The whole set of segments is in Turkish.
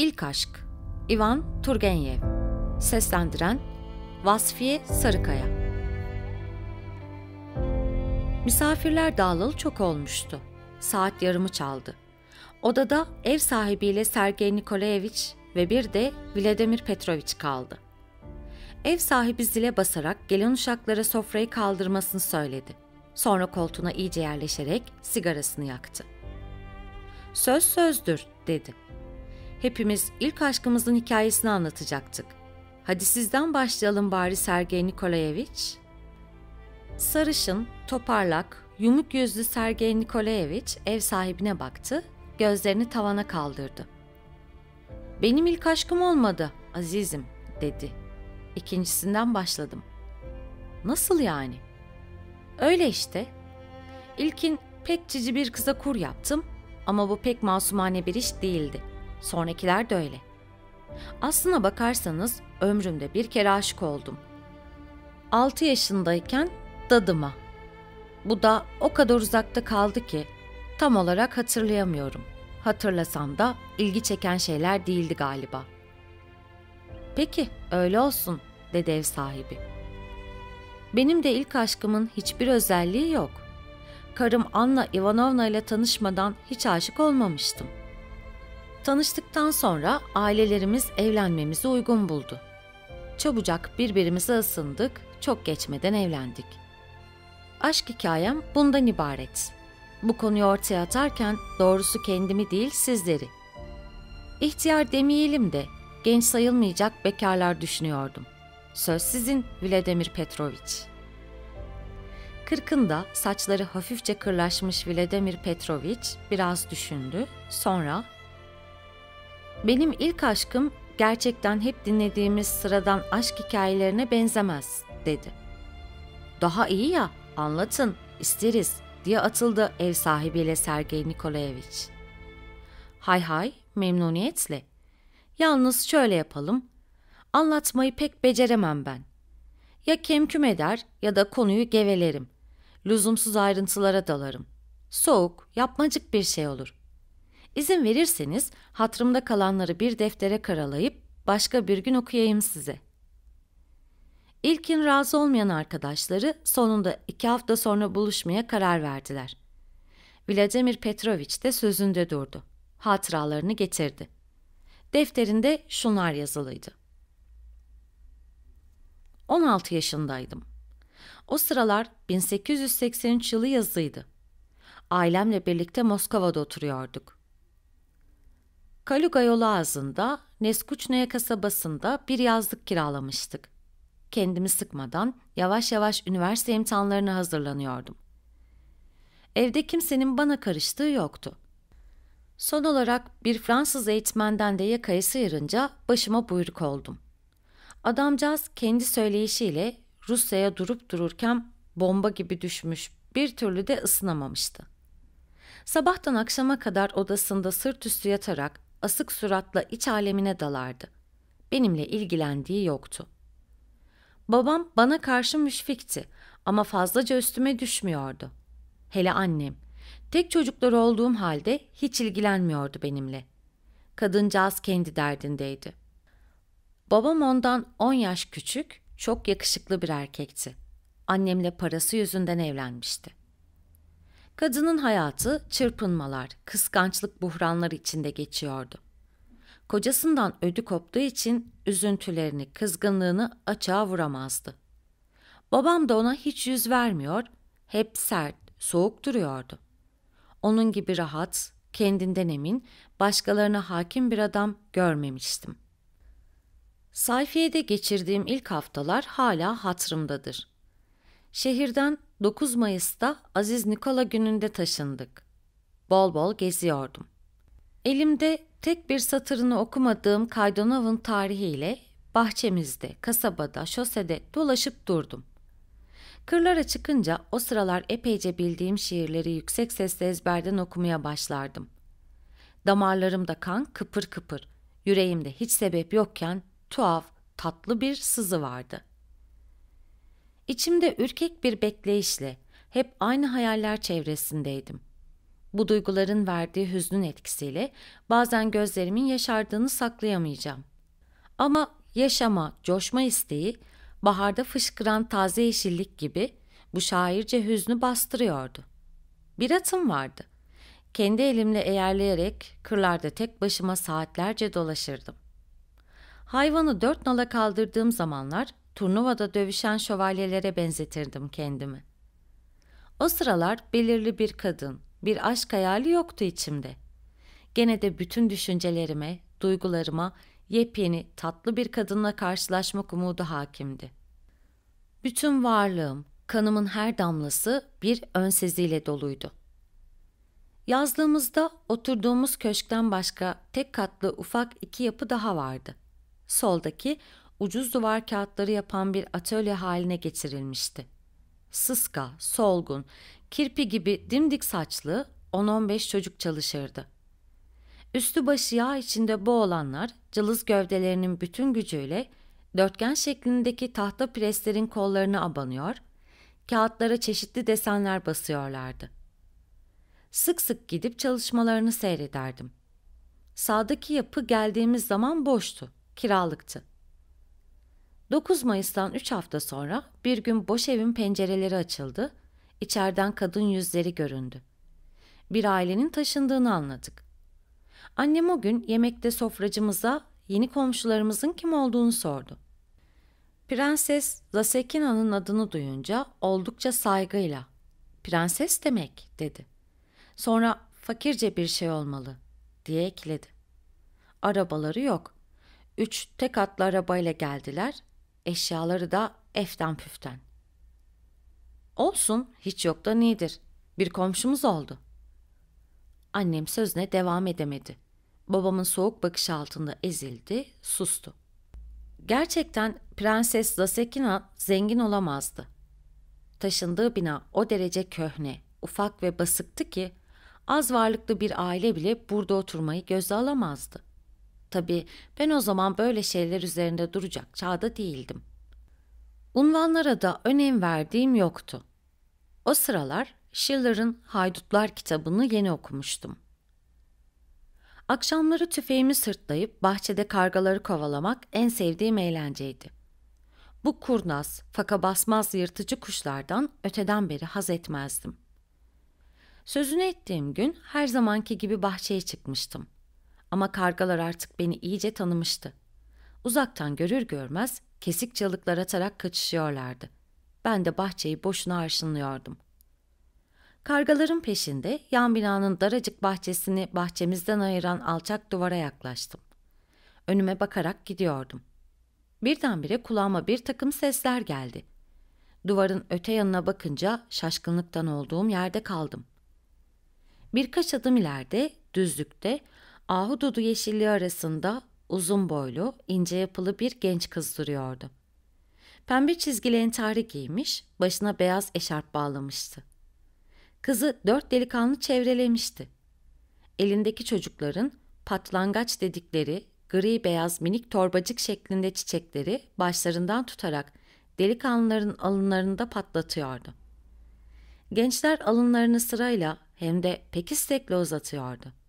İlk Aşk Ivan Turgenev Seslendiren Vasfiye Sarıkaya Misafirler dağılalı çok olmuştu. Saat yarımı çaldı. Odada ev sahibiyle Sergey Nikolaevich ve bir de Vladimir Petrovich kaldı. Ev sahibi zile basarak gelen uşaklara sofrayı kaldırmasını söyledi. Sonra koltuğuna iyice yerleşerek sigarasını yaktı. Söz sözdür dedi hepimiz ilk aşkımızın hikayesini anlatacaktık. Hadi sizden başlayalım bari Sergey Nikolayeviç. Sarışın, toparlak, yumuk yüzlü Sergey Nikolayeviç ev sahibine baktı, gözlerini tavana kaldırdı. Benim ilk aşkım olmadı azizim dedi. İkincisinden başladım. Nasıl yani? Öyle işte. İlkin pek cici bir kıza kur yaptım ama bu pek masumane bir iş değildi. Sonrakiler de öyle. Aslına bakarsanız ömrümde bir kere aşık oldum. 6 yaşındayken dadıma. Bu da o kadar uzakta kaldı ki tam olarak hatırlayamıyorum. Hatırlasam da ilgi çeken şeyler değildi galiba. Peki, öyle olsun dedi ev sahibi. Benim de ilk aşkımın hiçbir özelliği yok. Karım Anna Ivanovna ile tanışmadan hiç aşık olmamıştım. Tanıştıktan sonra ailelerimiz evlenmemizi uygun buldu. Çabucak birbirimize ısındık, çok geçmeden evlendik. Aşk hikayem bundan ibaret. Bu konuyu ortaya atarken doğrusu kendimi değil sizleri. İhtiyar demeyelim de genç sayılmayacak bekarlar düşünüyordum. Söz sizin Vladimir Petrovic. Kırkında saçları hafifçe kırlaşmış Vladimir Petrovic biraz düşündü, sonra benim ilk aşkım gerçekten hep dinlediğimiz sıradan aşk hikayelerine benzemez dedi. Daha iyi ya anlatın isteriz diye atıldı ev sahibiyle Sergey Nikolayevich. Hay hay memnuniyetle. Yalnız şöyle yapalım. Anlatmayı pek beceremem ben. Ya kemküm eder ya da konuyu gevelerim. Lüzumsuz ayrıntılara dalarım. Soğuk, yapmacık bir şey olur. İzin verirseniz hatrımda kalanları bir deftere karalayıp başka bir gün okuyayım size. İlkin razı olmayan arkadaşları sonunda iki hafta sonra buluşmaya karar verdiler. Vladimir Petrovich de sözünde durdu. Hatıralarını getirdi. Defterinde şunlar yazılıydı. 16 yaşındaydım. O sıralar 1883 yılı yazıydı. Ailemle birlikte Moskova'da oturuyorduk. Kaluga yolu ağzında Neskuçnaya kasabasında bir yazlık kiralamıştık. Kendimi sıkmadan yavaş yavaş üniversite imtihanlarına hazırlanıyordum. Evde kimsenin bana karıştığı yoktu. Son olarak bir Fransız eğitmenden de yakayı sıyırınca başıma buyruk oldum. Adamcağız kendi söyleyişiyle Rusya'ya durup dururken bomba gibi düşmüş bir türlü de ısınamamıştı. Sabahtan akşama kadar odasında sırt üstü yatarak asık suratla iç alemine dalardı. Benimle ilgilendiği yoktu. Babam bana karşı müşfikti ama fazlaca üstüme düşmüyordu. Hele annem. Tek çocukları olduğum halde hiç ilgilenmiyordu benimle. Kadıncağız kendi derdindeydi. Babam ondan 10 on yaş küçük, çok yakışıklı bir erkekti. Annemle parası yüzünden evlenmişti. Kadının hayatı çırpınmalar, kıskançlık buhranları içinde geçiyordu. Kocasından ödü koptuğu için üzüntülerini, kızgınlığını açığa vuramazdı. Babam da ona hiç yüz vermiyor, hep sert, soğuk duruyordu. Onun gibi rahat, kendinden emin, başkalarına hakim bir adam görmemiştim. Sayfiye'de geçirdiğim ilk haftalar hala hatırımdadır. Şehirden 9 Mayıs'ta Aziz Nikola gününde taşındık. Bol bol geziyordum. Elimde tek bir satırını okumadığım Kaydonov'un tarihiyle bahçemizde, kasabada, şosede dolaşıp durdum. Kırlara çıkınca o sıralar epeyce bildiğim şiirleri yüksek sesle ezberden okumaya başlardım. Damarlarımda kan kıpır kıpır, yüreğimde hiç sebep yokken tuhaf, tatlı bir sızı vardı. İçimde ürkek bir bekleyişle hep aynı hayaller çevresindeydim. Bu duyguların verdiği hüznün etkisiyle bazen gözlerimin yaşardığını saklayamayacağım. Ama yaşama, coşma isteği, baharda fışkıran taze yeşillik gibi bu şairce hüznü bastırıyordu. Bir atım vardı. Kendi elimle eğerleyerek kırlarda tek başıma saatlerce dolaşırdım. Hayvanı dört nala kaldırdığım zamanlar turnuvada dövüşen şövalyelere benzetirdim kendimi. O sıralar belirli bir kadın, bir aşk hayali yoktu içimde. Gene de bütün düşüncelerime, duygularıma yepyeni, tatlı bir kadınla karşılaşmak umudu hakimdi. Bütün varlığım, kanımın her damlası bir önseziyle doluydu. Yazlığımızda oturduğumuz köşkten başka tek katlı ufak iki yapı daha vardı. Soldaki ucuz duvar kağıtları yapan bir atölye haline getirilmişti. Sıska, solgun, kirpi gibi dimdik saçlı 10-15 çocuk çalışırdı. Üstü başı yağ içinde boğulanlar cılız gövdelerinin bütün gücüyle dörtgen şeklindeki tahta preslerin kollarını abanıyor, kağıtlara çeşitli desenler basıyorlardı. Sık sık gidip çalışmalarını seyrederdim. Sağdaki yapı geldiğimiz zaman boştu, kiralıktı. 9 Mayıs'tan 3 hafta sonra bir gün boş evin pencereleri açıldı, içeriden kadın yüzleri göründü. Bir ailenin taşındığını anladık. Annem o gün yemekte sofracımıza yeni komşularımızın kim olduğunu sordu. Prenses Zasekina'nın adını duyunca oldukça saygıyla "Prenses demek." dedi. Sonra "Fakirce bir şey olmalı." diye ekledi. Arabaları yok. Üç tek atlı arabayla geldiler eşyaları da eften püften. Olsun, hiç yoktan iyidir. Bir komşumuz oldu. Annem sözüne devam edemedi. Babamın soğuk bakış altında ezildi, sustu. Gerçekten Prenses Zasekina zengin olamazdı. Taşındığı bina o derece köhne, ufak ve basıktı ki az varlıklı bir aile bile burada oturmayı göze alamazdı. Tabii ben o zaman böyle şeyler üzerinde duracak çağda değildim. Unvanlara da önem verdiğim yoktu. O sıralar Schiller'ın Haydutlar kitabını yeni okumuştum. Akşamları tüfeğimi sırtlayıp bahçede kargaları kovalamak en sevdiğim eğlenceydi. Bu kurnaz, faka basmaz yırtıcı kuşlardan öteden beri haz etmezdim. Sözünü ettiğim gün her zamanki gibi bahçeye çıkmıştım.'' Ama kargalar artık beni iyice tanımıştı. Uzaktan görür görmez kesik çalıklar atarak kaçışıyorlardı. Ben de bahçeyi boşuna arşınlıyordum. Kargaların peşinde yan binanın daracık bahçesini bahçemizden ayıran alçak duvara yaklaştım. Önüme bakarak gidiyordum. Birdenbire kulağıma bir takım sesler geldi. Duvarın öte yanına bakınca şaşkınlıktan olduğum yerde kaldım. Birkaç adım ileride, düzlükte Ahududu yeşilliği arasında uzun boylu, ince yapılı bir genç kız duruyordu. Pembe çizgili entari giymiş, başına beyaz eşarp bağlamıştı. Kızı dört delikanlı çevrelemişti. Elindeki çocukların patlangaç dedikleri gri beyaz minik torbacık şeklinde çiçekleri başlarından tutarak delikanlıların alınlarında patlatıyordu. Gençler alınlarını sırayla hem de pek istekle uzatıyordu.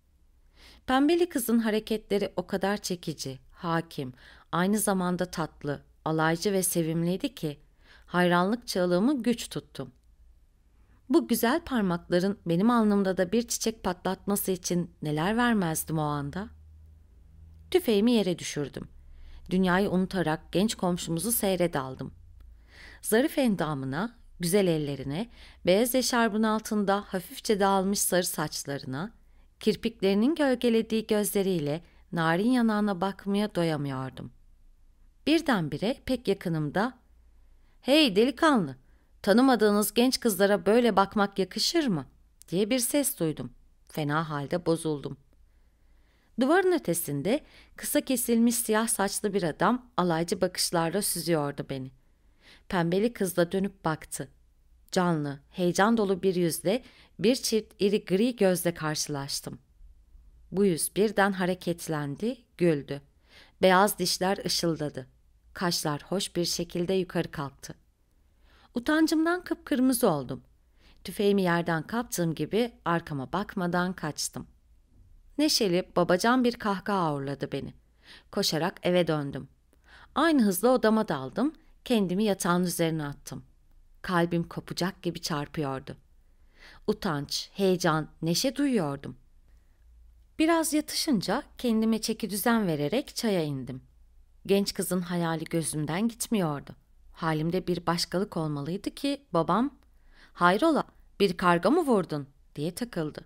Pembeli kızın hareketleri o kadar çekici, hakim, aynı zamanda tatlı, alaycı ve sevimliydi ki hayranlık çığlığımı güç tuttum. Bu güzel parmakların benim alnımda da bir çiçek patlatması için neler vermezdim o anda. Tüfeğimi yere düşürdüm. Dünyayı unutarak genç komşumuzu seyre daldım. Zarif endamına, güzel ellerine, beyaz eşarbın altında hafifçe dağılmış sarı saçlarına, Kirpiklerinin gölgelediği gözleriyle narin yanağına bakmaya doyamıyordum. Birdenbire pek yakınımda ''Hey delikanlı, tanımadığınız genç kızlara böyle bakmak yakışır mı?'' diye bir ses duydum. Fena halde bozuldum. Duvarın ötesinde kısa kesilmiş siyah saçlı bir adam alaycı bakışlarla süzüyordu beni. Pembeli kız da dönüp baktı. Canlı, heyecan dolu bir yüzle bir çift iri gri gözle karşılaştım. Bu yüz birden hareketlendi, güldü. Beyaz dişler ışıldadı. Kaşlar hoş bir şekilde yukarı kalktı. Utancımdan kıpkırmızı oldum. Tüfeğimi yerden kaptığım gibi arkama bakmadan kaçtım. Neşeli, babacan bir kahkaha uğurladı beni. Koşarak eve döndüm. Aynı hızla odama daldım, kendimi yatağın üzerine attım. Kalbim kopacak gibi çarpıyordu.'' utanç, heyecan, neşe duyuyordum. Biraz yatışınca kendime çeki düzen vererek çaya indim. Genç kızın hayali gözümden gitmiyordu. Halimde bir başkalık olmalıydı ki babam "Hayrola, bir karga mı vurdun?" diye takıldı.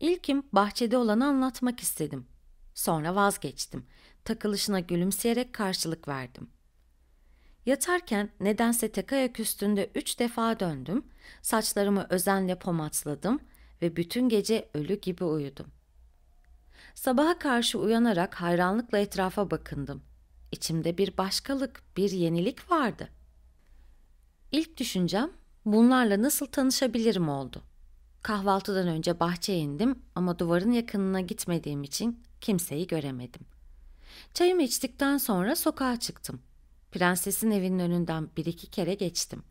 İlkim bahçede olanı anlatmak istedim. Sonra vazgeçtim. Takılışına gülümseyerek karşılık verdim. Yatarken nedense tek ayak üstünde üç defa döndüm, saçlarımı özenle pomatladım ve bütün gece ölü gibi uyudum. Sabaha karşı uyanarak hayranlıkla etrafa bakındım. İçimde bir başkalık, bir yenilik vardı. İlk düşüncem bunlarla nasıl tanışabilirim oldu. Kahvaltıdan önce bahçeye indim ama duvarın yakınına gitmediğim için kimseyi göremedim. Çayımı içtikten sonra sokağa çıktım. Prensesin evinin önünden bir iki kere geçtim.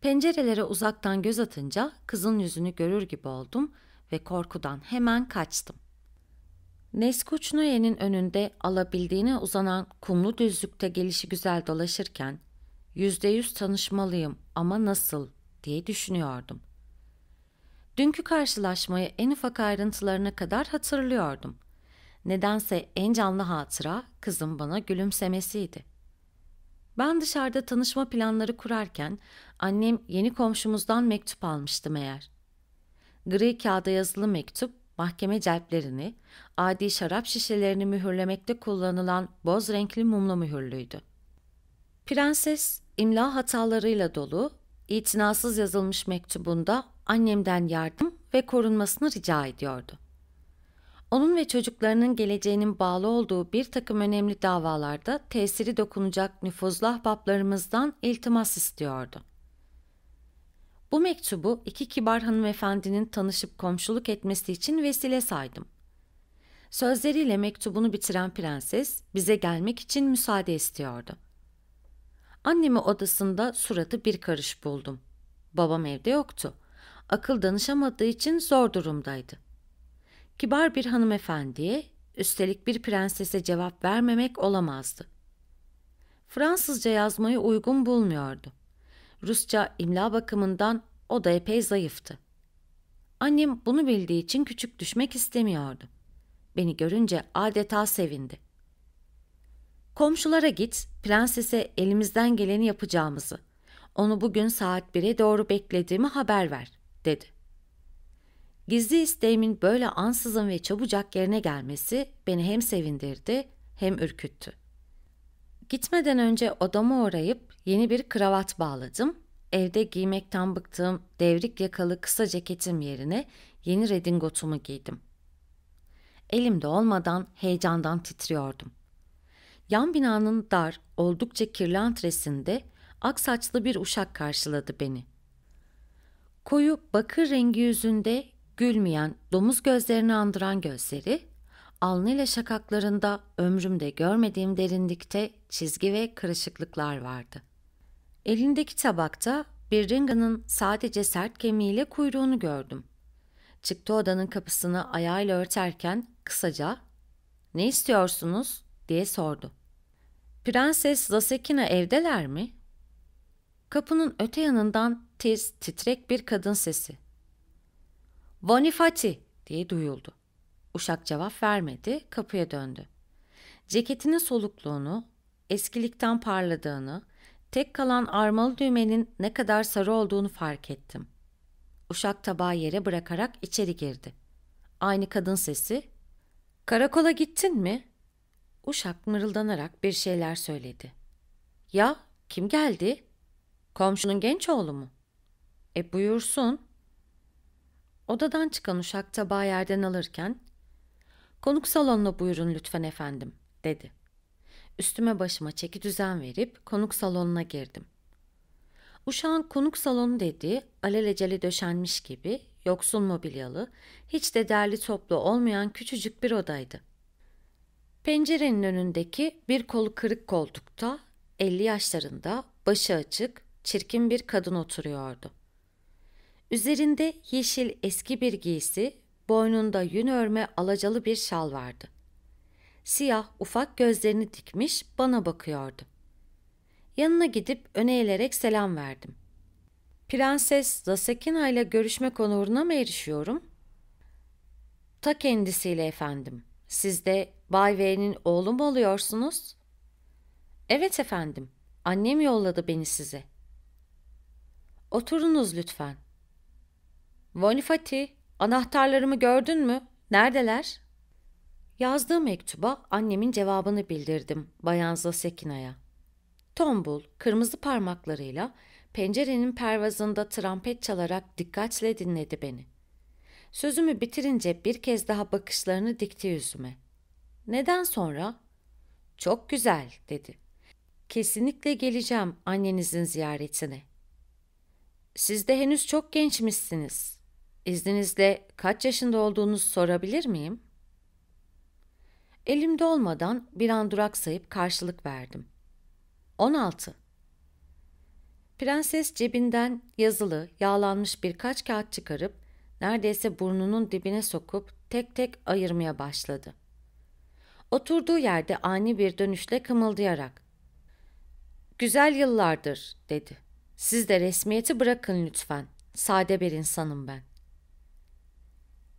Pencerelere uzaktan göz atınca kızın yüzünü görür gibi oldum ve korkudan hemen kaçtım. Neskuçnuye'nin önünde alabildiğine uzanan kumlu düzlükte gelişi güzel dolaşırken yüzde yüz tanışmalıyım ama nasıl diye düşünüyordum. Dünkü karşılaşmayı en ufak ayrıntılarına kadar hatırlıyordum. Nedense en canlı hatıra kızın bana gülümsemesiydi.'' Ben dışarıda tanışma planları kurarken annem yeni komşumuzdan mektup almıştı meğer. Gri kağıda yazılı mektup mahkeme celplerini, adi şarap şişelerini mühürlemekte kullanılan boz renkli mumla mühürlüydü. Prenses imla hatalarıyla dolu, itinasız yazılmış mektubunda annemden yardım ve korunmasını rica ediyordu onun ve çocuklarının geleceğinin bağlı olduğu bir takım önemli davalarda tesiri dokunacak nüfuzlu ahbaplarımızdan iltimas istiyordu. Bu mektubu iki kibar hanımefendinin tanışıp komşuluk etmesi için vesile saydım. Sözleriyle mektubunu bitiren prenses bize gelmek için müsaade istiyordu. Annemi odasında suratı bir karış buldum. Babam evde yoktu. Akıl danışamadığı için zor durumdaydı. Kibar bir hanımefendiye, üstelik bir prensese cevap vermemek olamazdı. Fransızca yazmayı uygun bulmuyordu. Rusça imla bakımından o da epey zayıftı. Annem bunu bildiği için küçük düşmek istemiyordu. Beni görünce adeta sevindi. Komşulara git, prensese elimizden geleni yapacağımızı, onu bugün saat 1'e doğru beklediğimi haber ver, dedi. Gizli isteğimin böyle ansızın ve çabucak yerine gelmesi beni hem sevindirdi hem ürküttü. Gitmeden önce odama uğrayıp yeni bir kravat bağladım. Evde giymekten bıktığım devrik yakalı kısa ceketim yerine yeni redingotumu giydim. Elimde olmadan heyecandan titriyordum. Yan binanın dar, oldukça kirli antresinde ak saçlı bir uşak karşıladı beni. Koyu bakır rengi yüzünde Gülmeyen, domuz gözlerini andıran gözleri, alnıyla şakaklarında ömrümde görmediğim derinlikte çizgi ve kırışıklıklar vardı. Elindeki tabakta bir ringanın sadece sert kemiğiyle kuyruğunu gördüm. Çıktı odanın kapısını ayağıyla örterken kısaca ''Ne istiyorsunuz?'' diye sordu. ''Prenses Zasekina evdeler mi?'' Kapının öte yanından tiz, titrek bir kadın sesi. Bonifati diye duyuldu. Uşak cevap vermedi, kapıya döndü. Ceketinin solukluğunu, eskilikten parladığını, tek kalan armalı düğmenin ne kadar sarı olduğunu fark ettim. Uşak tabağı yere bırakarak içeri girdi. Aynı kadın sesi, ''Karakola gittin mi?'' Uşak mırıldanarak bir şeyler söyledi. ''Ya, kim geldi?'' Komşunun genç oğlu mu? E buyursun. Odadan çıkan uşak tabağı yerden alırken ''Konuk salonuna buyurun lütfen efendim.'' dedi. Üstüme başıma çeki düzen verip konuk salonuna girdim. Uşağın konuk salonu dediği alelacele döşenmiş gibi yoksul mobilyalı, hiç de derli toplu olmayan küçücük bir odaydı. Pencerenin önündeki bir kolu kırık koltukta, 50 yaşlarında, başı açık, çirkin bir kadın oturuyordu. Üzerinde yeşil eski bir giysi, boynunda yün örme alacalı bir şal vardı. Siyah ufak gözlerini dikmiş bana bakıyordu. Yanına gidip öne eğilerek selam verdim. Prenses Zasekina ile görüşmek onuruna mı erişiyorum? Ta kendisiyle efendim. Siz de Bay V'nin oğlu mu oluyorsunuz? Evet efendim. Annem yolladı beni size. Oturunuz lütfen. Vanifati, anahtarlarımı gördün mü? Neredeler? Yazdığı mektuba annemin cevabını bildirdim Bayan Zasekina'ya. Tombul, kırmızı parmaklarıyla pencerenin pervazında trampet çalarak dikkatle dinledi beni. Sözümü bitirince bir kez daha bakışlarını dikti yüzüme. Neden sonra? Çok güzel dedi. Kesinlikle geleceğim annenizin ziyaretine. Siz de henüz çok gençmişsiniz.'' İzninizle kaç yaşında olduğunuzu sorabilir miyim? Elimde olmadan bir an duraksayıp karşılık verdim. 16. Prenses cebinden yazılı, yağlanmış birkaç kağıt çıkarıp neredeyse burnunun dibine sokup tek tek ayırmaya başladı. Oturduğu yerde ani bir dönüşle kımıldayarak ''Güzel yıllardır'' dedi. ''Siz de resmiyeti bırakın lütfen. Sade bir insanım ben.''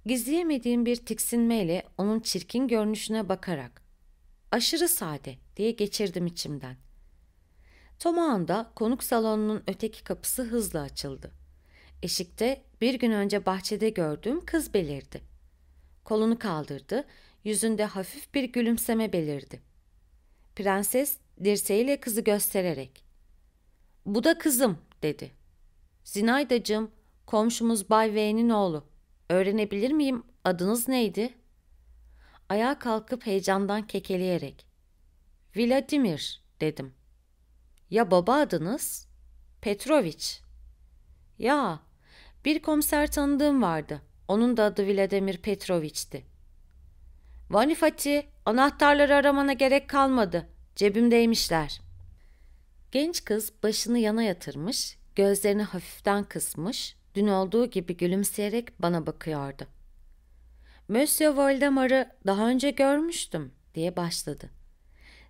Gizleyemediğim bir tiksinmeyle onun çirkin görünüşüne bakarak aşırı sade diye geçirdim içimden. Tom anda konuk salonunun öteki kapısı hızla açıldı. Eşikte bir gün önce bahçede gördüğüm kız belirdi. Kolunu kaldırdı, yüzünde hafif bir gülümseme belirdi. Prenses dirseğiyle kızı göstererek ''Bu da kızım'' dedi. ''Zinaydacığım, komşumuz Bay V'nin oğlu.'' Öğrenebilir miyim adınız neydi? Ayağa kalkıp heyecandan kekeleyerek. Vladimir dedim. Ya baba adınız? Petroviç. Ya bir komiser tanıdığım vardı. Onun da adı Vladimir Petroviç'ti. Vanifati anahtarları aramana gerek kalmadı. Cebimdeymişler. Genç kız başını yana yatırmış, gözlerini hafiften kısmış, dün olduğu gibi gülümseyerek bana bakıyordu. Monsieur Voldemar'ı daha önce görmüştüm diye başladı.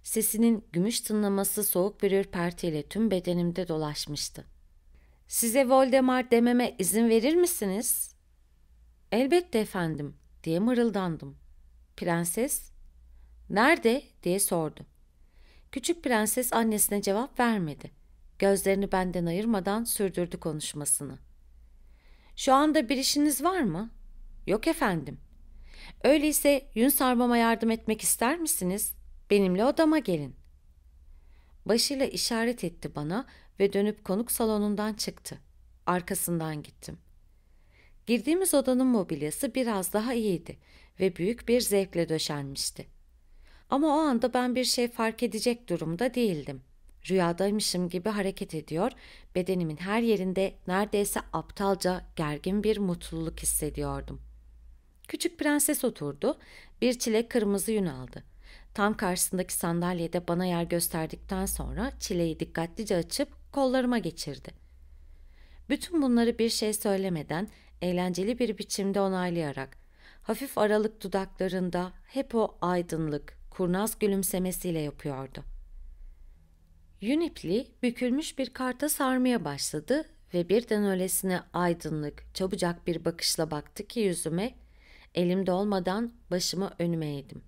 Sesinin gümüş tınlaması soğuk bir ürpertiyle tüm bedenimde dolaşmıştı. Size Voldemar dememe izin verir misiniz? Elbette efendim diye mırıldandım. Prenses, nerede diye sordu. Küçük prenses annesine cevap vermedi. Gözlerini benden ayırmadan sürdürdü konuşmasını. Şu anda bir işiniz var mı? Yok efendim. Öyleyse yün sarmama yardım etmek ister misiniz? Benimle odama gelin. Başıyla işaret etti bana ve dönüp konuk salonundan çıktı. Arkasından gittim. Girdiğimiz odanın mobilyası biraz daha iyiydi ve büyük bir zevkle döşenmişti. Ama o anda ben bir şey fark edecek durumda değildim rüyadaymışım gibi hareket ediyor. Bedenimin her yerinde neredeyse aptalca gergin bir mutluluk hissediyordum. Küçük prenses oturdu. Bir çilek kırmızı yün aldı. Tam karşısındaki sandalyede bana yer gösterdikten sonra çileyi dikkatlice açıp kollarıma geçirdi. Bütün bunları bir şey söylemeden eğlenceli bir biçimde onaylayarak hafif aralık dudaklarında hep o aydınlık, kurnaz gülümsemesiyle yapıyordu.'' Yunipli bükülmüş bir karta sarmaya başladı ve birden öylesine aydınlık, çabucak bir bakışla baktı ki yüzüme, elimde olmadan başımı önüme eğdim.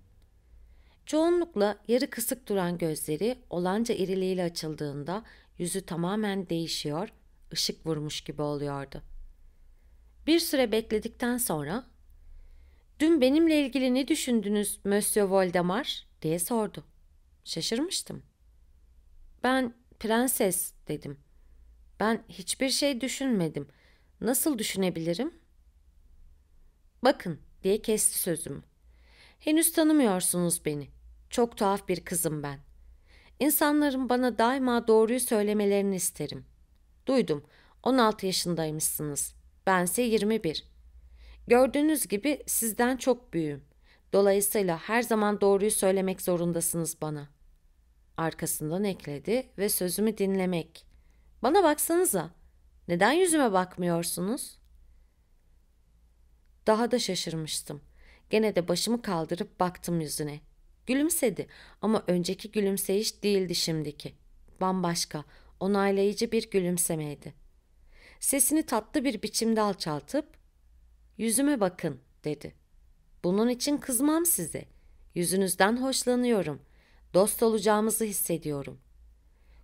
Çoğunlukla yarı kısık duran gözleri olanca iriliğiyle açıldığında yüzü tamamen değişiyor, ışık vurmuş gibi oluyordu. Bir süre bekledikten sonra ''Dün benimle ilgili ne düşündünüz Monsieur Voldemar?'' diye sordu. Şaşırmıştım. Ben prenses dedim. Ben hiçbir şey düşünmedim. Nasıl düşünebilirim? Bakın diye kesti sözümü. Henüz tanımıyorsunuz beni. Çok tuhaf bir kızım ben. İnsanların bana daima doğruyu söylemelerini isterim. Duydum. 16 yaşındaymışsınız. Bense 21. Gördüğünüz gibi sizden çok büyüğüm. Dolayısıyla her zaman doğruyu söylemek zorundasınız bana.'' Arkasından ekledi ve sözümü dinlemek. Bana baksanıza. Neden yüzüme bakmıyorsunuz? Daha da şaşırmıştım. Gene de başımı kaldırıp baktım yüzüne. Gülümsedi ama önceki gülümseyiş değildi şimdiki. Bambaşka, onaylayıcı bir gülümsemeydi. Sesini tatlı bir biçimde alçaltıp "Yüzüme bakın." dedi. "Bunun için kızmam size. Yüzünüzden hoşlanıyorum. Dost olacağımızı hissediyorum.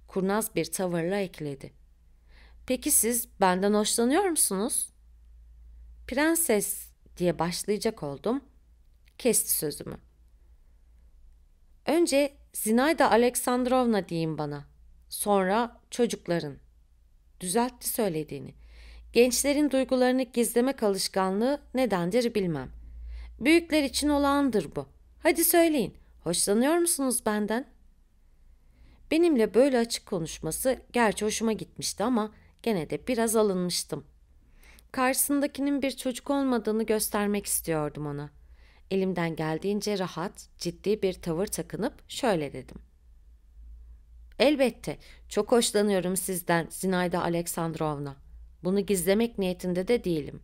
Kurnaz bir tavırla ekledi. Peki siz benden hoşlanıyor musunuz? Prenses diye başlayacak oldum. Kesti sözümü. Önce Zinayda Aleksandrovna diyeyim bana. Sonra çocukların. Düzeltti söylediğini. Gençlerin duygularını gizlemek alışkanlığı nedendir bilmem. Büyükler için olağandır bu. Hadi söyleyin. Hoşlanıyor musunuz benden? Benimle böyle açık konuşması gerçi hoşuma gitmişti ama gene de biraz alınmıştım. Karşısındakinin bir çocuk olmadığını göstermek istiyordum ona. Elimden geldiğince rahat, ciddi bir tavır takınıp şöyle dedim. Elbette, çok hoşlanıyorum sizden Zinayda Aleksandrovna. Bunu gizlemek niyetinde de değilim.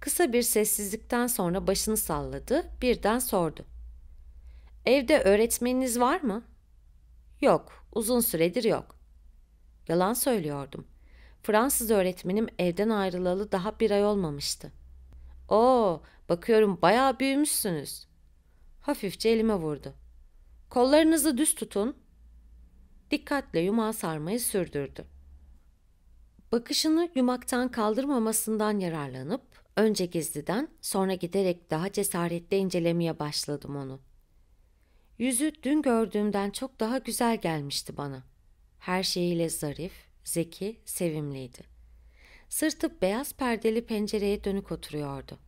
Kısa bir sessizlikten sonra başını salladı, birden sordu. Evde öğretmeniniz var mı? Yok, uzun süredir yok. Yalan söylüyordum. Fransız öğretmenim evden ayrılalı daha bir ay olmamıştı. Oo, bakıyorum bayağı büyümüşsünüz. Hafifçe elime vurdu. Kollarınızı düz tutun. Dikkatle yumağı sarmayı sürdürdü. Bakışını yumaktan kaldırmamasından yararlanıp önce gizliden sonra giderek daha cesaretle incelemeye başladım onu. Yüzü dün gördüğümden çok daha güzel gelmişti bana. Her şeyiyle zarif, zeki, sevimliydi. Sırtı beyaz perdeli pencereye dönük oturuyordu.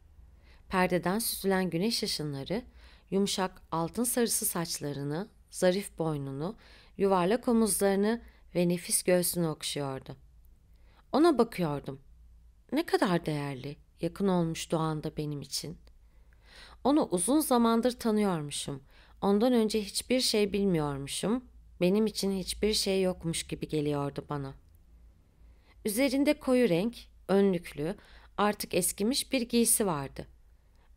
Perdeden süzülen güneş ışınları, yumuşak altın sarısı saçlarını, zarif boynunu, yuvarlak omuzlarını ve nefis göğsünü okşuyordu. Ona bakıyordum. Ne kadar değerli, yakın olmuş Doğan da benim için. Onu uzun zamandır tanıyormuşum Ondan önce hiçbir şey bilmiyormuşum, benim için hiçbir şey yokmuş gibi geliyordu bana. Üzerinde koyu renk, önlüklü, artık eskimiş bir giysi vardı.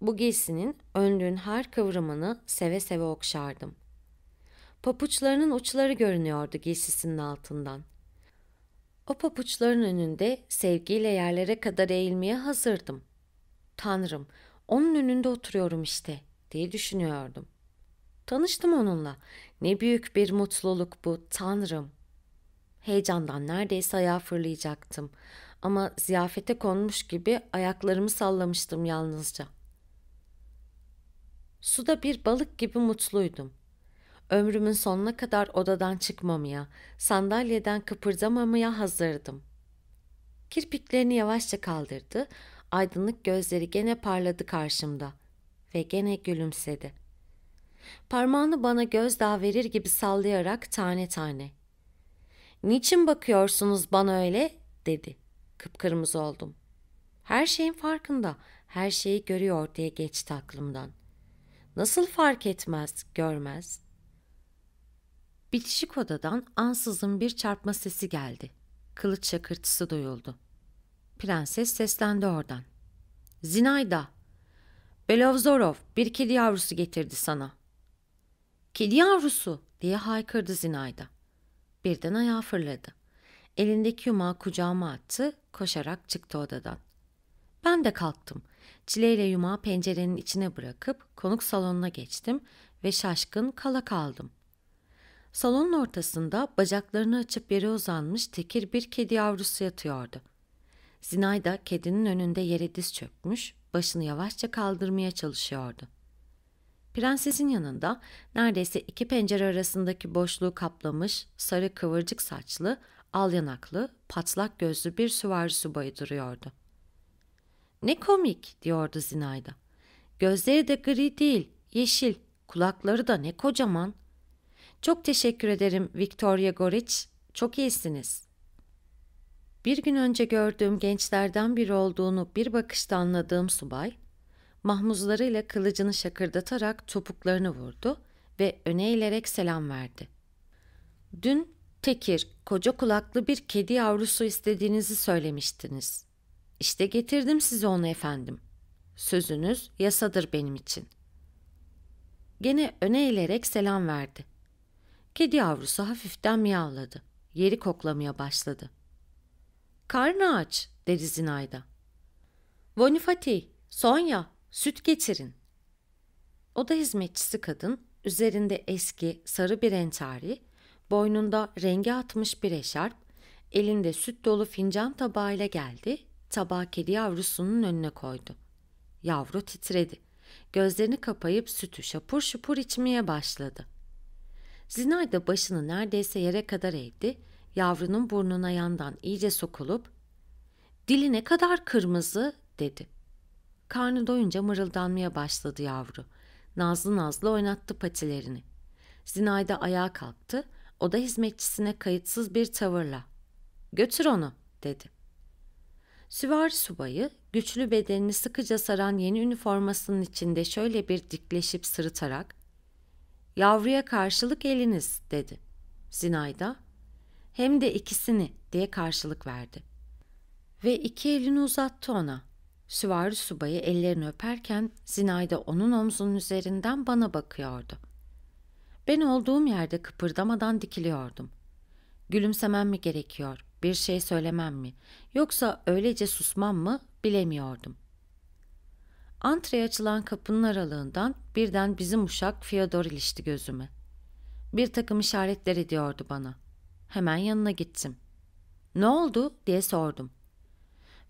Bu giysinin önlüğün her kıvrımını seve seve okşardım. Papuçlarının uçları görünüyordu giysisinin altından. O papuçların önünde sevgiyle yerlere kadar eğilmeye hazırdım. Tanrım, onun önünde oturuyorum işte diye düşünüyordum. Tanıştım onunla. Ne büyük bir mutluluk bu, tanrım. Heyecandan neredeyse ayağa fırlayacaktım. Ama ziyafete konmuş gibi ayaklarımı sallamıştım yalnızca. Suda bir balık gibi mutluydum. Ömrümün sonuna kadar odadan çıkmamaya, sandalyeden kıpırdamamaya hazırdım. Kirpiklerini yavaşça kaldırdı, aydınlık gözleri gene parladı karşımda ve gene gülümsedi.'' Parmağını bana gözdağı verir gibi sallayarak tane tane. ''Niçin bakıyorsunuz bana öyle?'' dedi. Kıpkırmızı oldum. Her şeyin farkında, her şeyi görüyor diye geçti aklımdan. Nasıl fark etmez, görmez? Bitişik odadan ansızın bir çarpma sesi geldi. Kılıç çakırtısı duyuldu. Prenses seslendi oradan. Zinayda, Belovzorov bir kedi yavrusu getirdi sana.'' Kedi yavrusu diye haykırdı Zinayda. Birden ayağa fırladı. Elindeki yumağı kucağıma attı, koşarak çıktı odadan. Ben de kalktım. Çileyle yumağı pencerenin içine bırakıp konuk salonuna geçtim ve şaşkın kala kaldım. Salonun ortasında bacaklarını açıp yere uzanmış tekir bir kedi yavrusu yatıyordu. Zinayda kedinin önünde yere diz çökmüş, başını yavaşça kaldırmaya çalışıyordu. Prensesin yanında neredeyse iki pencere arasındaki boşluğu kaplamış sarı kıvırcık saçlı, al yanaklı, patlak gözlü bir süvari subayı duruyordu. Ne komik diyordu Zinayda. Gözleri de gri değil, yeşil, kulakları da ne kocaman. Çok teşekkür ederim Victoria Goriç, çok iyisiniz. Bir gün önce gördüğüm gençlerden biri olduğunu bir bakışta anladığım subay, mahmuzlarıyla kılıcını şakırdatarak topuklarını vurdu ve öne eğilerek selam verdi. Dün Tekir, koca kulaklı bir kedi yavrusu istediğinizi söylemiştiniz. İşte getirdim size onu efendim. Sözünüz yasadır benim için. Gene öne eğilerek selam verdi. Kedi yavrusu hafiften miyavladı. Yeri koklamaya başladı. Karnı aç, dedi Zinayda. Bonifati, Sonya, Süt getirin. Oda hizmetçisi kadın üzerinde eski sarı bir entari, boynunda rengi atmış bir eşarp, elinde süt dolu fincan tabağıyla geldi, tabağı kedi yavrusunun önüne koydu. Yavru titredi. Gözlerini kapayıp sütü şapur şupur içmeye başladı. Zinay da başını neredeyse yere kadar eğdi, yavrunun burnuna yandan iyice sokulup ''Dili ne kadar kırmızı'' dedi. Karnı doyunca mırıldanmaya başladı yavru. Nazlı nazlı oynattı patilerini. Zinayda ayağa kalktı. O da hizmetçisine kayıtsız bir tavırla. Götür onu dedi. Süvari subayı güçlü bedenini sıkıca saran yeni üniformasının içinde şöyle bir dikleşip sırıtarak yavruya karşılık eliniz dedi. Zinayda hem de ikisini diye karşılık verdi. Ve iki elini uzattı ona. Süvari subayı ellerini öperken Zinayda onun omzunun üzerinden bana bakıyordu. Ben olduğum yerde kıpırdamadan dikiliyordum. Gülümsemem mi gerekiyor, bir şey söylemem mi, yoksa öylece susmam mı bilemiyordum. Antreye açılan kapının aralığından birden bizim uşak Fyodor ilişti gözüme. Bir takım işaretler ediyordu bana. Hemen yanına gittim. Ne oldu diye sordum.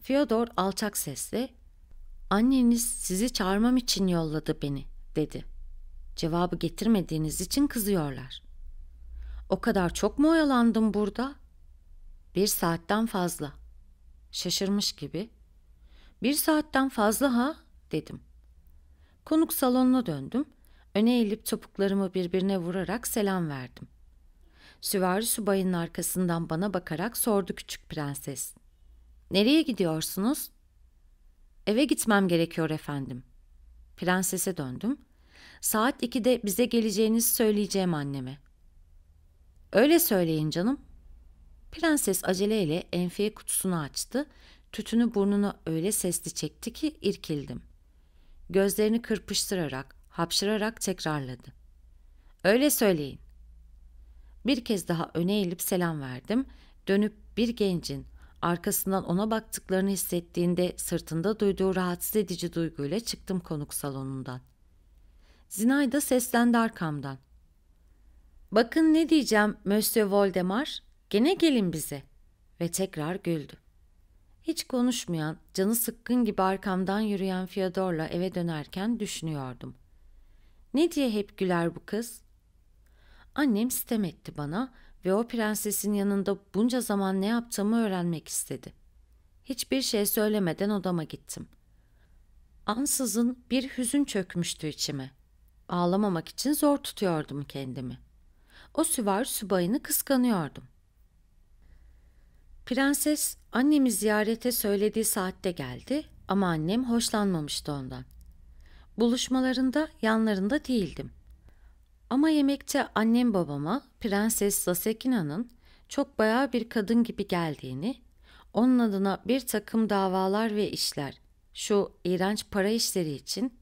Fyodor alçak sesle "Anneniz sizi çağırmam için yolladı beni." dedi. "Cevabı getirmediğiniz için kızıyorlar." "O kadar çok mu oyalandım burada?" "Bir saatten fazla." Şaşırmış gibi. "Bir saatten fazla ha?" dedim. Konuk salonuna döndüm. Öne eğilip topuklarımı birbirine vurarak selam verdim. Süvari subayın arkasından bana bakarak sordu küçük prenses. Nereye gidiyorsunuz? Eve gitmem gerekiyor efendim. Prensese döndüm. Saat 2'de bize geleceğinizi söyleyeceğim anneme. Öyle söyleyin canım. Prenses aceleyle enfiye kutusunu açtı. Tütünü burnuna öyle sesli çekti ki irkildim. Gözlerini kırpıştırarak, hapşırarak tekrarladı. Öyle söyleyin. Bir kez daha öne eğilip selam verdim. Dönüp bir gencin Arkasından ona baktıklarını hissettiğinde sırtında duyduğu rahatsız edici duyguyla çıktım konuk salonundan. Zinayda seslendi arkamdan. Bakın ne diyeceğim Monsieur Voldemar, gene gelin bize. Ve tekrar güldü. Hiç konuşmayan, canı sıkkın gibi arkamdan yürüyen Fyodor'la eve dönerken düşünüyordum. Ne diye hep güler bu kız? Annem sitem etti bana ve o prensesin yanında bunca zaman ne yaptığımı öğrenmek istedi. Hiçbir şey söylemeden odama gittim. Ansızın bir hüzün çökmüştü içime. Ağlamamak için zor tutuyordum kendimi. O süvar subayını kıskanıyordum. Prenses annemi ziyarete söylediği saatte geldi ama annem hoşlanmamıştı ondan. Buluşmalarında yanlarında değildim.'' Ama yemekte annem babama Prenses Sasekina'nın çok bayağı bir kadın gibi geldiğini, onun adına bir takım davalar ve işler, şu iğrenç para işleri için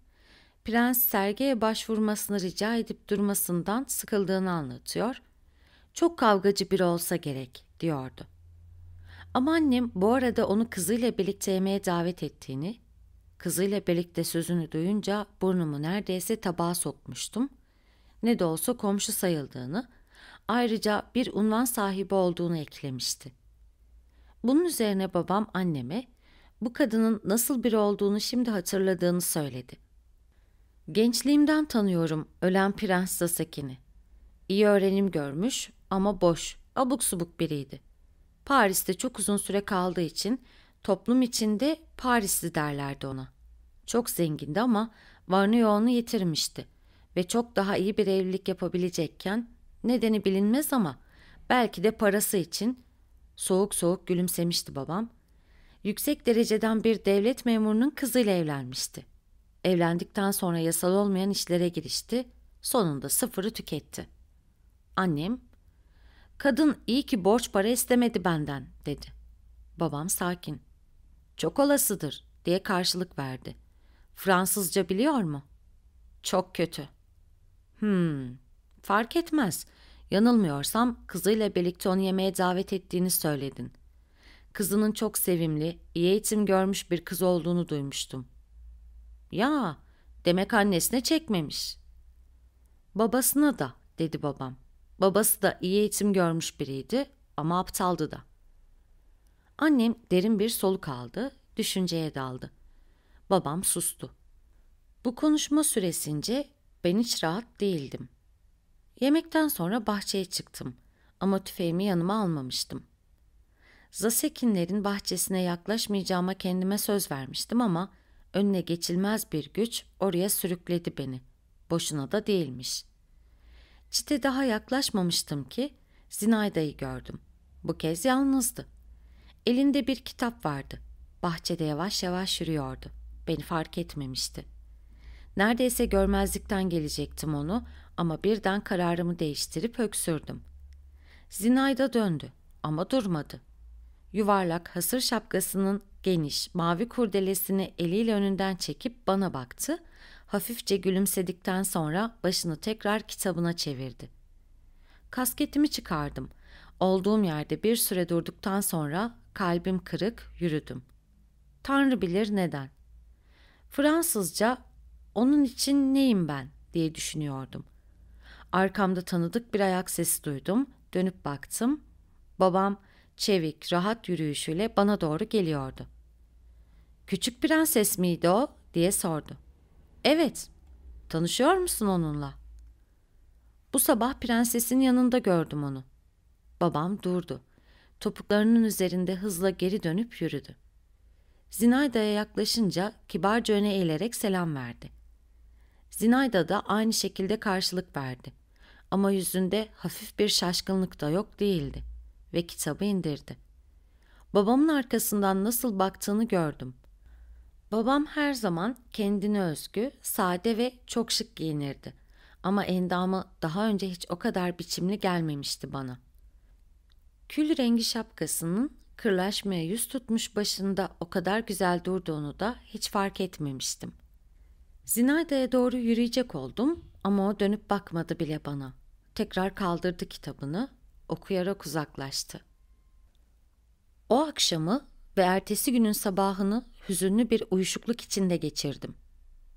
Prens Sergey'e başvurmasını rica edip durmasından sıkıldığını anlatıyor. Çok kavgacı biri olsa gerek diyordu. Ama annem bu arada onu kızıyla birlikte yemeğe davet ettiğini, kızıyla birlikte sözünü duyunca burnumu neredeyse tabağa sokmuştum.'' ne de olsa komşu sayıldığını, ayrıca bir unvan sahibi olduğunu eklemişti. Bunun üzerine babam anneme bu kadının nasıl biri olduğunu şimdi hatırladığını söyledi. Gençliğimden tanıyorum ölen Prens Sasaki'ni. İyi öğrenim görmüş ama boş, abuk subuk biriydi. Paris'te çok uzun süre kaldığı için toplum içinde Parisli derlerdi ona. Çok zengindi ama varını yoğunu yitirmişti ve çok daha iyi bir evlilik yapabilecekken nedeni bilinmez ama belki de parası için soğuk soğuk gülümsemişti babam. Yüksek dereceden bir devlet memurunun kızıyla evlenmişti. Evlendikten sonra yasal olmayan işlere girişti. Sonunda sıfırı tüketti. Annem, kadın iyi ki borç para istemedi benden dedi. Babam sakin. Çok olasıdır diye karşılık verdi. Fransızca biliyor mu? Çok kötü.'' Hmm, fark etmez. Yanılmıyorsam kızıyla birlikte onu yemeğe davet ettiğini söyledin. Kızının çok sevimli, iyi eğitim görmüş bir kız olduğunu duymuştum. Ya, demek annesine çekmemiş. Babasına da, dedi babam. Babası da iyi eğitim görmüş biriydi ama aptaldı da. Annem derin bir soluk aldı, düşünceye daldı. Babam sustu. Bu konuşma süresince ben hiç rahat değildim. Yemekten sonra bahçeye çıktım ama tüfeğimi yanıma almamıştım. Zasekinlerin bahçesine yaklaşmayacağıma kendime söz vermiştim ama önüne geçilmez bir güç oraya sürükledi beni. Boşuna da değilmiş. Çite daha yaklaşmamıştım ki Zinayda'yı gördüm. Bu kez yalnızdı. Elinde bir kitap vardı. Bahçede yavaş yavaş yürüyordu. Beni fark etmemişti.'' Neredeyse görmezlikten gelecektim onu ama birden kararımı değiştirip öksürdüm. Zinayda döndü ama durmadı. Yuvarlak hasır şapkasının geniş mavi kurdelesini eliyle önünden çekip bana baktı. Hafifçe gülümsedikten sonra başını tekrar kitabına çevirdi. Kasketimi çıkardım. Olduğum yerde bir süre durduktan sonra kalbim kırık yürüdüm. Tanrı bilir neden. Fransızca onun için neyim ben diye düşünüyordum. Arkamda tanıdık bir ayak sesi duydum. Dönüp baktım. Babam çevik, rahat yürüyüşüyle bana doğru geliyordu. Küçük prenses miydi o diye sordu. Evet. Tanışıyor musun onunla? Bu sabah prensesin yanında gördüm onu. Babam durdu. Topuklarının üzerinde hızla geri dönüp yürüdü. Zinayda'ya yaklaşınca kibarca öne eğilerek selam verdi. Zinayda da aynı şekilde karşılık verdi. Ama yüzünde hafif bir şaşkınlık da yok değildi ve kitabı indirdi. Babamın arkasından nasıl baktığını gördüm. Babam her zaman kendine özgü, sade ve çok şık giyinirdi. Ama endamı daha önce hiç o kadar biçimli gelmemişti bana. Kül rengi şapkasının kırlaşmaya yüz tutmuş başında o kadar güzel durduğunu da hiç fark etmemiştim. Zinayda'ya doğru yürüyecek oldum ama o dönüp bakmadı bile bana. Tekrar kaldırdı kitabını, okuyarak uzaklaştı. O akşamı ve ertesi günün sabahını hüzünlü bir uyuşukluk içinde geçirdim.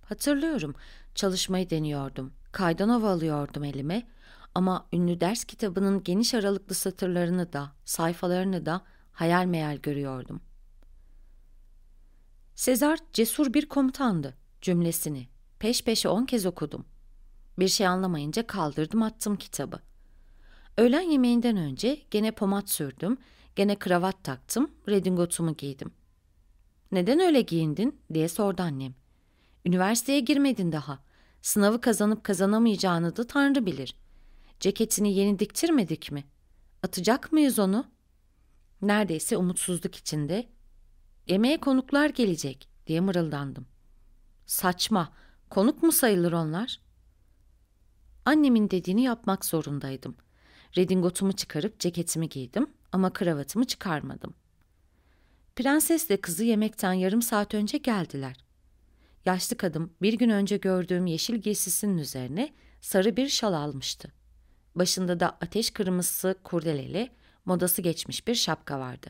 Hatırlıyorum, çalışmayı deniyordum. Kaydanova alıyordum elime ama ünlü ders kitabının geniş aralıklı satırlarını da, sayfalarını da hayal meyal görüyordum. Sezar cesur bir komutandı. Cümlesini peş peşe on kez okudum. Bir şey anlamayınca kaldırdım attım kitabı. Öğlen yemeğinden önce gene pomat sürdüm, gene kravat taktım, redingotumu giydim. Neden öyle giyindin diye sordu annem. Üniversiteye girmedin daha. Sınavı kazanıp kazanamayacağını da Tanrı bilir. Ceketini yeni diktirmedik mi? Atacak mıyız onu? Neredeyse umutsuzluk içinde. Yemeğe konuklar gelecek diye mırıldandım. Saçma. Konuk mu sayılır onlar? Annemin dediğini yapmak zorundaydım. Redingotumu çıkarıp ceketimi giydim ama kravatımı çıkarmadım. Prensesle kızı yemekten yarım saat önce geldiler. Yaşlı kadın bir gün önce gördüğüm yeşil giysisinin üzerine sarı bir şal almıştı. Başında da ateş kırmızısı kurdeleli, modası geçmiş bir şapka vardı.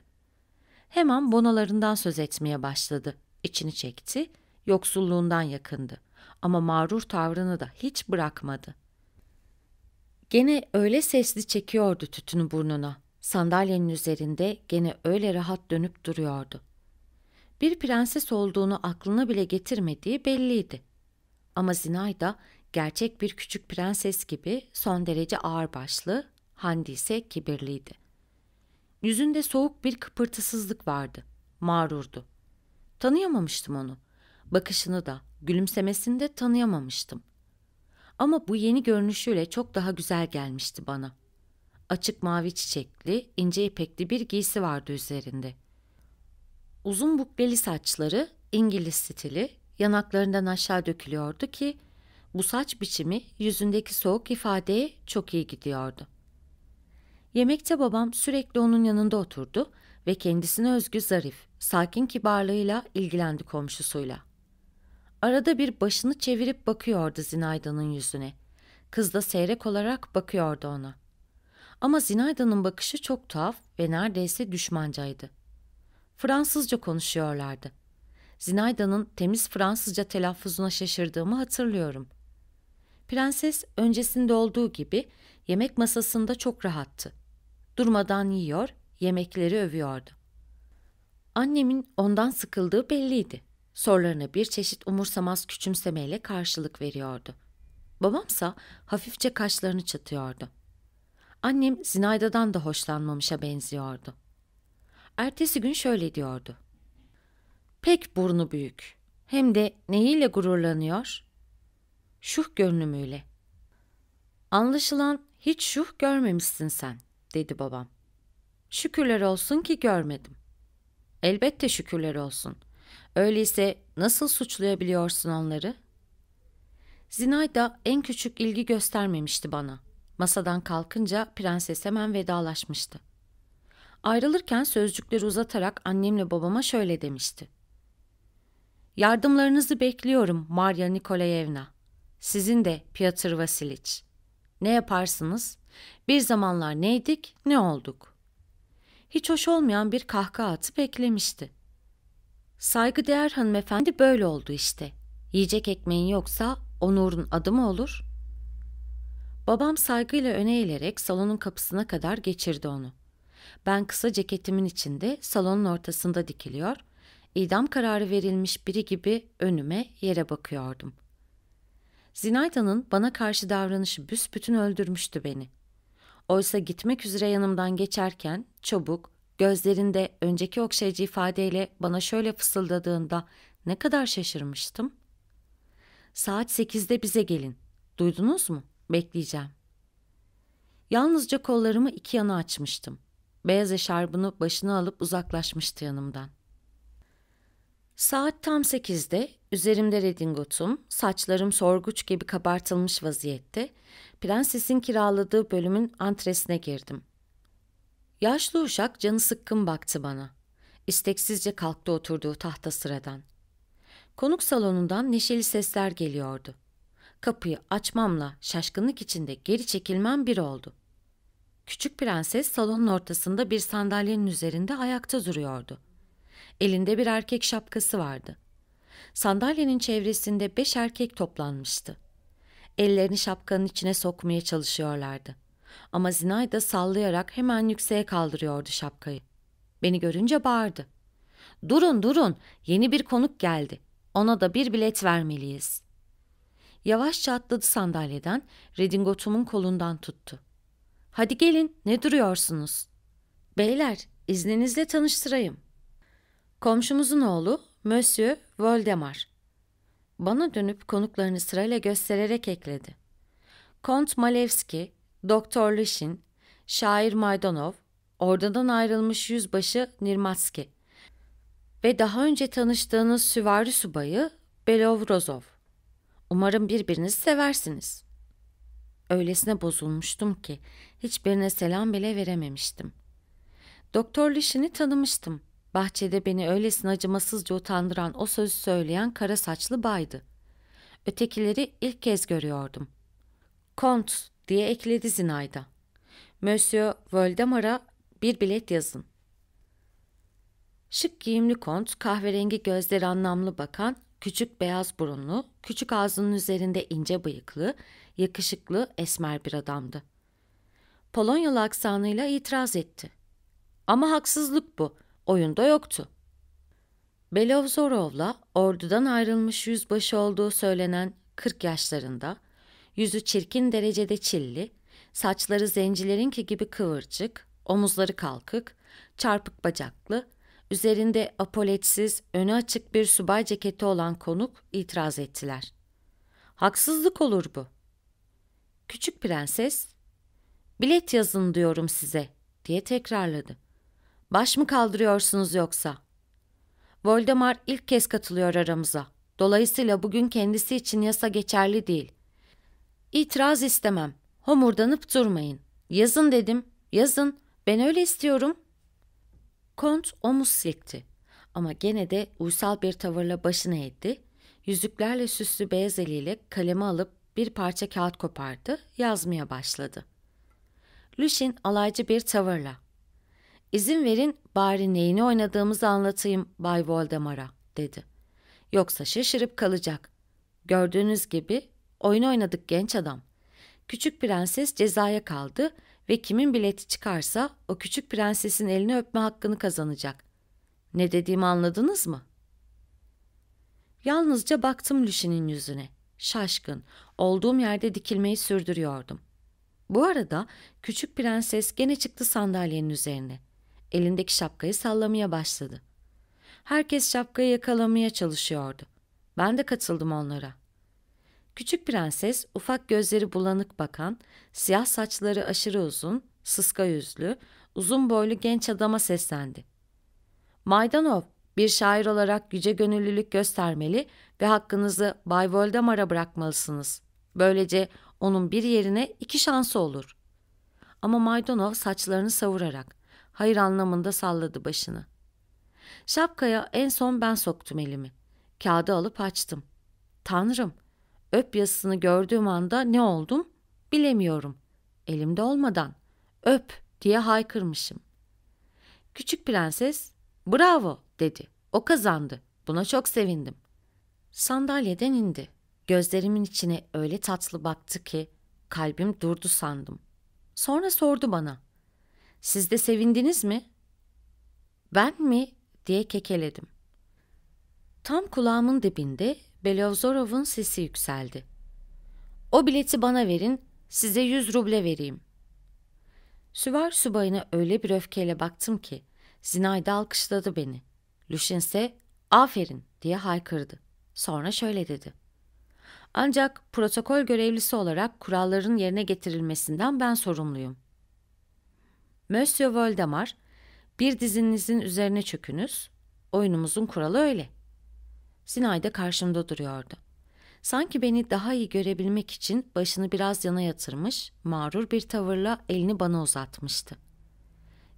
Hemen bonalarından söz etmeye başladı. içini çekti yoksulluğundan yakındı ama mağrur tavrını da hiç bırakmadı. Gene öyle sesli çekiyordu tütünü burnuna. Sandalyenin üzerinde gene öyle rahat dönüp duruyordu. Bir prenses olduğunu aklına bile getirmediği belliydi. Ama Zinayda gerçek bir küçük prenses gibi son derece ağırbaşlı, Handi ise kibirliydi. Yüzünde soğuk bir kıpırtısızlık vardı. Mağrurdu. Tanıyamamıştım onu bakışını da, gülümsemesini de tanıyamamıştım. Ama bu yeni görünüşüyle çok daha güzel gelmişti bana. Açık mavi çiçekli, ince ipekli bir giysi vardı üzerinde. Uzun bukleli saçları, İngiliz stili, yanaklarından aşağı dökülüyordu ki bu saç biçimi yüzündeki soğuk ifadeye çok iyi gidiyordu. Yemekte babam sürekli onun yanında oturdu ve kendisine özgü zarif, sakin kibarlığıyla ilgilendi komşusuyla. Arada bir başını çevirip bakıyordu Zinayda'nın yüzüne. Kız da seyrek olarak bakıyordu ona. Ama Zinayda'nın bakışı çok tuhaf ve neredeyse düşmancaydı. Fransızca konuşuyorlardı. Zinayda'nın temiz Fransızca telaffuzuna şaşırdığımı hatırlıyorum. Prenses öncesinde olduğu gibi yemek masasında çok rahattı. Durmadan yiyor, yemekleri övüyordu. Annemin ondan sıkıldığı belliydi. Sorularına bir çeşit umursamaz küçümsemeyle karşılık veriyordu. Babamsa hafifçe kaşlarını çatıyordu. Annem Zinayda'dan da hoşlanmamışa benziyordu. Ertesi gün şöyle diyordu. Pek burnu büyük. Hem de neyiyle gururlanıyor? Şuh görünümüyle. Anlaşılan hiç şuh görmemişsin sen, dedi babam. Şükürler olsun ki görmedim. Elbette şükürler olsun. Öyleyse nasıl suçlayabiliyorsun onları? Zinayda en küçük ilgi göstermemişti bana. Masadan kalkınca prenses hemen vedalaşmıştı. Ayrılırken sözcükleri uzatarak annemle babama şöyle demişti. Yardımlarınızı bekliyorum Maria Nikolayevna. Sizin de Piotr Vasiliç. Ne yaparsınız? Bir zamanlar neydik, ne olduk? Hiç hoş olmayan bir kahkaha atıp eklemişti. Saygıdeğer hanımefendi böyle oldu işte. Yiyecek ekmeğin yoksa Onur'un adı mı olur? Babam saygıyla öne eğilerek salonun kapısına kadar geçirdi onu. Ben kısa ceketimin içinde salonun ortasında dikiliyor, idam kararı verilmiş biri gibi önüme yere bakıyordum. Zinayda'nın bana karşı davranışı büsbütün öldürmüştü beni. Oysa gitmek üzere yanımdan geçerken çabuk, Gözlerinde önceki okşayıcı ifadeyle bana şöyle fısıldadığında ne kadar şaşırmıştım. Saat sekizde bize gelin. Duydunuz mu? Bekleyeceğim. Yalnızca kollarımı iki yana açmıştım. Beyaz eşarbını başına alıp uzaklaşmıştı yanımdan. Saat tam sekizde üzerimde redingotum, saçlarım sorguç gibi kabartılmış vaziyette Prenses'in kiraladığı bölümün antresine girdim. Yaşlı uşak canı sıkkın baktı bana. İsteksizce kalktı oturduğu tahta sıradan. Konuk salonundan neşeli sesler geliyordu. Kapıyı açmamla şaşkınlık içinde geri çekilmem bir oldu. Küçük prenses salonun ortasında bir sandalyenin üzerinde ayakta duruyordu. Elinde bir erkek şapkası vardı. Sandalyenin çevresinde beş erkek toplanmıştı. Ellerini şapkanın içine sokmaya çalışıyorlardı. Ama Zinayda sallayarak hemen yükseğe kaldırıyordu şapkayı. Beni görünce bağırdı. ''Durun durun yeni bir konuk geldi. Ona da bir bilet vermeliyiz.'' Yavaşça atladı sandalyeden, redingotumun kolundan tuttu. ''Hadi gelin ne duruyorsunuz?'' ''Beyler izninizle tanıştırayım.'' Komşumuzun oğlu Monsieur Voldemar. Bana dönüp konuklarını sırayla göstererek ekledi. Kont Malevski, Doktor Laşin, şair Maydanov, ordudan ayrılmış yüzbaşı Nirmatski ve daha önce tanıştığınız süvari subayı Belovrozov. Umarım birbirinizi seversiniz. Öylesine bozulmuştum ki hiçbirine selam bile verememiştim. Doktor Lishin'i tanımıştım. Bahçede beni öylesine acımasızca utandıran o sözü söyleyen kara saçlı baydı. Ötekileri ilk kez görüyordum. Kont diye ekledi Zinayda. Monsieur Voldemar'a bir bilet yazın. Şık giyimli kont, kahverengi gözleri anlamlı bakan, küçük beyaz burunlu, küçük ağzının üzerinde ince bıyıklı, yakışıklı esmer bir adamdı. Polonyalı aksanıyla itiraz etti. Ama haksızlık bu, oyunda yoktu. Belov Belovzorov'la ordudan ayrılmış yüzbaşı olduğu söylenen 40 yaşlarında, Yüzü çirkin derecede çilli, saçları zencilerinki gibi kıvırcık, omuzları kalkık, çarpık bacaklı, üzerinde apoletsiz, önü açık bir subay ceketi olan konuk itiraz ettiler. Haksızlık olur bu. Küçük prenses, bilet yazın diyorum size diye tekrarladı. Baş mı kaldırıyorsunuz yoksa? Voldemar ilk kez katılıyor aramıza. Dolayısıyla bugün kendisi için yasa geçerli değil. İtiraz istemem. Homurdanıp durmayın. Yazın dedim. Yazın. Ben öyle istiyorum. Kont omuz silkti. Ama gene de uysal bir tavırla başını eğdi. Yüzüklerle süslü beyaz eliyle kalemi alıp bir parça kağıt kopardı. Yazmaya başladı. Lüşin alaycı bir tavırla. İzin verin bari neyini oynadığımızı anlatayım Bay Voldemar'a dedi. Yoksa şaşırıp kalacak. Gördüğünüz gibi Oyun oynadık genç adam. Küçük prenses cezaya kaldı ve kimin bileti çıkarsa o küçük prensesin elini öpme hakkını kazanacak. Ne dediğimi anladınız mı? Yalnızca baktım Lüşin'in yüzüne. Şaşkın, olduğum yerde dikilmeyi sürdürüyordum. Bu arada küçük prenses gene çıktı sandalyenin üzerine. Elindeki şapkayı sallamaya başladı. Herkes şapkayı yakalamaya çalışıyordu. Ben de katıldım onlara.'' Küçük prenses ufak gözleri bulanık bakan, siyah saçları aşırı uzun, sıska yüzlü, uzun boylu genç adama seslendi. Maydanov, bir şair olarak yüce gönüllülük göstermeli ve hakkınızı Bay Voldemar'a bırakmalısınız. Böylece onun bir yerine iki şansı olur. Ama Maydanov saçlarını savurarak, hayır anlamında salladı başını. Şapkaya en son ben soktum elimi. Kağıdı alıp açtım. Tanrım, Öp yazısını gördüğüm anda ne oldum bilemiyorum. Elimde olmadan öp diye haykırmışım. Küçük prenses bravo dedi. O kazandı. Buna çok sevindim. Sandalyeden indi. Gözlerimin içine öyle tatlı baktı ki kalbim durdu sandım. Sonra sordu bana. Siz de sevindiniz mi? Ben mi diye kekeledim. Tam kulağımın dibinde Belovzorov'un sesi yükseldi. O bileti bana verin, size yüz ruble vereyim. Süvar subayına öyle bir öfkeyle baktım ki Zinayda alkışladı beni. Lüşin ise aferin diye haykırdı. Sonra şöyle dedi. Ancak protokol görevlisi olarak kuralların yerine getirilmesinden ben sorumluyum. Monsieur Voldemar, bir dizinizin üzerine çökünüz, oyunumuzun kuralı öyle. Sinay da karşımda duruyordu. Sanki beni daha iyi görebilmek için başını biraz yana yatırmış, mağrur bir tavırla elini bana uzatmıştı.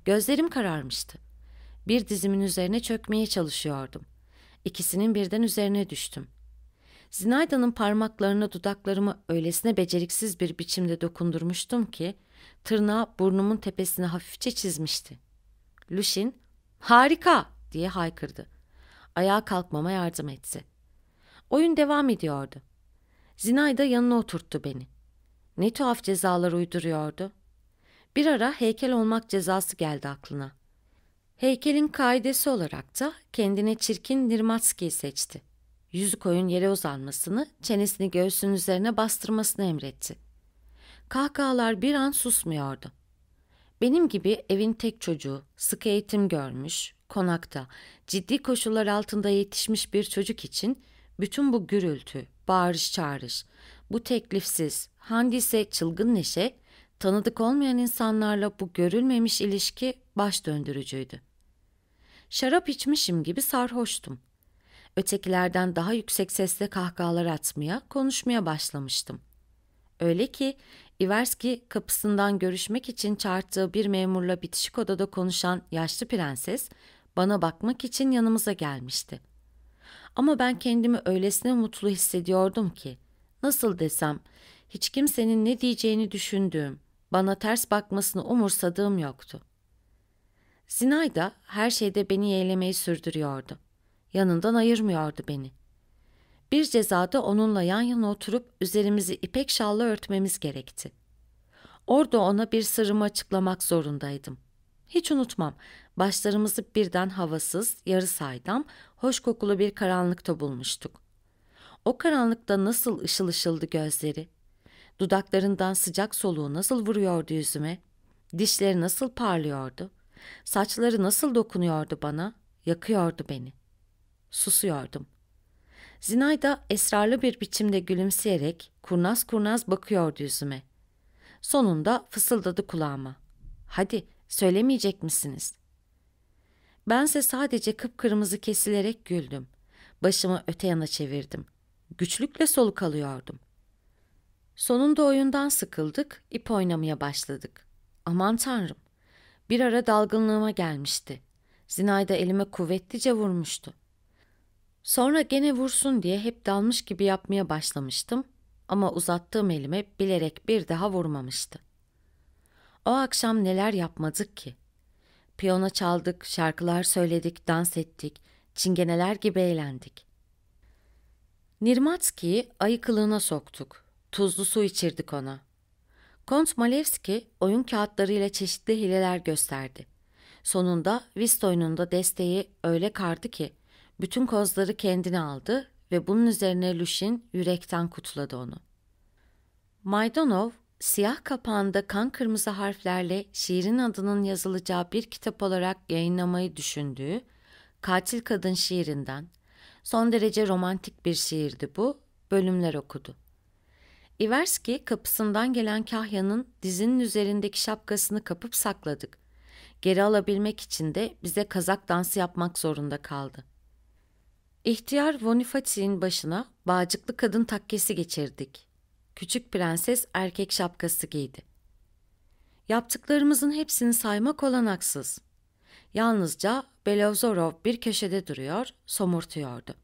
Gözlerim kararmıştı. Bir dizimin üzerine çökmeye çalışıyordum. İkisinin birden üzerine düştüm. Zinayda'nın parmaklarına dudaklarımı öylesine beceriksiz bir biçimde dokundurmuştum ki tırnağı burnumun tepesine hafifçe çizmişti. Lushin, harika diye haykırdı ayağa kalkmama yardım etti. Oyun devam ediyordu. Zinayda yanına oturttu beni. Ne tuhaf cezalar uyduruyordu. Bir ara heykel olmak cezası geldi aklına. Heykelin kaidesi olarak da kendine çirkin Nirmatski'yi seçti. Yüzük oyun yere uzanmasını, çenesini göğsünün üzerine bastırmasını emretti. Kahkahalar bir an susmuyordu. Benim gibi evin tek çocuğu, sık eğitim görmüş, konakta, ciddi koşullar altında yetişmiş bir çocuk için bütün bu gürültü, bağırış çağırış, bu teklifsiz, hangi çılgın neşe, tanıdık olmayan insanlarla bu görülmemiş ilişki baş döndürücüydü. Şarap içmişim gibi sarhoştum. Ötekilerden daha yüksek sesle kahkahalar atmaya, konuşmaya başlamıştım. Öyle ki Iverski kapısından görüşmek için çağırttığı bir memurla bitişik odada konuşan yaşlı prenses bana bakmak için yanımıza gelmişti. Ama ben kendimi öylesine mutlu hissediyordum ki nasıl desem hiç kimsenin ne diyeceğini düşündüğüm, bana ters bakmasını umursadığım yoktu. Zinayda her şeyde beni yeğlemeyi sürdürüyordu. Yanından ayırmıyordu beni.'' Bir cezada onunla yan yana oturup üzerimizi ipek şalla örtmemiz gerekti. Orada ona bir sırrımı açıklamak zorundaydım. Hiç unutmam, başlarımızı birden havasız, yarı saydam, hoş kokulu bir karanlıkta bulmuştuk. O karanlıkta nasıl ışıl ışıldı gözleri, dudaklarından sıcak soluğu nasıl vuruyordu yüzüme, dişleri nasıl parlıyordu, saçları nasıl dokunuyordu bana, yakıyordu beni. Susuyordum. Zinayda esrarlı bir biçimde gülümseyerek kurnaz kurnaz bakıyordu yüzüme. Sonunda fısıldadı kulağıma. Hadi söylemeyecek misiniz? Bense sadece kıpkırmızı kesilerek güldüm. Başımı öte yana çevirdim. Güçlükle soluk alıyordum. Sonunda oyundan sıkıldık, ip oynamaya başladık. Aman tanrım! Bir ara dalgınlığıma gelmişti. Zinayda elime kuvvetlice vurmuştu. Sonra gene vursun diye hep dalmış gibi yapmaya başlamıştım ama uzattığım elime bilerek bir daha vurmamıştı. O akşam neler yapmadık ki? Piyano çaldık, şarkılar söyledik, dans ettik, çingeneler gibi eğlendik. Nirmatski'yi ayı kılığına soktuk. Tuzlu su içirdik ona. Kont Malevski oyun kağıtlarıyla çeşitli hileler gösterdi. Sonunda Vistoy'un da desteği öyle kardı ki bütün kozları kendine aldı ve bunun üzerine Lushin yürekten kutladı onu. Maydanov, siyah kapağında kan kırmızı harflerle şiirin adının yazılacağı bir kitap olarak yayınlamayı düşündüğü Katil Kadın şiirinden, son derece romantik bir şiirdi bu, bölümler okudu. Iverski kapısından gelen kahyanın dizinin üzerindeki şapkasını kapıp sakladık. Geri alabilmek için de bize kazak dansı yapmak zorunda kaldı.'' İhtiyar Bonifaci'nin başına bağcıklı kadın takkesi geçirdik. Küçük prenses erkek şapkası giydi. Yaptıklarımızın hepsini saymak olanaksız. Yalnızca Belozorov bir köşede duruyor, somurtuyordu.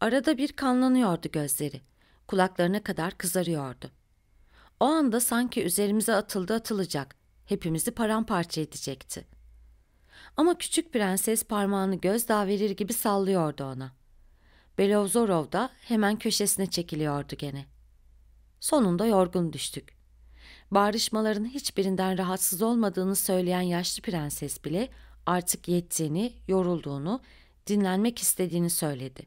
Arada bir kanlanıyordu gözleri. Kulaklarına kadar kızarıyordu. O anda sanki üzerimize atıldı atılacak, hepimizi paramparça edecekti.'' Ama küçük prenses parmağını gözdağı verir gibi sallıyordu ona. Belovzorov da hemen köşesine çekiliyordu gene. Sonunda yorgun düştük. Bağrışmaların hiçbirinden rahatsız olmadığını söyleyen yaşlı prenses bile artık yettiğini, yorulduğunu, dinlenmek istediğini söyledi.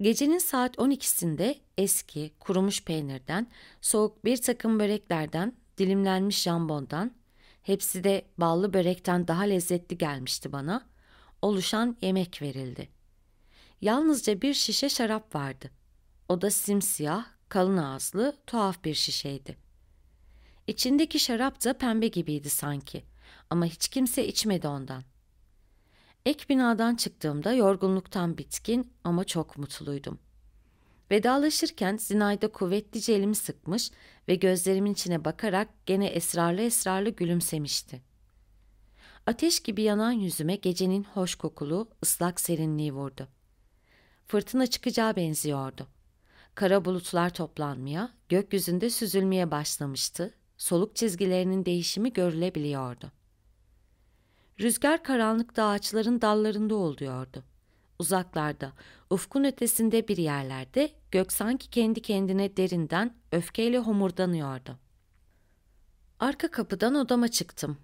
Gecenin saat 12'sinde eski, kurumuş peynirden, soğuk bir takım böreklerden, dilimlenmiş jambondan, Hepsi de ballı börekten daha lezzetli gelmişti bana. Oluşan yemek verildi. Yalnızca bir şişe şarap vardı. O da simsiyah, kalın ağızlı, tuhaf bir şişeydi. İçindeki şarap da pembe gibiydi sanki ama hiç kimse içmedi ondan. Ek binadan çıktığımda yorgunluktan bitkin ama çok mutluydum. Vedalaşırken Zinayda kuvvetlice elimi sıkmış ve gözlerimin içine bakarak gene esrarlı esrarlı gülümsemişti. Ateş gibi yanan yüzüme gecenin hoş kokulu, ıslak serinliği vurdu. Fırtına çıkacağı benziyordu. Kara bulutlar toplanmaya, gökyüzünde süzülmeye başlamıştı. Soluk çizgilerinin değişimi görülebiliyordu. Rüzgar karanlıkta ağaçların dallarında oluyordu. Uzaklarda, ufkun ötesinde bir yerlerde gök sanki kendi kendine derinden öfkeyle homurdanıyordu. Arka kapıdan odama çıktım.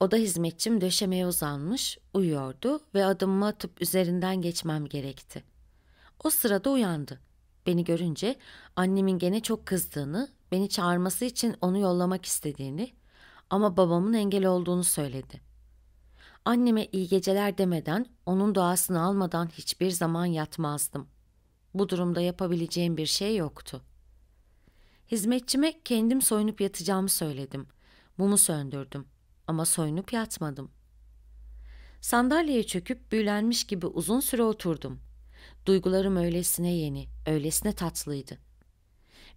Oda hizmetçim döşemeye uzanmış, uyuyordu ve adımımı atıp üzerinden geçmem gerekti. O sırada uyandı. Beni görünce annemin gene çok kızdığını, beni çağırması için onu yollamak istediğini ama babamın engel olduğunu söyledi anneme iyi geceler demeden, onun duasını almadan hiçbir zaman yatmazdım. Bu durumda yapabileceğim bir şey yoktu. Hizmetçime kendim soyunup yatacağımı söyledim. Mumu söndürdüm ama soyunup yatmadım. Sandalyeye çöküp büyülenmiş gibi uzun süre oturdum. Duygularım öylesine yeni, öylesine tatlıydı.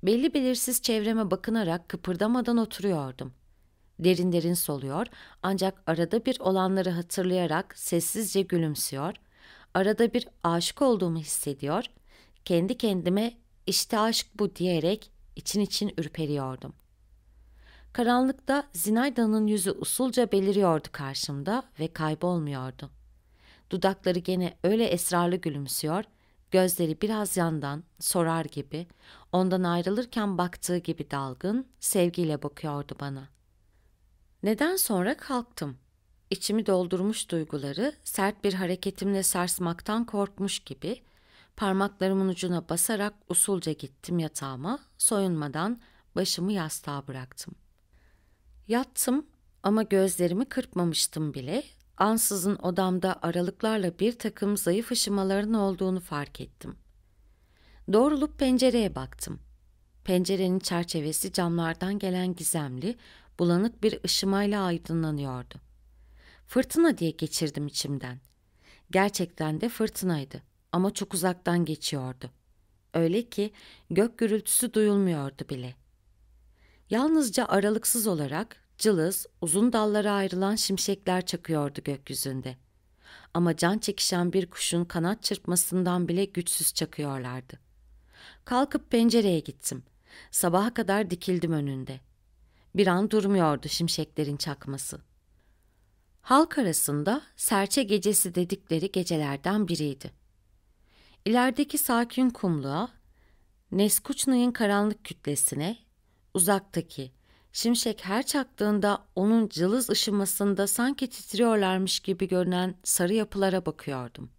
Belli belirsiz çevreme bakınarak kıpırdamadan oturuyordum derin derin soluyor ancak arada bir olanları hatırlayarak sessizce gülümsüyor. Arada bir aşık olduğumu hissediyor. Kendi kendime işte aşk bu diyerek için için ürperiyordum. Karanlıkta Zinayda'nın yüzü usulca beliriyordu karşımda ve kaybolmuyordu. Dudakları gene öyle esrarlı gülümsüyor, gözleri biraz yandan, sorar gibi, ondan ayrılırken baktığı gibi dalgın, sevgiyle bakıyordu bana.'' Neden sonra kalktım. İçimi doldurmuş duyguları sert bir hareketimle sarsmaktan korkmuş gibi parmaklarımın ucuna basarak usulca gittim yatağıma, soyunmadan başımı yastığa bıraktım. Yattım ama gözlerimi kırpmamıştım bile, ansızın odamda aralıklarla bir takım zayıf ışımaların olduğunu fark ettim. Doğrulup pencereye baktım. Pencerenin çerçevesi camlardan gelen gizemli, bulanık bir ışımayla aydınlanıyordu. Fırtına diye geçirdim içimden. Gerçekten de fırtınaydı ama çok uzaktan geçiyordu. Öyle ki gök gürültüsü duyulmuyordu bile. Yalnızca aralıksız olarak cılız, uzun dallara ayrılan şimşekler çakıyordu gökyüzünde. Ama can çekişen bir kuşun kanat çırpmasından bile güçsüz çakıyorlardı. Kalkıp pencereye gittim. Sabaha kadar dikildim önünde.'' Bir an durmuyordu şimşeklerin çakması. Halk arasında serçe gecesi dedikleri gecelerden biriydi. İlerideki sakin kumluğa, Neskuçnayın karanlık kütlesine, uzaktaki, şimşek her çaktığında onun cılız ışımasında sanki titriyorlarmış gibi görünen sarı yapılara bakıyordum.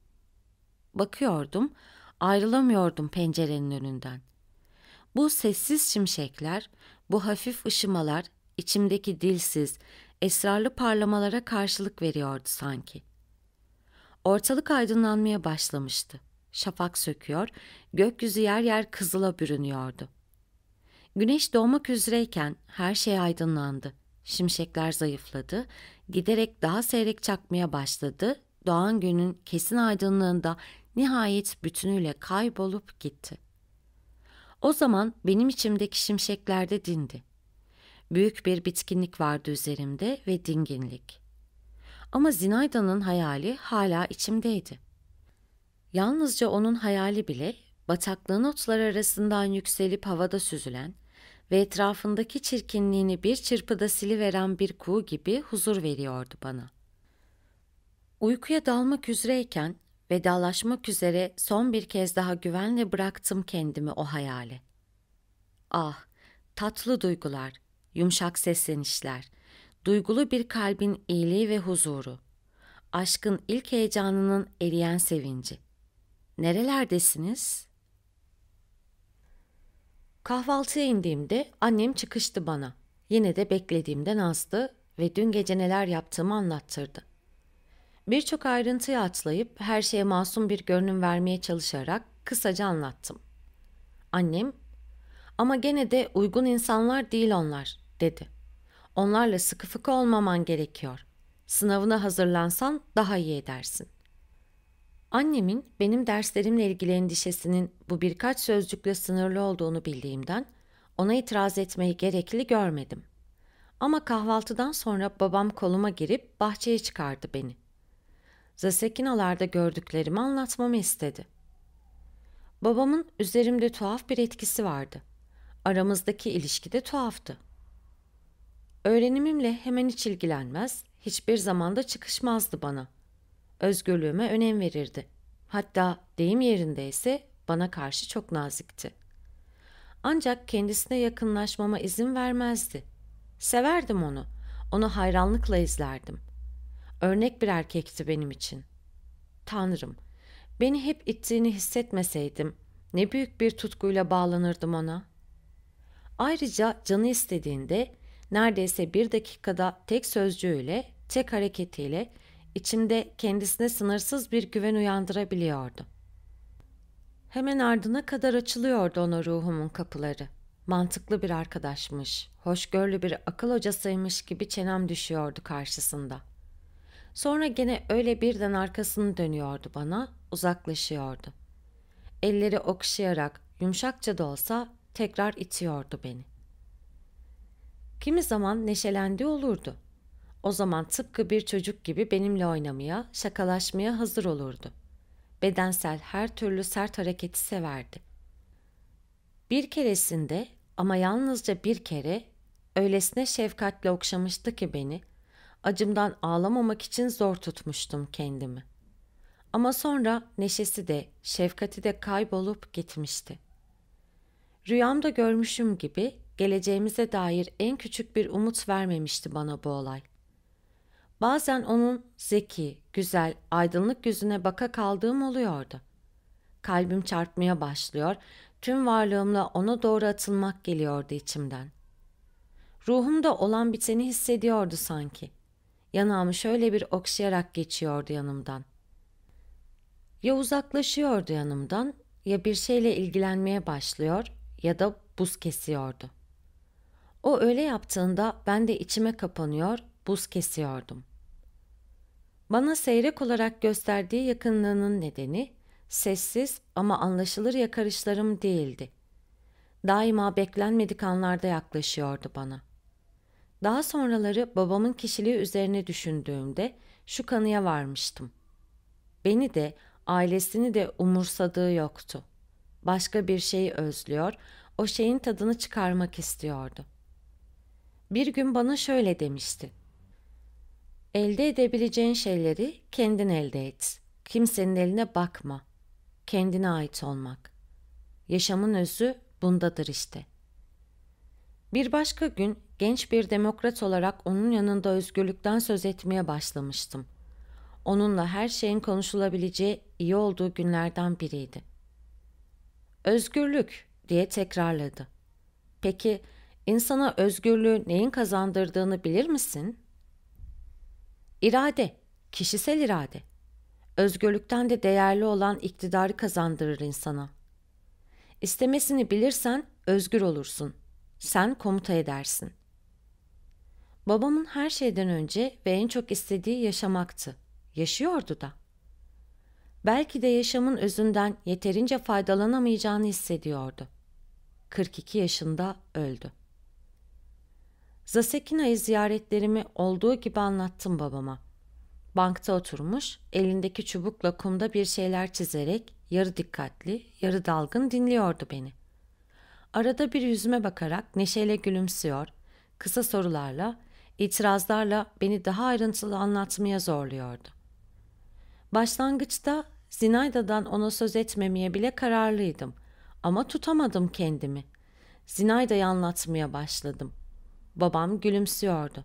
Bakıyordum, ayrılamıyordum pencerenin önünden. Bu sessiz şimşekler bu hafif ışımalar içimdeki dilsiz, esrarlı parlamalara karşılık veriyordu sanki. Ortalık aydınlanmaya başlamıştı. Şafak söküyor, gökyüzü yer yer kızıla bürünüyordu. Güneş doğmak üzereyken her şey aydınlandı. Şimşekler zayıfladı, giderek daha seyrek çakmaya başladı. Doğan günün kesin aydınlığında nihayet bütünüyle kaybolup gitti.'' O zaman benim içimdeki şimşekler de dindi. Büyük bir bitkinlik vardı üzerimde ve dinginlik. Ama Zinayda'nın hayali hala içimdeydi. Yalnızca onun hayali bile bataklığın otlar arasından yükselip havada süzülen ve etrafındaki çirkinliğini bir çırpıda siliveren bir kuğu gibi huzur veriyordu bana. Uykuya dalmak üzereyken Vedalaşmak üzere son bir kez daha güvenle bıraktım kendimi o hayale. Ah, tatlı duygular, yumuşak seslenişler, duygulu bir kalbin iyiliği ve huzuru, aşkın ilk heyecanının eriyen sevinci. Nerelerdesiniz? Kahvaltıya indiğimde annem çıkıştı bana. Yine de beklediğimden azdı ve dün gece neler yaptığımı anlattırdı. Birçok ayrıntıyı atlayıp her şeye masum bir görünüm vermeye çalışarak kısaca anlattım. Annem, ama gene de uygun insanlar değil onlar, dedi. Onlarla sıkı fıkı olmaman gerekiyor. Sınavına hazırlansan daha iyi edersin. Annemin benim derslerimle ilgili endişesinin bu birkaç sözcükle sınırlı olduğunu bildiğimden ona itiraz etmeyi gerekli görmedim. Ama kahvaltıdan sonra babam koluma girip bahçeye çıkardı beni. Zasekinalarda gördüklerimi anlatmamı istedi. Babamın üzerimde tuhaf bir etkisi vardı. Aramızdaki ilişki de tuhaftı. Öğrenimimle hemen hiç ilgilenmez, hiçbir zamanda çıkışmazdı bana. Özgürlüğüme önem verirdi. Hatta deyim yerindeyse bana karşı çok nazikti. Ancak kendisine yakınlaşmama izin vermezdi. Severdim onu, onu hayranlıkla izlerdim.'' örnek bir erkekti benim için. Tanrım, beni hep ittiğini hissetmeseydim ne büyük bir tutkuyla bağlanırdım ona. Ayrıca canı istediğinde neredeyse bir dakikada tek sözcüğüyle, tek hareketiyle içimde kendisine sınırsız bir güven uyandırabiliyordu. Hemen ardına kadar açılıyordu ona ruhumun kapıları. Mantıklı bir arkadaşmış, hoşgörülü bir akıl hocasıymış gibi çenem düşüyordu karşısında.'' Sonra gene öyle birden arkasını dönüyordu bana, uzaklaşıyordu. Elleri okşayarak, yumuşakça da olsa tekrar itiyordu beni. Kimi zaman neşelendi olurdu. O zaman tıpkı bir çocuk gibi benimle oynamaya, şakalaşmaya hazır olurdu. Bedensel her türlü sert hareketi severdi. Bir keresinde ama yalnızca bir kere öylesine şefkatle okşamıştı ki beni Acımdan ağlamamak için zor tutmuştum kendimi. Ama sonra neşesi de, şefkati de kaybolup gitmişti. Rüyamda görmüşüm gibi geleceğimize dair en küçük bir umut vermemişti bana bu olay. Bazen onun zeki, güzel, aydınlık yüzüne baka kaldığım oluyordu. Kalbim çarpmaya başlıyor, tüm varlığımla ona doğru atılmak geliyordu içimden. Ruhumda olan biteni hissediyordu sanki. Yanağımı şöyle bir okşayarak geçiyordu yanımdan. Ya uzaklaşıyordu yanımdan ya bir şeyle ilgilenmeye başlıyor ya da buz kesiyordu. O öyle yaptığında ben de içime kapanıyor, buz kesiyordum. Bana seyrek olarak gösterdiği yakınlığının nedeni sessiz ama anlaşılır yakarışlarım değildi. Daima beklenmedik anlarda yaklaşıyordu bana.'' Daha sonraları babamın kişiliği üzerine düşündüğümde şu kanıya varmıştım. Beni de ailesini de umursadığı yoktu. Başka bir şeyi özlüyor, o şeyin tadını çıkarmak istiyordu. Bir gün bana şöyle demişti. Elde edebileceğin şeyleri kendin elde et. Kimsenin eline bakma. Kendine ait olmak. Yaşamın özü bundadır işte. Bir başka gün Genç bir demokrat olarak onun yanında özgürlükten söz etmeye başlamıştım. Onunla her şeyin konuşulabileceği iyi olduğu günlerden biriydi. Özgürlük diye tekrarladı. Peki insana özgürlüğü neyin kazandırdığını bilir misin? İrade, kişisel irade. Özgürlükten de değerli olan iktidarı kazandırır insana. İstemesini bilirsen özgür olursun. Sen komuta edersin. Babamın her şeyden önce ve en çok istediği yaşamaktı. Yaşıyordu da. Belki de yaşamın özünden yeterince faydalanamayacağını hissediyordu. 42 yaşında öldü. Zasekina'yı ziyaretlerimi olduğu gibi anlattım babama. Bankta oturmuş, elindeki çubukla kumda bir şeyler çizerek yarı dikkatli, yarı dalgın dinliyordu beni. Arada bir yüzüme bakarak neşeyle gülümsüyor, kısa sorularla itirazlarla beni daha ayrıntılı anlatmaya zorluyordu. Başlangıçta Zinayda'dan ona söz etmemeye bile kararlıydım ama tutamadım kendimi. Zinayda'yı anlatmaya başladım. Babam gülümsüyordu.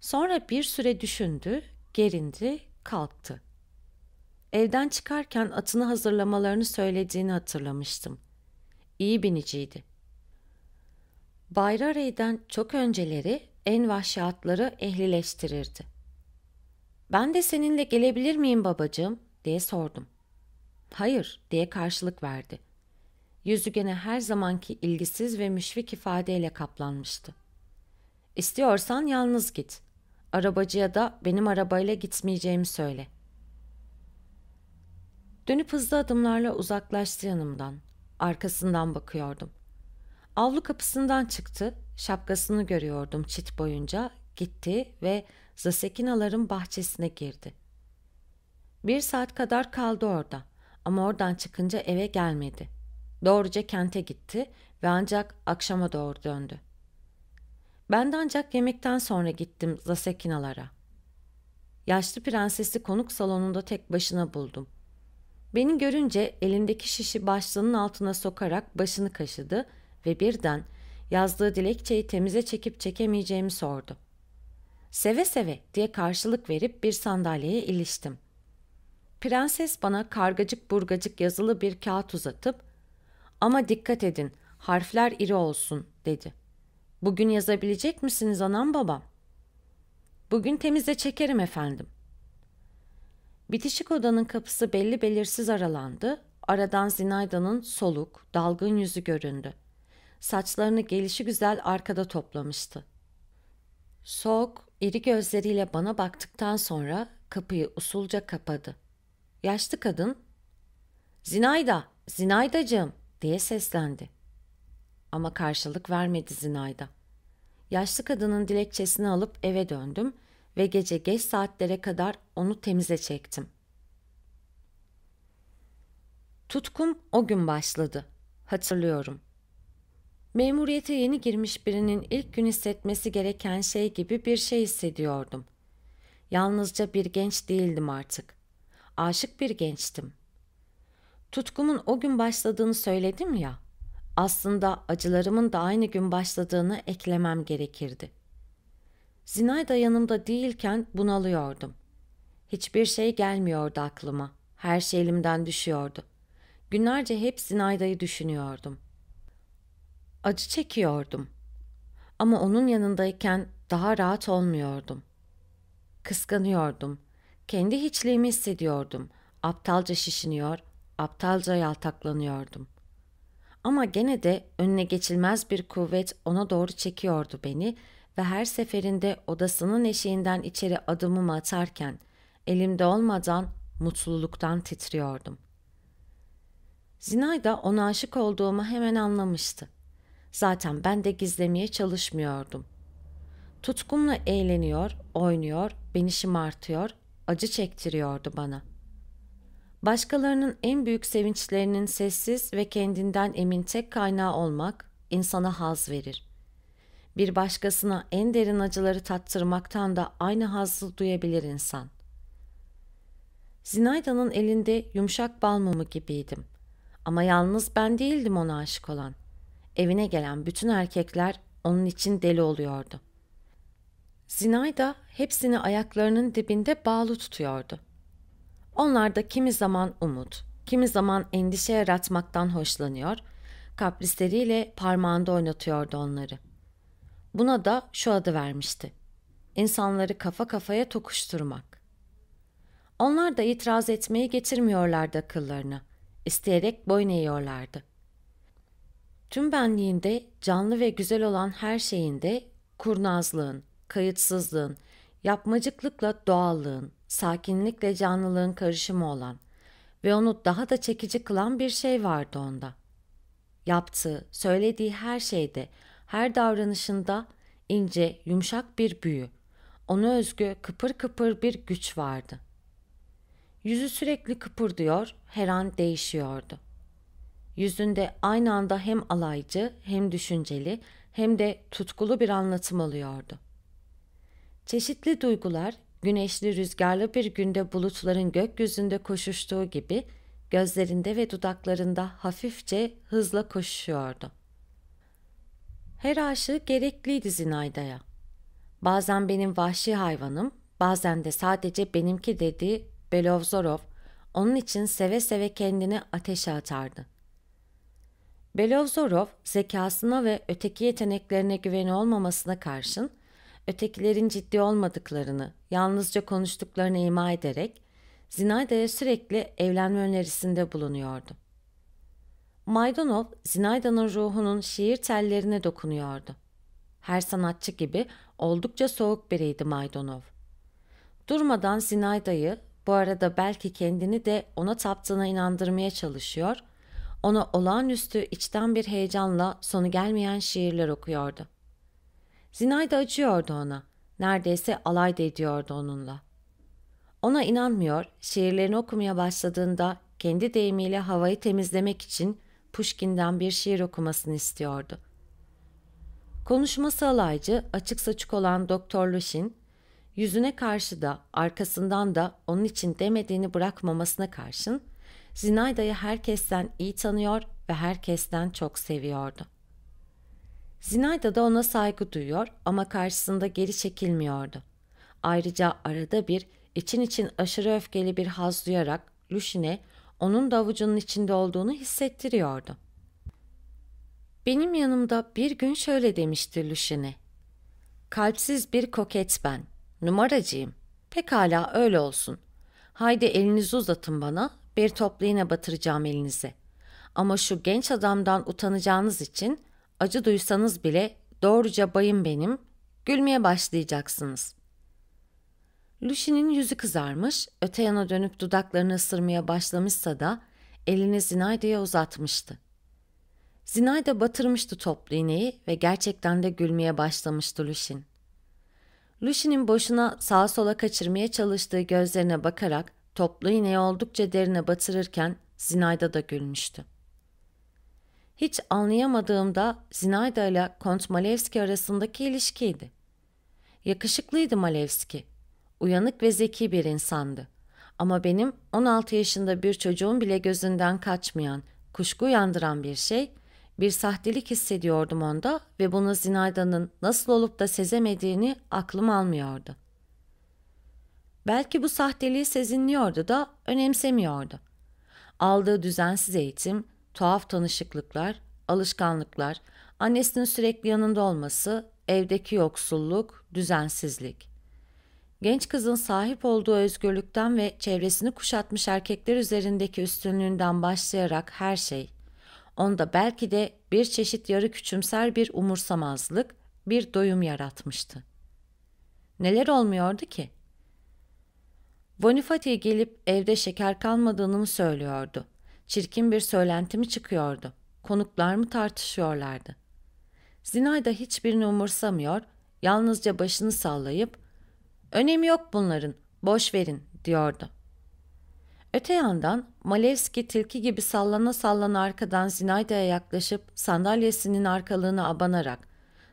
Sonra bir süre düşündü, gerindi, kalktı. Evden çıkarken atını hazırlamalarını söylediğini hatırlamıştım. İyi biniciydi. Bayrare'den çok önceleri en vahşatları ehlileştirirdi. Ben de seninle gelebilir miyim babacığım diye sordum. Hayır diye karşılık verdi. Yüzü gene her zamanki ilgisiz ve müşfik ifadeyle kaplanmıştı. İstiyorsan yalnız git. Arabacıya da benim arabayla gitmeyeceğimi söyle. Dönüp hızlı adımlarla uzaklaştı yanımdan. Arkasından bakıyordum. Avlu kapısından çıktı, şapkasını görüyordum çit boyunca, gitti ve Zasekinaların bahçesine girdi. Bir saat kadar kaldı orada ama oradan çıkınca eve gelmedi. Doğruca kente gitti ve ancak akşama doğru döndü. Ben de ancak yemekten sonra gittim Zasekinalara. Yaşlı prensesi konuk salonunda tek başına buldum. Beni görünce elindeki şişi başlığının altına sokarak başını kaşıdı ve birden yazdığı dilekçeyi temize çekip çekemeyeceğimi sordu. Seve seve diye karşılık verip bir sandalyeye iliştim. Prenses bana kargacık burgacık yazılı bir kağıt uzatıp ama dikkat edin harfler iri olsun dedi. Bugün yazabilecek misiniz anam babam? Bugün temize çekerim efendim. Bitişik odanın kapısı belli belirsiz aralandı. Aradan Zinayda'nın soluk, dalgın yüzü göründü saçlarını gelişi güzel arkada toplamıştı. Soğuk, iri gözleriyle bana baktıktan sonra kapıyı usulca kapadı. Yaşlı kadın, ''Zinayda, Zinaydacığım!'' diye seslendi. Ama karşılık vermedi Zinayda. Yaşlı kadının dilekçesini alıp eve döndüm ve gece geç saatlere kadar onu temize çektim. Tutkum o gün başladı. Hatırlıyorum. Memuriyete yeni girmiş birinin ilk gün hissetmesi gereken şey gibi bir şey hissediyordum. Yalnızca bir genç değildim artık. Aşık bir gençtim. Tutkumun o gün başladığını söyledim ya. Aslında acılarımın da aynı gün başladığını eklemem gerekirdi. Zinayda yanımda değilken bunalıyordum. Hiçbir şey gelmiyordu aklıma. Her şey elimden düşüyordu. Günlerce hep Zinayda'yı düşünüyordum.'' Acı çekiyordum. Ama onun yanındayken daha rahat olmuyordum. Kıskanıyordum. Kendi hiçliğimi hissediyordum. Aptalca şişiniyor, aptalca yaltaklanıyordum. Ama gene de önüne geçilmez bir kuvvet ona doğru çekiyordu beni ve her seferinde odasının eşiğinden içeri adımımı atarken elimde olmadan mutluluktan titriyordum. Zinayda ona aşık olduğumu hemen anlamıştı. Zaten ben de gizlemeye çalışmıyordum. Tutkumla eğleniyor, oynuyor, beni şımartıyor, acı çektiriyordu bana. Başkalarının en büyük sevinçlerinin sessiz ve kendinden emin tek kaynağı olmak insana haz verir. Bir başkasına en derin acıları tattırmaktan da aynı hazzı duyabilir insan. Zinayda'nın elinde yumuşak bal mumu gibiydim. Ama yalnız ben değildim ona aşık olan.'' evine gelen bütün erkekler onun için deli oluyordu. Zinayda hepsini ayaklarının dibinde bağlı tutuyordu. Onlar da kimi zaman umut, kimi zaman endişe yaratmaktan hoşlanıyor, kaprisleriyle parmağında oynatıyordu onları. Buna da şu adı vermişti. İnsanları kafa kafaya tokuşturmak. Onlar da itiraz etmeyi getirmiyorlardı akıllarına. İsteyerek boyun eğiyorlardı.'' Tüm benliğinde canlı ve güzel olan her şeyinde kurnazlığın, kayıtsızlığın, yapmacıklıkla doğallığın, sakinlikle canlılığın karışımı olan ve onu daha da çekici kılan bir şey vardı onda. Yaptığı, söylediği her şeyde, her davranışında ince, yumuşak bir büyü, ona özgü kıpır kıpır bir güç vardı. Yüzü sürekli kıpırdıyor, her an değişiyordu. Yüzünde aynı anda hem alaycı hem düşünceli hem de tutkulu bir anlatım alıyordu. Çeşitli duygular güneşli rüzgarlı bir günde bulutların gökyüzünde koşuştuğu gibi gözlerinde ve dudaklarında hafifçe hızla koşuyordu. Her aşığı gerekliydi Zinayda'ya. Bazen benim vahşi hayvanım, bazen de sadece benimki dediği Belovzorov, onun için seve seve kendini ateşe atardı.'' Belovzorov zekasına ve öteki yeteneklerine güveni olmamasına karşın ötekilerin ciddi olmadıklarını, yalnızca konuştuklarını ima ederek Zinayda'ya sürekli evlenme önerisinde bulunuyordu. Maydonov, Zinayda'nın ruhunun şiir tellerine dokunuyordu. Her sanatçı gibi oldukça soğuk biriydi Maydonov. Durmadan Zinayda'yı, bu arada belki kendini de ona taptığına inandırmaya çalışıyor ona olağanüstü içten bir heyecanla sonu gelmeyen şiirler okuyordu. Zinayda acıyordu ona, neredeyse alay da ediyordu onunla. Ona inanmıyor, şiirlerini okumaya başladığında kendi deyimiyle havayı temizlemek için Pushkin'den bir şiir okumasını istiyordu. Konuşması alaycı, açık saçık olan Doktor Lushin, yüzüne karşı da arkasından da onun için demediğini bırakmamasına karşın Zinayda'yı herkesten iyi tanıyor ve herkesten çok seviyordu. Zinayda da ona saygı duyuyor ama karşısında geri çekilmiyordu. Ayrıca arada bir için için aşırı öfkeli bir haz duyarak Lushine onun da avucunun içinde olduğunu hissettiriyordu. Benim yanımda bir gün şöyle demişti Lushine: Kalpsiz bir koket ben, numaracıyım. Pekala öyle olsun. Haydi elinizi uzatın bana, bir toplu iğne batıracağım elinize. Ama şu genç adamdan utanacağınız için acı duysanız bile doğruca bayım benim, gülmeye başlayacaksınız. Lucy'nin yüzü kızarmış, öte yana dönüp dudaklarını ısırmaya başlamışsa da elini Zinayda'ya uzatmıştı. Zinayda batırmıştı toplu iğneyi ve gerçekten de gülmeye başlamıştı Lucy'nin. Lucy'nin boşuna sağa sola kaçırmaya çalıştığı gözlerine bakarak Toplu iğneyi oldukça derine batırırken Zinayda da gülmüştü. Hiç anlayamadığımda Zinayda ile Kont Malevski arasındaki ilişkiydi. Yakışıklıydı Malevski. Uyanık ve zeki bir insandı. Ama benim 16 yaşında bir çocuğun bile gözünden kaçmayan, kuşku uyandıran bir şey, bir sahtelik hissediyordum onda ve bunu Zinayda'nın nasıl olup da sezemediğini aklım almıyordu.'' Belki bu sahteliği sezinliyordu da önemsemiyordu. Aldığı düzensiz eğitim, tuhaf tanışıklıklar, alışkanlıklar, annesinin sürekli yanında olması, evdeki yoksulluk, düzensizlik. Genç kızın sahip olduğu özgürlükten ve çevresini kuşatmış erkekler üzerindeki üstünlüğünden başlayarak her şey, onda belki de bir çeşit yarı küçümser bir umursamazlık, bir doyum yaratmıştı. Neler olmuyordu ki? Bonifati gelip evde şeker kalmadığını mı söylüyordu? Çirkin bir söylenti mi çıkıyordu? Konuklar mı tartışıyorlardı? Zinayda hiçbirini umursamıyor, yalnızca başını sallayıp ''Önemi yok bunların, boş verin'' diyordu. Öte yandan Malevski tilki gibi sallana sallana arkadan Zinayda'ya yaklaşıp sandalyesinin arkalığını abanarak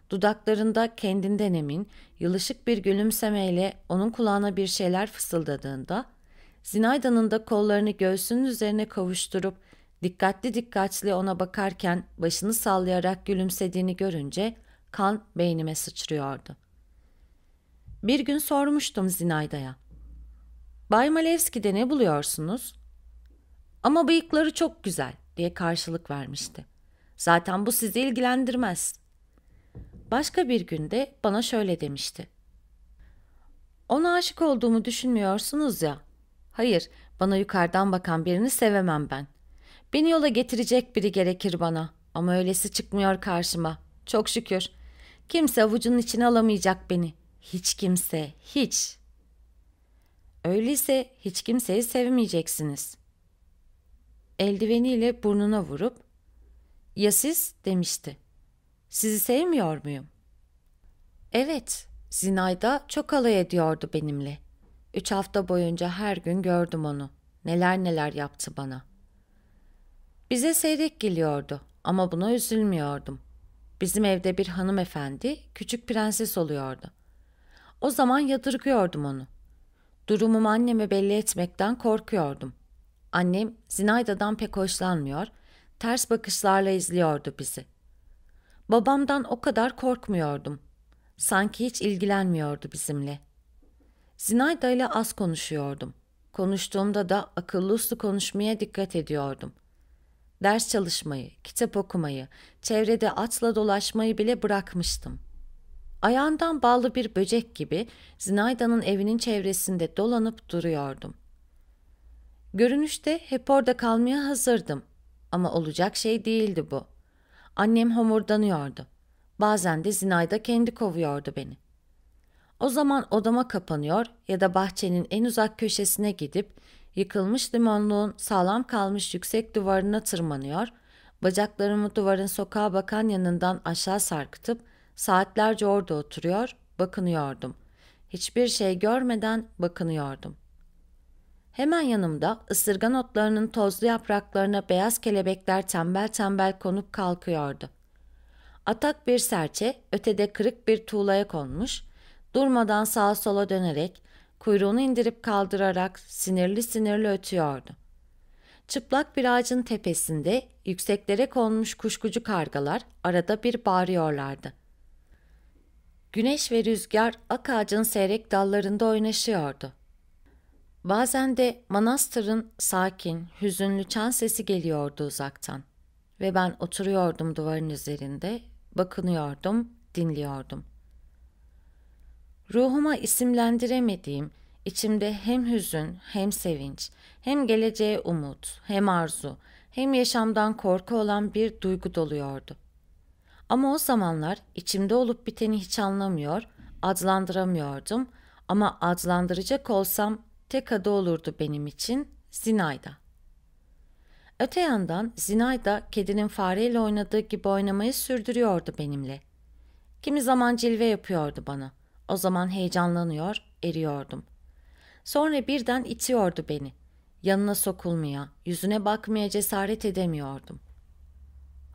Dudaklarında kendinden emin, yılışık bir gülümsemeyle onun kulağına bir şeyler fısıldadığında, Zinayda'nın da kollarını göğsünün üzerine kavuşturup dikkatli dikkatli ona bakarken başını sallayarak gülümsediğini görünce kan beynime sıçrıyordu. Bir gün sormuştum Zinayda'ya. Bay Malevski'de ne buluyorsunuz? Ama bıyıkları çok güzel diye karşılık vermişti. Zaten bu sizi ilgilendirmez. Başka bir günde bana şöyle demişti. Ona aşık olduğumu düşünmüyorsunuz ya. Hayır, bana yukarıdan bakan birini sevemem ben. Beni yola getirecek biri gerekir bana ama öylesi çıkmıyor karşıma. Çok şükür. Kimse avucunun içine alamayacak beni. Hiç kimse, hiç. Öyleyse hiç kimseyi sevmeyeceksiniz. Eldiveniyle burnuna vurup, ya siz demişti. Sizi sevmiyor muyum? Evet, Zinayda çok alay ediyordu benimle. Üç hafta boyunca her gün gördüm onu. Neler neler yaptı bana. Bize seyrek geliyordu ama buna üzülmüyordum. Bizim evde bir hanımefendi küçük prenses oluyordu. O zaman yadırgıyordum onu. Durumumu anneme belli etmekten korkuyordum. Annem Zinayda'dan pek hoşlanmıyor, ters bakışlarla izliyordu bizi. Babamdan o kadar korkmuyordum. Sanki hiç ilgilenmiyordu bizimle. Zinayda ile az konuşuyordum. Konuştuğumda da akıllı uslu konuşmaya dikkat ediyordum. Ders çalışmayı, kitap okumayı, çevrede atla dolaşmayı bile bırakmıştım. Ayağından bağlı bir böcek gibi Zinayda'nın evinin çevresinde dolanıp duruyordum. Görünüşte hep orada kalmaya hazırdım ama olacak şey değildi bu.'' Annem homurdanıyordu. Bazen de Zinayda kendi kovuyordu beni. O zaman odama kapanıyor ya da bahçenin en uzak köşesine gidip yıkılmış limonluğun sağlam kalmış yüksek duvarına tırmanıyor, bacaklarımı duvarın sokağa bakan yanından aşağı sarkıtıp saatlerce orada oturuyor, bakınıyordum. Hiçbir şey görmeden bakınıyordum. Hemen yanımda ısırgan otlarının tozlu yapraklarına beyaz kelebekler tembel tembel konup kalkıyordu. Atak bir serçe ötede kırık bir tuğlaya konmuş, durmadan sağa sola dönerek, kuyruğunu indirip kaldırarak sinirli sinirli ötüyordu. Çıplak bir ağacın tepesinde yükseklere konmuş kuşkucu kargalar arada bir bağırıyorlardı. Güneş ve rüzgar ak ağacın seyrek dallarında oynaşıyordu. Bazen de manastırın sakin, hüzünlü çan sesi geliyordu uzaktan. Ve ben oturuyordum duvarın üzerinde, bakınıyordum, dinliyordum. Ruhuma isimlendiremediğim, içimde hem hüzün, hem sevinç, hem geleceğe umut, hem arzu, hem yaşamdan korku olan bir duygu doluyordu. Ama o zamanlar içimde olup biteni hiç anlamıyor, adlandıramıyordum ama adlandıracak olsam Tek adı olurdu benim için Zinayda. Öte yandan Zinayda kedinin fareyle oynadığı gibi oynamayı sürdürüyordu benimle. Kimi zaman cilve yapıyordu bana. O zaman heyecanlanıyor, eriyordum. Sonra birden itiyordu beni. Yanına sokulmaya, yüzüne bakmaya cesaret edemiyordum.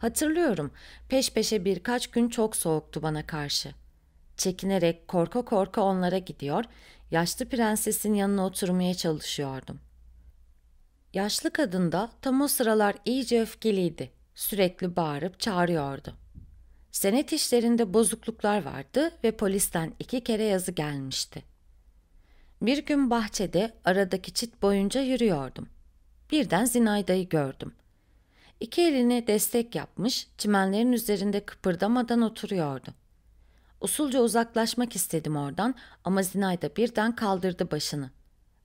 Hatırlıyorum, peş peşe birkaç gün çok soğuktu bana karşı. Çekinerek korka korka onlara gidiyor, yaşlı prensesin yanına oturmaya çalışıyordum. Yaşlı kadın da tam o sıralar iyice öfkeliydi. Sürekli bağırıp çağırıyordu. Senet işlerinde bozukluklar vardı ve polisten iki kere yazı gelmişti. Bir gün bahçede aradaki çit boyunca yürüyordum. Birden Zinayda'yı gördüm. İki eline destek yapmış, çimenlerin üzerinde kıpırdamadan oturuyordu. Usulca uzaklaşmak istedim oradan ama Zinayda birden kaldırdı başını.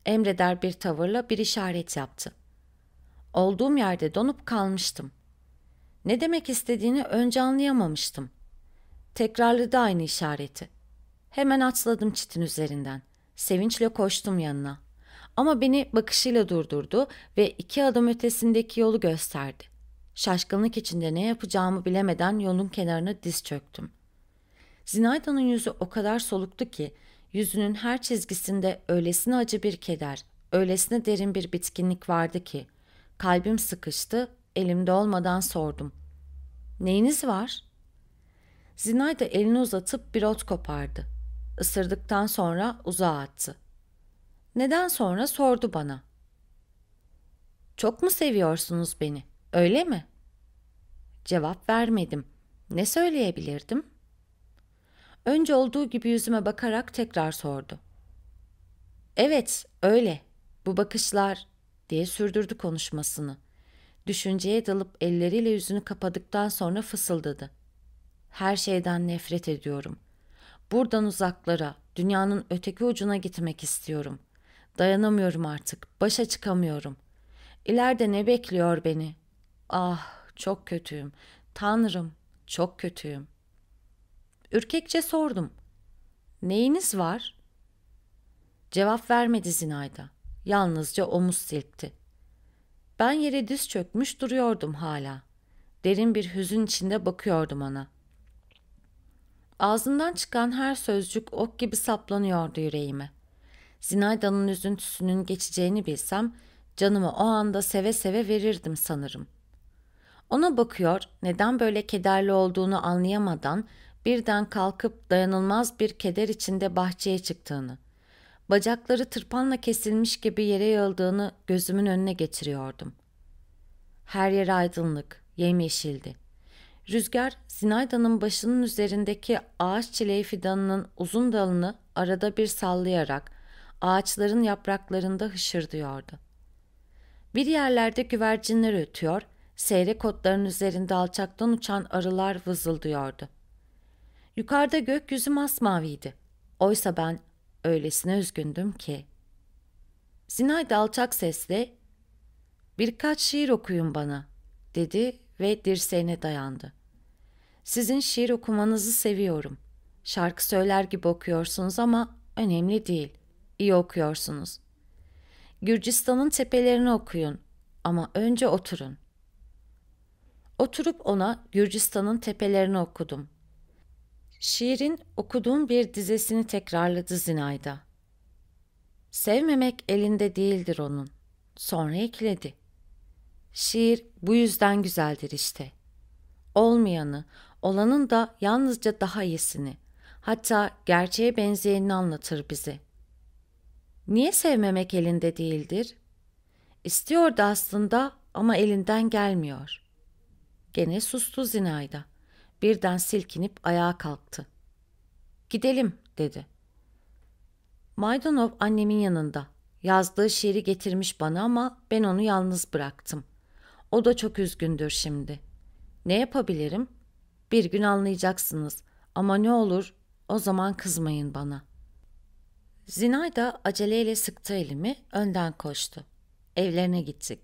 Emreder bir tavırla bir işaret yaptı. Olduğum yerde donup kalmıştım. Ne demek istediğini önce anlayamamıştım. Tekrarladı aynı işareti. Hemen atladım çitin üzerinden. Sevinçle koştum yanına. Ama beni bakışıyla durdurdu ve iki adım ötesindeki yolu gösterdi. Şaşkınlık içinde ne yapacağımı bilemeden yolun kenarına diz çöktüm.'' Zinayda'nın yüzü o kadar soluktu ki yüzünün her çizgisinde öylesine acı bir keder, öylesine derin bir bitkinlik vardı ki kalbim sıkıştı, elimde olmadan sordum. Neyiniz var? Zinayda elini uzatıp bir ot kopardı. Isırdıktan sonra uzağa attı. Neden sonra sordu bana. Çok mu seviyorsunuz beni, öyle mi? Cevap vermedim. Ne söyleyebilirdim?'' Önce olduğu gibi yüzüme bakarak tekrar sordu. Evet, öyle. Bu bakışlar diye sürdürdü konuşmasını. Düşünceye dalıp elleriyle yüzünü kapadıktan sonra fısıldadı. Her şeyden nefret ediyorum. Buradan uzaklara, dünyanın öteki ucuna gitmek istiyorum. Dayanamıyorum artık, başa çıkamıyorum. İleride ne bekliyor beni? Ah, çok kötüyüm. Tanrım, çok kötüyüm. Ürkekçe sordum. Neyiniz var? Cevap vermedi Zinayda. Yalnızca omuz silkti. Ben yere düz çökmüş duruyordum hala. Derin bir hüzün içinde bakıyordum ona. Ağzından çıkan her sözcük ok gibi saplanıyordu yüreğime. Zinayda'nın üzüntüsünün geçeceğini bilsem canımı o anda seve seve verirdim sanırım. Ona bakıyor, neden böyle kederli olduğunu anlayamadan birden kalkıp dayanılmaz bir keder içinde bahçeye çıktığını, bacakları tırpanla kesilmiş gibi yere yığıldığını gözümün önüne getiriyordum. Her yer aydınlık, yemyeşildi. Rüzgar, Zinayda'nın başının üzerindeki ağaç çileği fidanının uzun dalını arada bir sallayarak ağaçların yapraklarında hışırdıyordu. Bir yerlerde güvercinler ötüyor, seyrek otların üzerinde alçaktan uçan arılar vızıldıyordu. Yukarıda gökyüzü masmaviydi. Oysa ben öylesine üzgündüm ki. Zinayda alçak sesle ''Birkaç şiir okuyun bana.'' dedi ve dirseğine dayandı. ''Sizin şiir okumanızı seviyorum. Şarkı söyler gibi okuyorsunuz ama önemli değil. İyi okuyorsunuz. Gürcistan'ın tepelerini okuyun ama önce oturun.'' Oturup ona Gürcistan'ın tepelerini okudum. Şiirin okuduğum bir dizesini tekrarladı Zinayda. Sevmemek elinde değildir onun. Sonra ekledi. Şiir bu yüzden güzeldir işte. Olmayanı, olanın da yalnızca daha iyisini, hatta gerçeğe benzeyenini anlatır bize. Niye sevmemek elinde değildir? İstiyordu aslında ama elinden gelmiyor. Gene sustu Zinayda.'' birden silkinip ayağa kalktı. Gidelim dedi. Maydanov annemin yanında. Yazdığı şiiri getirmiş bana ama ben onu yalnız bıraktım. O da çok üzgündür şimdi. Ne yapabilirim? Bir gün anlayacaksınız ama ne olur o zaman kızmayın bana. Zinayda aceleyle sıktı elimi, önden koştu. Evlerine gittik.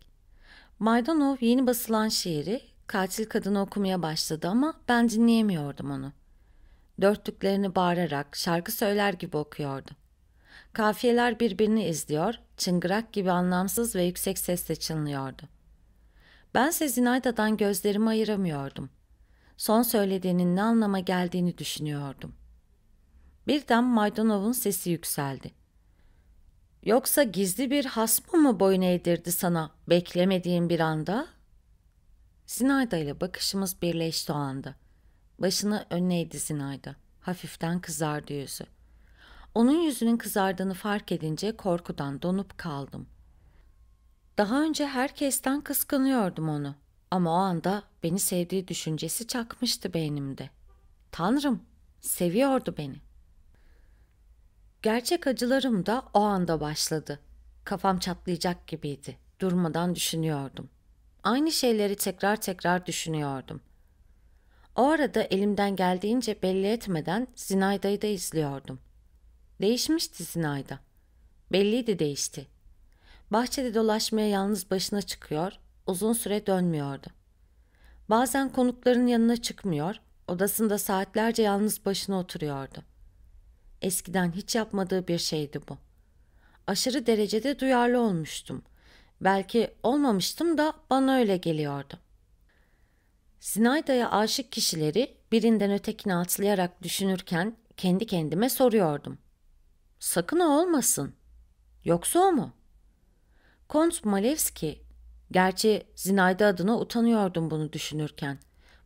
Maydanov yeni basılan şiiri Katil kadını okumaya başladı ama ben dinleyemiyordum onu. Dörtlüklerini bağırarak şarkı söyler gibi okuyordu. Kafiyeler birbirini izliyor, çıngırak gibi anlamsız ve yüksek sesle çınlıyordu. Bense Zinayda'dan gözlerimi ayıramıyordum. Son söylediğinin ne anlama geldiğini düşünüyordum. Birden Maydanov'un sesi yükseldi. Yoksa gizli bir hasmı mı boyun eğdirdi sana beklemediğin bir anda Zinayda ile bakışımız birleşti o anda. Başını önüne eğdi Zinayda. Hafiften kızardı yüzü. Onun yüzünün kızardığını fark edince korkudan donup kaldım. Daha önce herkesten kıskanıyordum onu. Ama o anda beni sevdiği düşüncesi çakmıştı beynimde. Tanrım, seviyordu beni. Gerçek acılarım da o anda başladı. Kafam çatlayacak gibiydi. Durmadan düşünüyordum. Aynı şeyleri tekrar tekrar düşünüyordum. O arada elimden geldiğince belli etmeden Zinayda'yı da izliyordum. Değişmişti Zinayda. Belliydi değişti. Bahçede dolaşmaya yalnız başına çıkıyor, uzun süre dönmüyordu. Bazen konukların yanına çıkmıyor, odasında saatlerce yalnız başına oturuyordu. Eskiden hiç yapmadığı bir şeydi bu. Aşırı derecede duyarlı olmuştum. Belki olmamıştım da bana öyle geliyordu. Zinayda'ya aşık kişileri birinden ötekine atlayarak düşünürken kendi kendime soruyordum. Sakın o olmasın. Yoksa o mu? Kont Malevski, gerçi Zinayda adına utanıyordum bunu düşünürken.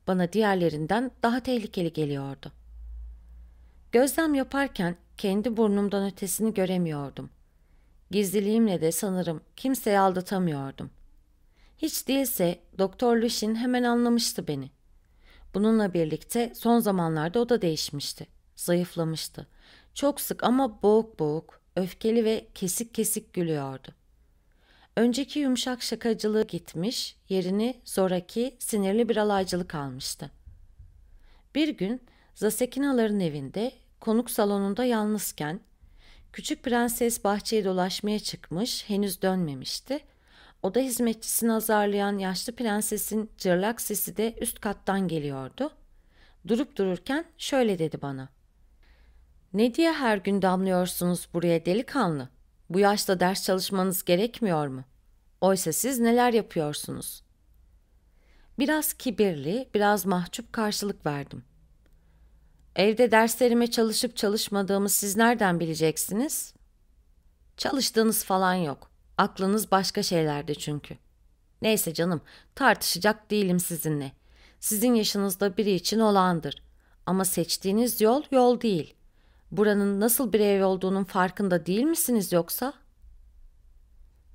Bana diğerlerinden daha tehlikeli geliyordu. Gözlem yaparken kendi burnumdan ötesini göremiyordum. Gizliliğimle de sanırım kimseyi aldatamıyordum. Hiç değilse Doktor Lushin hemen anlamıştı beni. Bununla birlikte son zamanlarda o da değişmişti. Zayıflamıştı. Çok sık ama boğuk boğuk, öfkeli ve kesik kesik gülüyordu. Önceki yumuşak şakacılığı gitmiş, yerini zoraki, sinirli bir alaycılık almıştı. Bir gün Zasekinaların evinde, konuk salonunda yalnızken Küçük prenses bahçeye dolaşmaya çıkmış, henüz dönmemişti. Oda hizmetçisini azarlayan yaşlı prensesin cırlak sesi de üst kattan geliyordu. Durup dururken şöyle dedi bana. Ne diye her gün damlıyorsunuz buraya delikanlı? Bu yaşta ders çalışmanız gerekmiyor mu? Oysa siz neler yapıyorsunuz? Biraz kibirli, biraz mahcup karşılık verdim.'' Evde derslerime çalışıp çalışmadığımı siz nereden bileceksiniz? Çalıştığınız falan yok. Aklınız başka şeylerde çünkü. Neyse canım, tartışacak değilim sizinle. Sizin yaşınızda biri için olağandır, Ama seçtiğiniz yol yol değil. Buranın nasıl bir ev olduğunun farkında değil misiniz yoksa?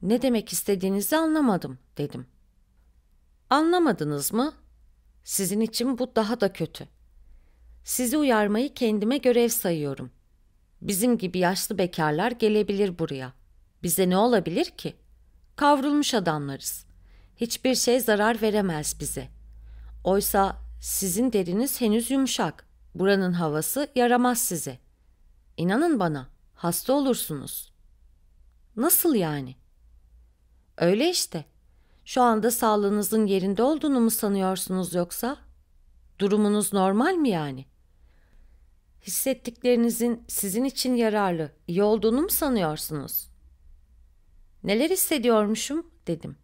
Ne demek istediğinizi anlamadım dedim. Anlamadınız mı? Sizin için bu daha da kötü.'' Sizi uyarmayı kendime görev sayıyorum. Bizim gibi yaşlı bekarlar gelebilir buraya. Bize ne olabilir ki? Kavrulmuş adamlarız. Hiçbir şey zarar veremez bize. Oysa sizin deriniz henüz yumuşak. Buranın havası yaramaz size. İnanın bana, hasta olursunuz. Nasıl yani? Öyle işte. Şu anda sağlığınızın yerinde olduğunu mu sanıyorsunuz yoksa? Durumunuz normal mi yani? hissettiklerinizin sizin için yararlı, iyi olduğunu mu sanıyorsunuz? Neler hissediyormuşum dedim.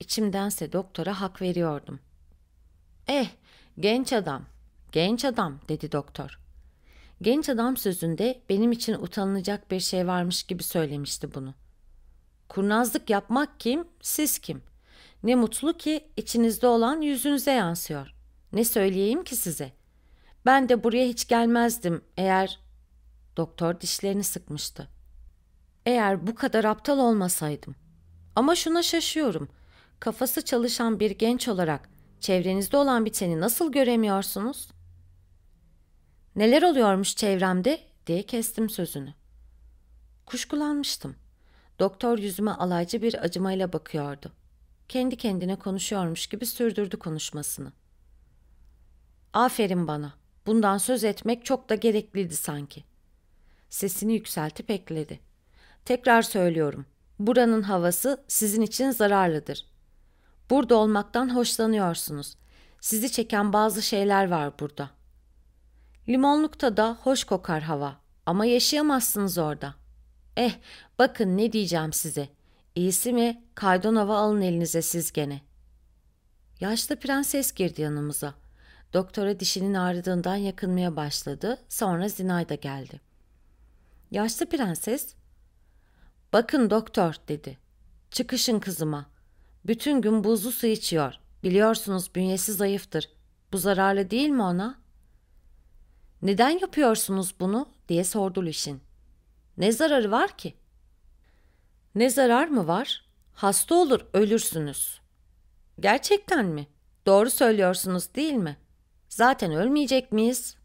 İçimdense doktora hak veriyordum. Eh, genç adam, genç adam dedi doktor. Genç adam sözünde benim için utanılacak bir şey varmış gibi söylemişti bunu. Kurnazlık yapmak kim, siz kim? Ne mutlu ki içinizde olan yüzünüze yansıyor. Ne söyleyeyim ki size?'' Ben de buraya hiç gelmezdim eğer... Doktor dişlerini sıkmıştı. Eğer bu kadar aptal olmasaydım. Ama şuna şaşıyorum. Kafası çalışan bir genç olarak çevrenizde olan biteni nasıl göremiyorsunuz? Neler oluyormuş çevremde diye kestim sözünü. Kuşkulanmıştım. Doktor yüzüme alaycı bir acımayla bakıyordu. Kendi kendine konuşuyormuş gibi sürdürdü konuşmasını. Aferin bana. Bundan söz etmek çok da gerekliydi sanki. Sesini yükseltip ekledi. Tekrar söylüyorum. Buranın havası sizin için zararlıdır. Burada olmaktan hoşlanıyorsunuz. Sizi çeken bazı şeyler var burada. Limonlukta da hoş kokar hava ama yaşayamazsınız orada. Eh, bakın ne diyeceğim size. İyisi mi kaydon hava alın elinize siz gene. Yaşlı prenses girdi yanımıza. Doktora dişinin ağrıdığından yakınmaya başladı. Sonra Zinay da geldi. Yaşlı prenses, ''Bakın doktor'' dedi. ''Çıkışın kızıma. Bütün gün buzlu su içiyor. Biliyorsunuz bünyesi zayıftır. Bu zararlı değil mi ona?'' ''Neden yapıyorsunuz bunu?'' diye sordu Lüşin. ''Ne zararı var ki?'' ''Ne zarar mı var? Hasta olur, ölürsünüz.'' ''Gerçekten mi? Doğru söylüyorsunuz değil mi?'' Zaten ölmeyecek miyiz?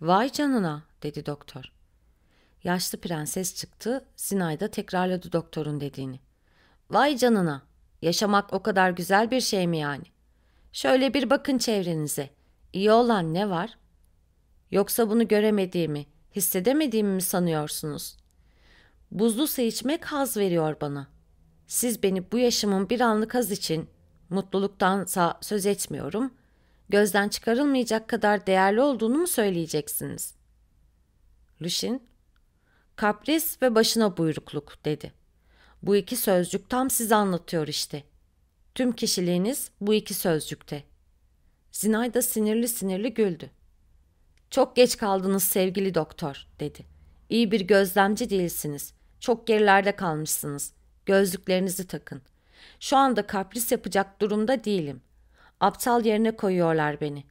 Vay canına dedi doktor. Yaşlı prenses çıktı. Sinay da tekrarladı doktorun dediğini. Vay canına. Yaşamak o kadar güzel bir şey mi yani? Şöyle bir bakın çevrenize. İyi olan ne var? Yoksa bunu göremediğimi, hissedemediğimi mi sanıyorsunuz? Buzlu su içmek haz veriyor bana. Siz beni bu yaşımın bir anlık haz için, mutluluktansa söz etmiyorum, gözden çıkarılmayacak kadar değerli olduğunu mu söyleyeceksiniz? Lushin, kapris ve başına buyrukluk dedi. Bu iki sözcük tam sizi anlatıyor işte. Tüm kişiliğiniz bu iki sözcükte. Zinayda sinirli sinirli güldü. Çok geç kaldınız sevgili doktor dedi. İyi bir gözlemci değilsiniz. Çok gerilerde kalmışsınız. Gözlüklerinizi takın. Şu anda kapris yapacak durumda değilim. Aptal yerine koyuyorlar beni.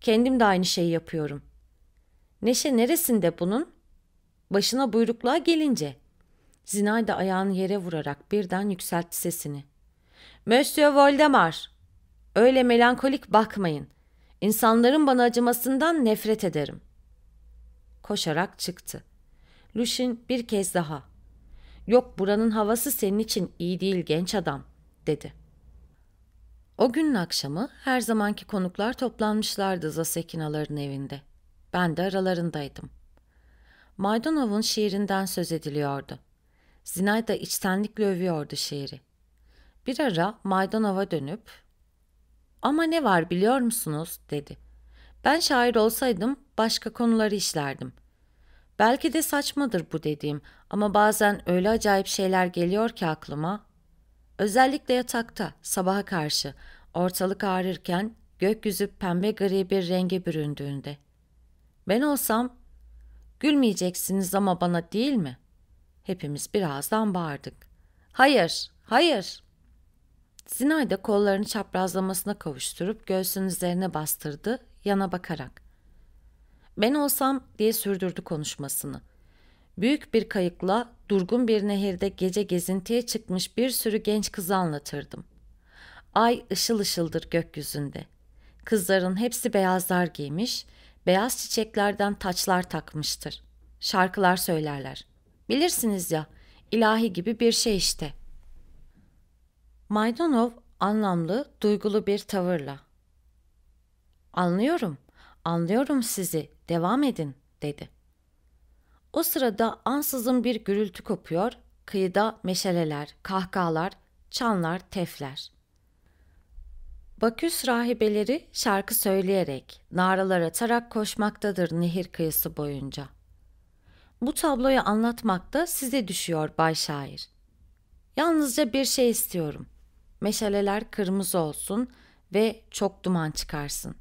Kendim de aynı şeyi yapıyorum. Neşe neresinde bunun? Başına buyrukluğa gelince. Zinayda ayağını yere vurarak birden yükseltti sesini. Monsieur Voldemar! Öyle melankolik bakmayın. İnsanların bana acımasından nefret ederim. Koşarak çıktı. Lushin bir kez daha. Yok buranın havası senin için iyi değil genç adam dedi.'' O günün akşamı her zamanki konuklar toplanmışlardı Zasekinaların evinde. Ben de aralarındaydım. Maydanov'un şiirinden söz ediliyordu. Zinayda içtenlikle övüyordu şiiri. Bir ara Maydanov'a dönüp ''Ama ne var biliyor musunuz?'' dedi. ''Ben şair olsaydım başka konuları işlerdim. Belki de saçmadır bu dediğim ama bazen öyle acayip şeyler geliyor ki aklıma Özellikle yatakta sabaha karşı ortalık ağrırken gökyüzü pembe gri bir renge büründüğünde. Ben olsam gülmeyeceksiniz ama bana değil mi? Hepimiz birazdan bağırdık. Hayır, hayır. Zinayda kollarını çaprazlamasına kavuşturup göğsünün üzerine bastırdı yana bakarak. Ben olsam diye sürdürdü konuşmasını.'' Büyük bir kayıkla durgun bir nehirde gece gezintiye çıkmış bir sürü genç kızı anlatırdım. Ay ışıl ışıldır gökyüzünde. Kızların hepsi beyazlar giymiş, beyaz çiçeklerden taçlar takmıştır. Şarkılar söylerler. Bilirsiniz ya, ilahi gibi bir şey işte. Maydanov anlamlı, duygulu bir tavırla. Anlıyorum, anlıyorum sizi, devam edin, dedi.'' O sırada ansızın bir gürültü kopuyor, kıyıda meşaleler, kahkahalar, çanlar, tefler. Baküs rahibeleri şarkı söyleyerek, naralar atarak koşmaktadır nehir kıyısı boyunca. Bu tabloyu anlatmak da size düşüyor Bay Şair. Yalnızca bir şey istiyorum. Meşaleler kırmızı olsun ve çok duman çıkarsın.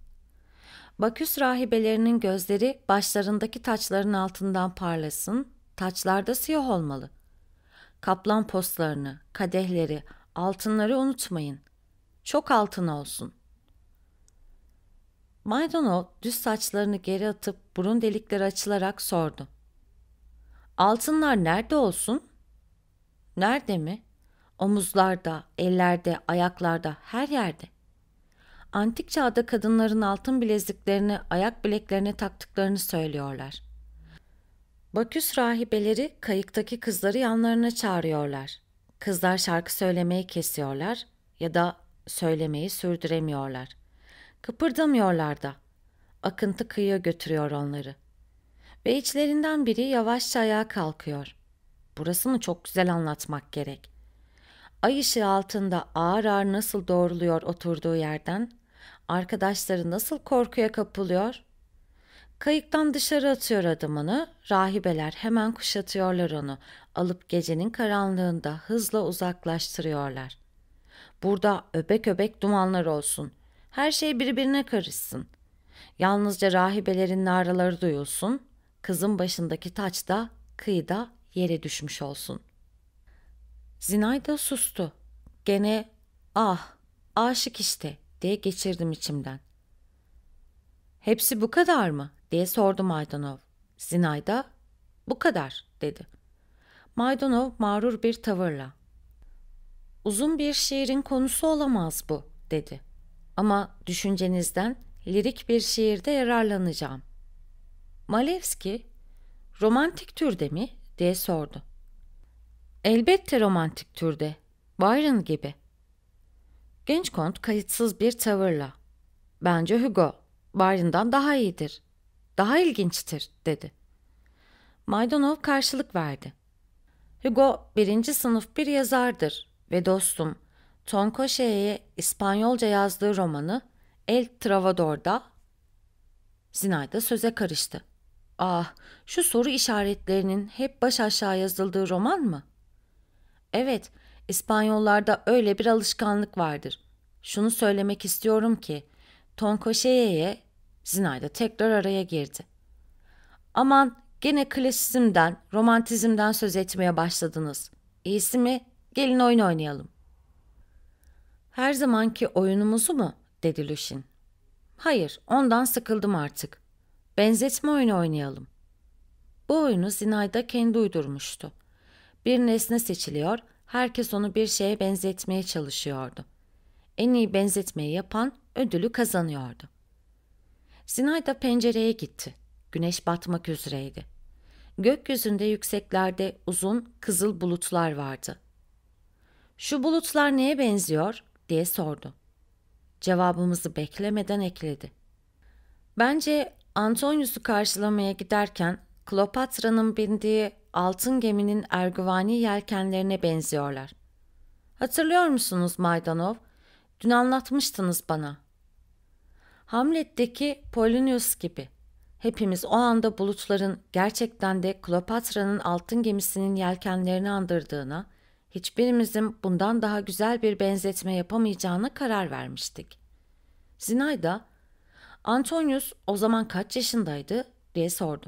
Baküs rahibelerinin gözleri başlarındaki taçların altından parlasın, taçlar da siyah olmalı. Kaplan postlarını, kadehleri, altınları unutmayın. Çok altın olsun. Maydanoz düz saçlarını geri atıp burun delikleri açılarak sordu. Altınlar nerede olsun? Nerede mi? Omuzlarda, ellerde, ayaklarda, her yerde antik çağda kadınların altın bileziklerini ayak bileklerine taktıklarını söylüyorlar. Baküs rahibeleri kayıktaki kızları yanlarına çağırıyorlar. Kızlar şarkı söylemeyi kesiyorlar ya da söylemeyi sürdüremiyorlar. Kıpırdamıyorlar da. Akıntı kıyıya götürüyor onları. Ve içlerinden biri yavaşça ayağa kalkıyor. Burasını çok güzel anlatmak gerek. Ay ışığı altında ağır ağır nasıl doğruluyor oturduğu yerden, Arkadaşları nasıl korkuya kapılıyor? Kayıktan dışarı atıyor adımını. Rahibeler hemen kuşatıyorlar onu. Alıp gecenin karanlığında hızla uzaklaştırıyorlar. Burada öbek öbek dumanlar olsun. Her şey birbirine karışsın. Yalnızca rahibelerin naraları duyulsun. Kızın başındaki taç da kıyıda yere düşmüş olsun. Zinayda sustu. Gene ah aşık işte diye geçirdim içimden. Hepsi bu kadar mı? diye sordu Maydanov. Zinayda bu kadar dedi. Maydanov mağrur bir tavırla. Uzun bir şiirin konusu olamaz bu dedi. Ama düşüncenizden lirik bir şiirde yararlanacağım. Malevski romantik türde mi diye sordu. Elbette romantik türde. Byron gibi.'' Genç kont kayıtsız bir tavırla ''Bence Hugo, Byron'dan daha iyidir, daha ilginçtir.'' dedi. Maydanov karşılık verdi. Hugo birinci sınıf bir yazardır ve dostum Tonkoşe'ye İspanyolca yazdığı romanı El Travador'da Zinayda söze karıştı. Ah, şu soru işaretlerinin hep baş aşağı yazıldığı roman mı? Evet, İspanyollarda öyle bir alışkanlık vardır. Şunu söylemek istiyorum ki Tonkoşeye'ye Zinayda tekrar araya girdi. Aman gene klasizmden, romantizmden söz etmeye başladınız. İyisi mi gelin oyun oynayalım. Her zamanki oyunumuzu mu? dedi Lüşin. Hayır, ondan sıkıldım artık. Benzetme oyunu oynayalım. Bu oyunu Zinayda kendi uydurmuştu. Bir nesne seçiliyor, Herkes onu bir şeye benzetmeye çalışıyordu. En iyi benzetmeyi yapan ödülü kazanıyordu. Zinayda pencereye gitti. Güneş batmak üzereydi. Gökyüzünde yükseklerde uzun kızıl bulutlar vardı. Şu bulutlar neye benziyor diye sordu. Cevabımızı beklemeden ekledi. Bence Antonius'u karşılamaya giderken Kleopatra'nın bindiği altın geminin ergüvani yelkenlerine benziyorlar. Hatırlıyor musunuz Maydanov? Dün anlatmıştınız bana. Hamlet'teki Polonius gibi. Hepimiz o anda bulutların gerçekten de Kleopatra'nın altın gemisinin yelkenlerini andırdığına, hiçbirimizin bundan daha güzel bir benzetme yapamayacağına karar vermiştik. Zinayda, Antonius o zaman kaç yaşındaydı diye sordu.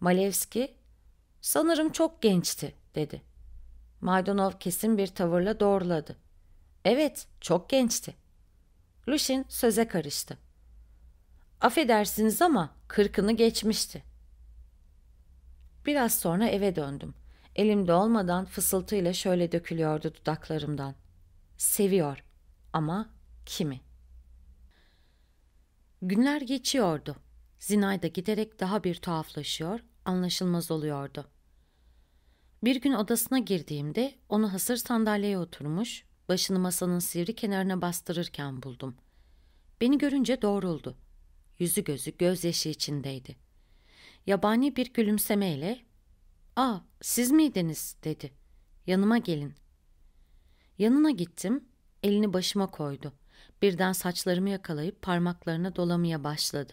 Malevski Sanırım çok gençti dedi. Maydonov kesin bir tavırla doğruladı. Evet, çok gençti. Lushin söze karıştı. Affedersiniz ama kırkını geçmişti. Biraz sonra eve döndüm. Elimde olmadan fısıltıyla şöyle dökülüyordu dudaklarımdan. Seviyor ama kimi? Günler geçiyordu. Zinayda giderek daha bir tuhaflaşıyor, anlaşılmaz oluyordu. Bir gün odasına girdiğimde onu hasır sandalyeye oturmuş, başını masanın sivri kenarına bastırırken buldum. Beni görünce doğruldu. Yüzü gözü gözyaşı içindeydi. Yabani bir gülümsemeyle ''Aa siz miydiniz?'' dedi. ''Yanıma gelin.'' Yanına gittim, elini başıma koydu. Birden saçlarımı yakalayıp parmaklarına dolamaya başladı.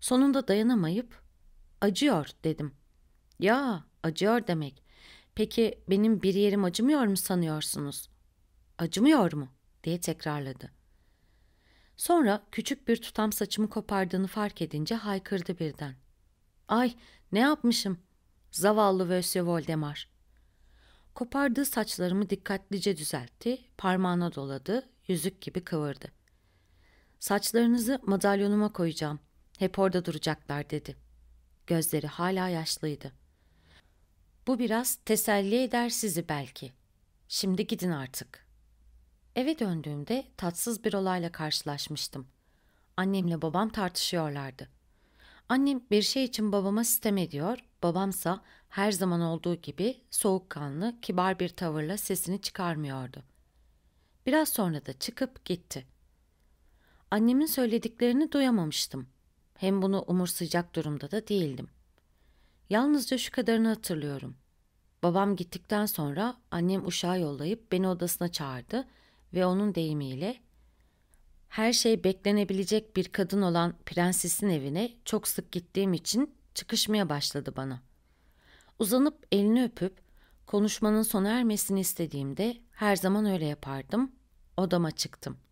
Sonunda dayanamayıp acıyor dedim. Ya acıyor demek. Peki benim bir yerim acımıyor mu sanıyorsunuz? Acımıyor mu? diye tekrarladı. Sonra küçük bir tutam saçımı kopardığını fark edince haykırdı birden. Ay ne yapmışım? Zavallı Vösyo Voldemar. Kopardığı saçlarımı dikkatlice düzeltti, parmağına doladı, yüzük gibi kıvırdı. Saçlarınızı madalyonuma koyacağım. Hep orada duracaklar dedi. Gözleri hala yaşlıydı. Bu biraz teselli eder sizi belki. Şimdi gidin artık. Eve döndüğümde tatsız bir olayla karşılaşmıştım. Annemle babam tartışıyorlardı. Annem bir şey için babama sistem ediyor, babamsa her zaman olduğu gibi soğukkanlı, kibar bir tavırla sesini çıkarmıyordu. Biraz sonra da çıkıp gitti. Annemin söylediklerini duyamamıştım. Hem bunu umursayacak durumda da değildim. Yalnızca şu kadarını hatırlıyorum. Babam gittikten sonra annem uşağı yollayıp beni odasına çağırdı ve onun deyimiyle her şey beklenebilecek bir kadın olan prensesin evine çok sık gittiğim için çıkışmaya başladı bana. Uzanıp elini öpüp konuşmanın sona ermesini istediğimde her zaman öyle yapardım. Odama çıktım.''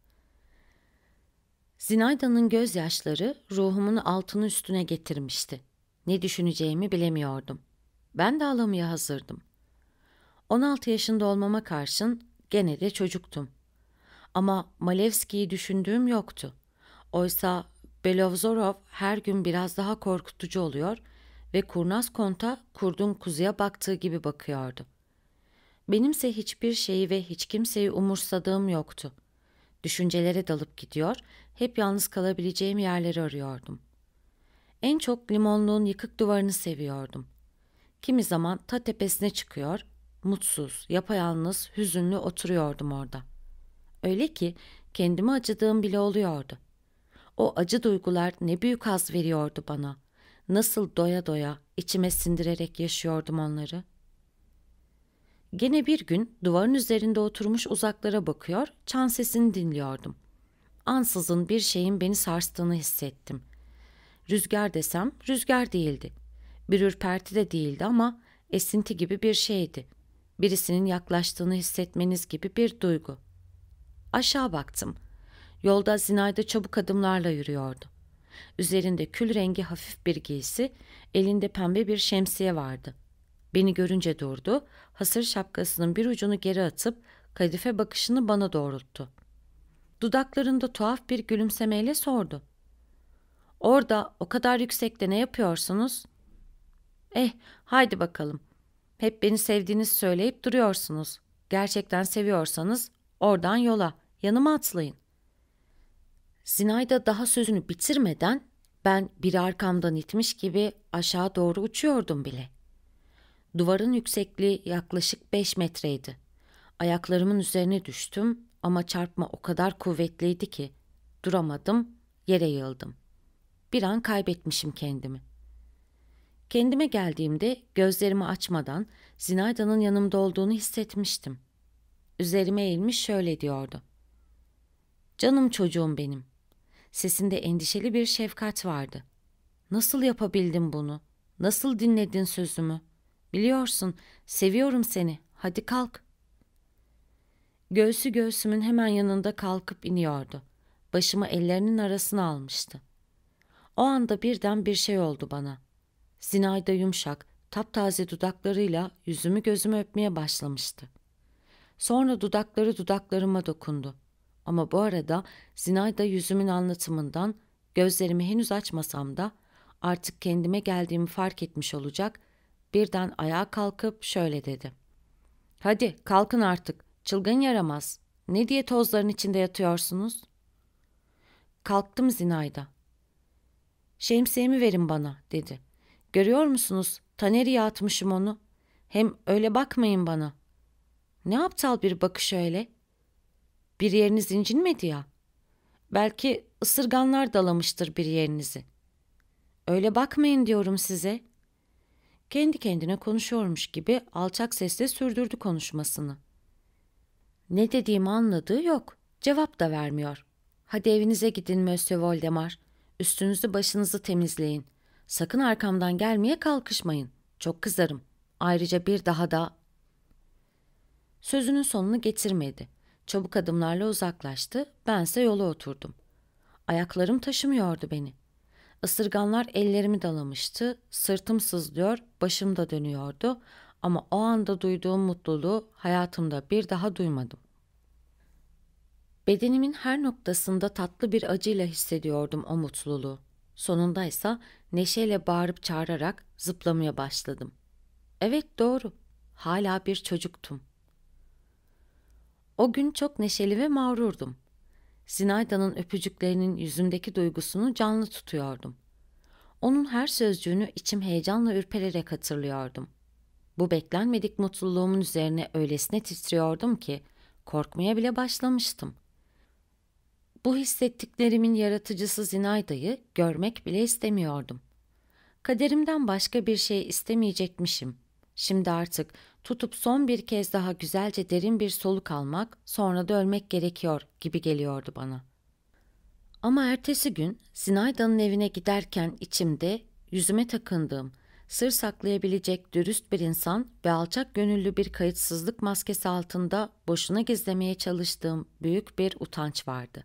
Zinayda'nın gözyaşları ruhumun altını üstüne getirmişti. Ne düşüneceğimi bilemiyordum. Ben de ağlamaya hazırdım. 16 yaşında olmama karşın gene de çocuktum. Ama Malevski'yi düşündüğüm yoktu. Oysa Belovzorov her gün biraz daha korkutucu oluyor ve kurnaz konta kurdun kuzuya baktığı gibi bakıyordu. Benimse hiçbir şeyi ve hiç kimseyi umursadığım yoktu. Düşüncelere dalıp gidiyor hep yalnız kalabileceğim yerleri arıyordum. En çok limonluğun yıkık duvarını seviyordum. Kimi zaman ta tepesine çıkıyor, mutsuz, yapayalnız, hüzünlü oturuyordum orada. Öyle ki kendimi acıdığım bile oluyordu. O acı duygular ne büyük haz veriyordu bana. Nasıl doya doya, içime sindirerek yaşıyordum onları. Gene bir gün duvarın üzerinde oturmuş uzaklara bakıyor, çan sesini dinliyordum.'' ansızın bir şeyin beni sarstığını hissettim. Rüzgar desem rüzgar değildi. Bir ürperti de değildi ama esinti gibi bir şeydi. Birisinin yaklaştığını hissetmeniz gibi bir duygu. Aşağı baktım. Yolda Zinayda çabuk adımlarla yürüyordu. Üzerinde kül rengi hafif bir giysi, elinde pembe bir şemsiye vardı. Beni görünce durdu, hasır şapkasının bir ucunu geri atıp kadife bakışını bana doğrulttu dudaklarında tuhaf bir gülümsemeyle sordu. Orada o kadar yüksekte ne yapıyorsunuz? Eh, haydi bakalım. Hep beni sevdiğiniz söyleyip duruyorsunuz. Gerçekten seviyorsanız oradan yola, yanıma atlayın. Zinayda daha sözünü bitirmeden ben bir arkamdan itmiş gibi aşağı doğru uçuyordum bile. Duvarın yüksekliği yaklaşık beş metreydi. Ayaklarımın üzerine düştüm ama çarpma o kadar kuvvetliydi ki duramadım, yere yığıldım. Bir an kaybetmişim kendimi. Kendime geldiğimde gözlerimi açmadan Zinayda'nın yanımda olduğunu hissetmiştim. Üzerime eğilmiş şöyle diyordu. Canım çocuğum benim. Sesinde endişeli bir şefkat vardı. Nasıl yapabildin bunu? Nasıl dinledin sözümü? Biliyorsun, seviyorum seni. Hadi kalk. Göğsü göğsümün hemen yanında kalkıp iniyordu. Başımı ellerinin arasına almıştı. O anda birden bir şey oldu bana. Zinayda yumuşak, taptaze dudaklarıyla yüzümü gözümü öpmeye başlamıştı. Sonra dudakları dudaklarıma dokundu. Ama bu arada Zinayda yüzümün anlatımından gözlerimi henüz açmasam da artık kendime geldiğimi fark etmiş olacak birden ayağa kalkıp şöyle dedi. Hadi kalkın artık Çılgın yaramaz. Ne diye tozların içinde yatıyorsunuz? Kalktım Zinayda. Şemsiyemi verin bana dedi. Görüyor musunuz? Taneriye atmışım onu. Hem öyle bakmayın bana. Ne aptal bir bakış öyle. Bir yeriniz incinmedi ya. Belki ısırganlar dalamıştır bir yerinizi. Öyle bakmayın diyorum size. Kendi kendine konuşuyormuş gibi alçak sesle sürdürdü konuşmasını.'' Ne dediğimi anladığı yok. Cevap da vermiyor. Hadi evinize gidin Mösyö Voldemar. Üstünüzü başınızı temizleyin. Sakın arkamdan gelmeye kalkışmayın. Çok kızarım. Ayrıca bir daha da... Sözünün sonunu getirmedi. Çabuk adımlarla uzaklaştı. Bense yola oturdum. Ayaklarım taşımıyordu beni. Isırganlar ellerimi dalamıştı, sırtım sızlıyor, başım da dönüyordu ama o anda duyduğum mutluluğu hayatımda bir daha duymadım. Bedenimin her noktasında tatlı bir acıyla hissediyordum o mutluluğu. Sonunda ise neşeyle bağırıp çağırarak zıplamaya başladım. Evet doğru, hala bir çocuktum. O gün çok neşeli ve mağrurdum. Zinayda'nın öpücüklerinin yüzümdeki duygusunu canlı tutuyordum. Onun her sözcüğünü içim heyecanla ürpererek hatırlıyordum.'' Bu beklenmedik mutluluğumun üzerine öylesine titriyordum ki korkmaya bile başlamıştım. Bu hissettiklerimin yaratıcısı Zinayda'yı görmek bile istemiyordum. Kaderimden başka bir şey istemeyecekmişim. Şimdi artık tutup son bir kez daha güzelce derin bir soluk almak, sonra da ölmek gerekiyor gibi geliyordu bana. Ama ertesi gün Zinayda'nın evine giderken içimde yüzüme takındığım sır saklayabilecek dürüst bir insan ve alçak gönüllü bir kayıtsızlık maskesi altında boşuna gizlemeye çalıştığım büyük bir utanç vardı.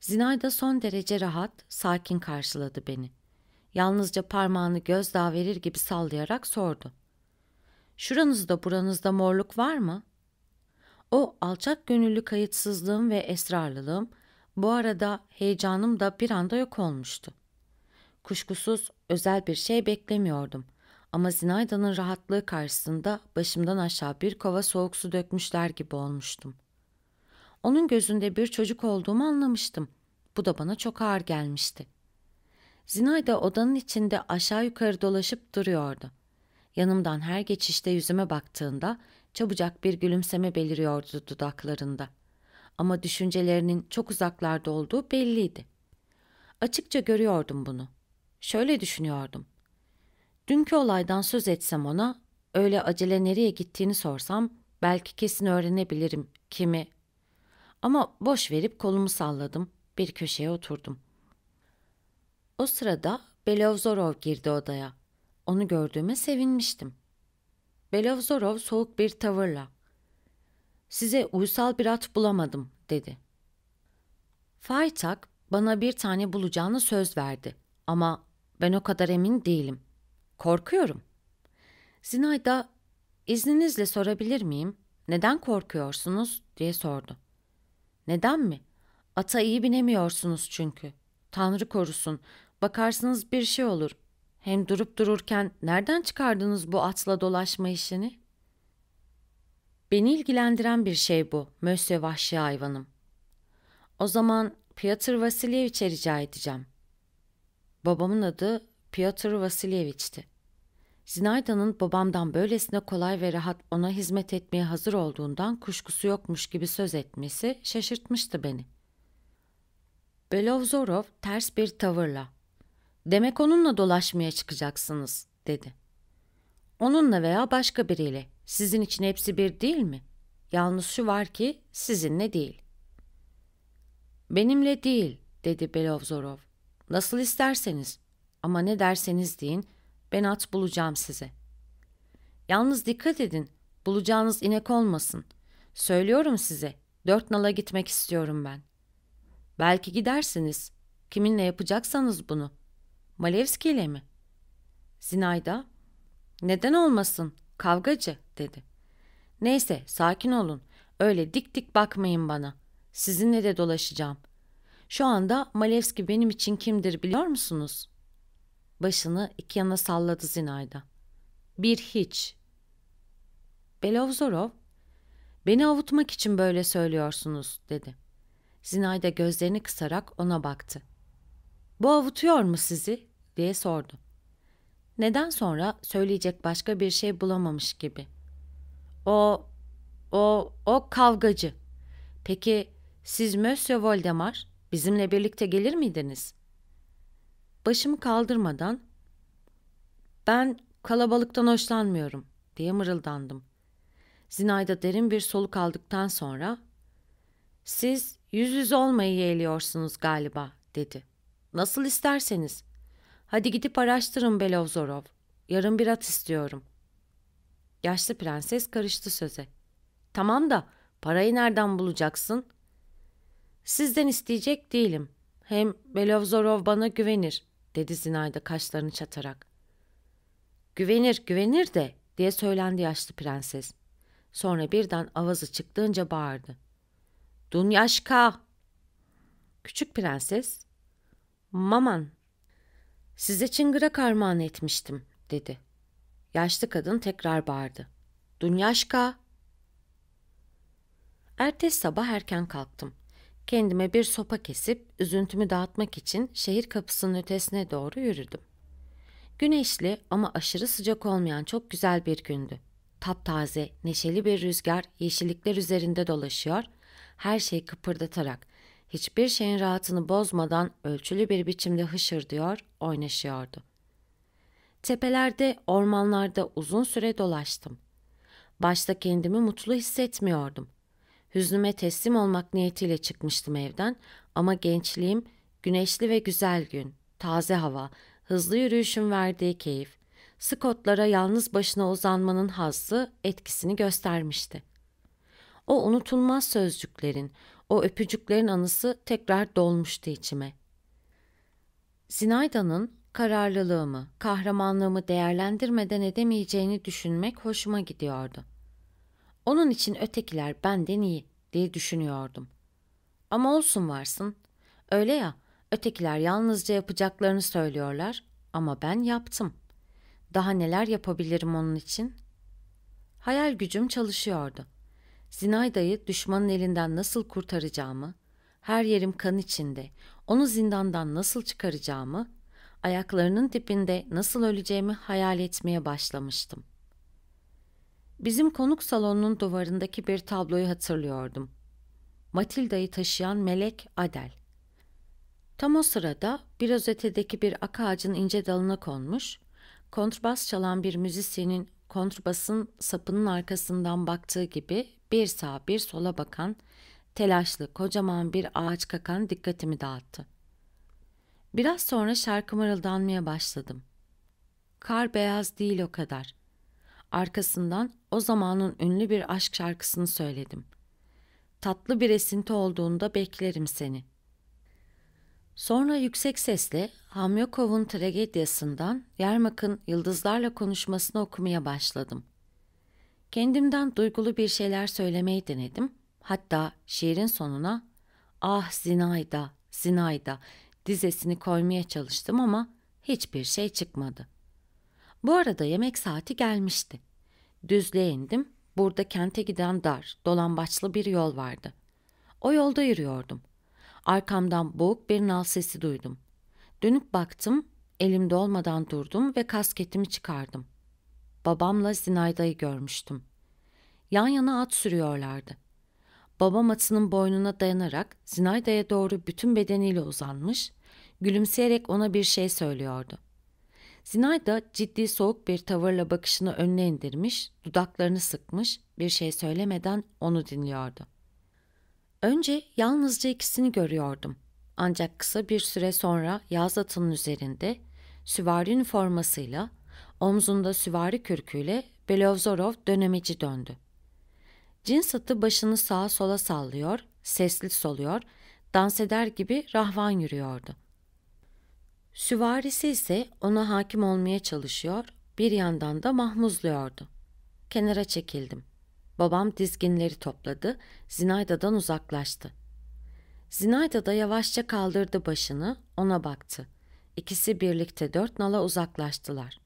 Zinayda son derece rahat, sakin karşıladı beni. Yalnızca parmağını gözdağı verir gibi sallayarak sordu. Şuranızda buranızda morluk var mı? O alçak gönüllü kayıtsızlığım ve esrarlılığım, bu arada heyecanım da bir anda yok olmuştu.'' Kuşkusuz özel bir şey beklemiyordum. Ama Zinayda'nın rahatlığı karşısında başımdan aşağı bir kova soğuk su dökmüşler gibi olmuştum. Onun gözünde bir çocuk olduğumu anlamıştım. Bu da bana çok ağır gelmişti. Zinayda odanın içinde aşağı yukarı dolaşıp duruyordu. Yanımdan her geçişte yüzüme baktığında çabucak bir gülümseme beliriyordu dudaklarında. Ama düşüncelerinin çok uzaklarda olduğu belliydi. Açıkça görüyordum bunu. Şöyle düşünüyordum. Dünkü olaydan söz etsem ona, öyle acele nereye gittiğini sorsam belki kesin öğrenebilirim kimi. Ama boş verip kolumu salladım, bir köşeye oturdum. O sırada Belovzorov girdi odaya. Onu gördüğüme sevinmiştim. Belovzorov soğuk bir tavırla size uysal bir at bulamadım dedi. Faytak bana bir tane bulacağını söz verdi ama ben o kadar emin değilim. Korkuyorum. Zinayda, izninizle sorabilir miyim? Neden korkuyorsunuz? diye sordu. Neden mi? Ata iyi binemiyorsunuz çünkü. Tanrı korusun. Bakarsınız bir şey olur. Hem durup dururken nereden çıkardınız bu atla dolaşma işini? Beni ilgilendiren bir şey bu, Mösyö vahşi hayvanım. O zaman Piotr Vasilyeviç'e rica edeceğim.'' Babamın adı Piotr Vasilyevich'ti. Zinayda'nın babamdan böylesine kolay ve rahat ona hizmet etmeye hazır olduğundan kuşkusu yokmuş gibi söz etmesi şaşırtmıştı beni. Belovzorov ters bir tavırla ''Demek onunla dolaşmaya çıkacaksınız.'' dedi. ''Onunla veya başka biriyle. Sizin için hepsi bir değil mi? Yalnız şu var ki sizinle değil.'' ''Benimle değil.'' dedi Belovzorov. Nasıl isterseniz ama ne derseniz deyin ben at bulacağım size. Yalnız dikkat edin bulacağınız inek olmasın. Söylüyorum size dört nala gitmek istiyorum ben. Belki gidersiniz. Kiminle yapacaksanız bunu. Malevski ile mi? Zinayda, neden olmasın kavgacı dedi. Neyse sakin olun. Öyle dik dik bakmayın bana. Sizinle de dolaşacağım. Şu anda Malevski benim için kimdir biliyor musunuz? Başını iki yana salladı Zinayda. Bir hiç. Belovzorov, beni avutmak için böyle söylüyorsunuz dedi. Zinayda gözlerini kısarak ona baktı. Bu avutuyor mu sizi? diye sordu. Neden sonra söyleyecek başka bir şey bulamamış gibi. O, o, o kavgacı. Peki siz Monsieur Voldemar? Bizimle birlikte gelir miydiniz? Başımı kaldırmadan ben kalabalıktan hoşlanmıyorum diye mırıldandım. Zinayda derin bir soluk aldıktan sonra siz yüz yüz olmayı yeğliyorsunuz galiba dedi. Nasıl isterseniz. Hadi gidip araştırın Belovzorov. Yarın bir at istiyorum. Yaşlı prenses karıştı söze. Tamam da parayı nereden bulacaksın? Sizden isteyecek değilim. Hem Belovzorov bana güvenir, dedi Zinayda kaşlarını çatarak. Güvenir, güvenir de, diye söylendi yaşlı prenses. Sonra birden avazı çıktığınca bağırdı. Dunyaşka! Küçük prenses, Maman, size çıngırak armağan etmiştim, dedi. Yaşlı kadın tekrar bağırdı. Dunyaşka! Ertesi sabah erken kalktım. Kendime bir sopa kesip üzüntümü dağıtmak için şehir kapısının ötesine doğru yürüdüm. Güneşli ama aşırı sıcak olmayan çok güzel bir gündü. Taptaze, neşeli bir rüzgar yeşillikler üzerinde dolaşıyor, her şeyi kıpırdatarak, hiçbir şeyin rahatını bozmadan ölçülü bir biçimde hışırdıyor, oynaşıyordu. Tepelerde, ormanlarda uzun süre dolaştım. Başta kendimi mutlu hissetmiyordum hüznüme teslim olmak niyetiyle çıkmıştım evden ama gençliğim, güneşli ve güzel gün, taze hava, hızlı yürüyüşün verdiği keyif, Scott'lara yalnız başına uzanmanın hazzı etkisini göstermişti. O unutulmaz sözcüklerin, o öpücüklerin anısı tekrar dolmuştu içime. Zinayda'nın kararlılığımı, kahramanlığımı değerlendirmeden edemeyeceğini düşünmek hoşuma gidiyordu.'' Onun için ötekiler benden iyi diye düşünüyordum. Ama olsun varsın. Öyle ya, ötekiler yalnızca yapacaklarını söylüyorlar ama ben yaptım. Daha neler yapabilirim onun için? Hayal gücüm çalışıyordu. Zinayda'yı düşmanın elinden nasıl kurtaracağımı, her yerim kan içinde, onu zindandan nasıl çıkaracağımı, ayaklarının dipinde nasıl öleceğimi hayal etmeye başlamıştım.'' Bizim konuk salonunun duvarındaki bir tabloyu hatırlıyordum. Matilda'yı taşıyan melek Adel. Tam o sırada biraz ötedeki bir ak ağacın ince dalına konmuş, kontrbas çalan bir müzisyenin kontrbasın sapının arkasından baktığı gibi bir sağ bir sola bakan, telaşlı kocaman bir ağaç kakan dikkatimi dağıttı. Biraz sonra şarkı mırıldanmaya başladım. Kar beyaz değil o kadar. Arkasından o zamanın ünlü bir aşk şarkısını söyledim. Tatlı bir esinti olduğunda beklerim seni. Sonra yüksek sesle Hamyokov'un tragediyasından Yermak'ın yıldızlarla konuşmasını okumaya başladım. Kendimden duygulu bir şeyler söylemeyi denedim. Hatta şiirin sonuna ah Zinayda, Zinayda dizesini koymaya çalıştım ama hiçbir şey çıkmadı.'' Bu arada yemek saati gelmişti. Düzlüğe indim. Burada kente giden dar, dolambaçlı bir yol vardı. O yolda yürüyordum. Arkamdan boğuk bir nal sesi duydum. Dönüp baktım, elimde olmadan durdum ve kasketimi çıkardım. Babamla Zinayda'yı görmüştüm. Yan yana at sürüyorlardı. Babam atının boynuna dayanarak Zinayda'ya doğru bütün bedeniyle uzanmış, gülümseyerek ona bir şey söylüyordu. Zinayda ciddi soğuk bir tavırla bakışını önüne indirmiş, dudaklarını sıkmış, bir şey söylemeden onu dinliyordu. Önce yalnızca ikisini görüyordum. Ancak kısa bir süre sonra yaz atının üzerinde süvari üniformasıyla, omzunda süvari kürküyle Belovzorov dönemeci döndü. Cins atı başını sağa sola sallıyor, sesli soluyor, dans eder gibi rahvan yürüyordu.'' Süvarisi ise ona hakim olmaya çalışıyor, bir yandan da mahmuzluyordu. Kenara çekildim. Babam dizginleri topladı, Zinayda'dan uzaklaştı. Zinayda da yavaşça kaldırdı başını, ona baktı. İkisi birlikte dört nala uzaklaştılar.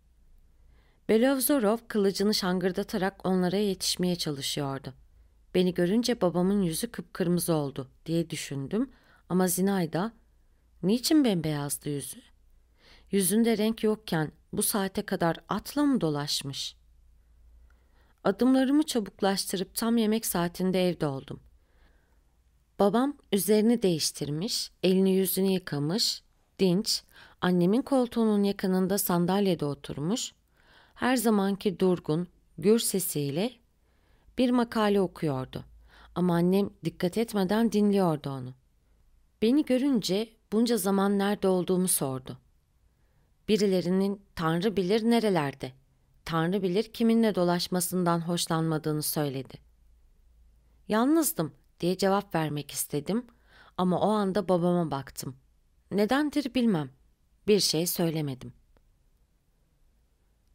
Belovzorov kılıcını şangırdatarak onlara yetişmeye çalışıyordu. Beni görünce babamın yüzü kıpkırmızı oldu diye düşündüm ama Zinayda ''Niçin bembeyazdı yüzü? Yüzünde renk yokken bu saate kadar atla mı dolaşmış? Adımlarımı çabuklaştırıp tam yemek saatinde evde oldum. Babam üzerini değiştirmiş, elini yüzünü yıkamış, dinç, annemin koltuğunun yakınında sandalyede oturmuş, her zamanki durgun, gür sesiyle bir makale okuyordu. Ama annem dikkat etmeden dinliyordu onu. Beni görünce bunca zaman nerede olduğumu sordu. Birilerinin Tanrı bilir nerelerde, Tanrı bilir kiminle dolaşmasından hoşlanmadığını söyledi. Yalnızdım diye cevap vermek istedim ama o anda babama baktım. Nedendir bilmem. Bir şey söylemedim.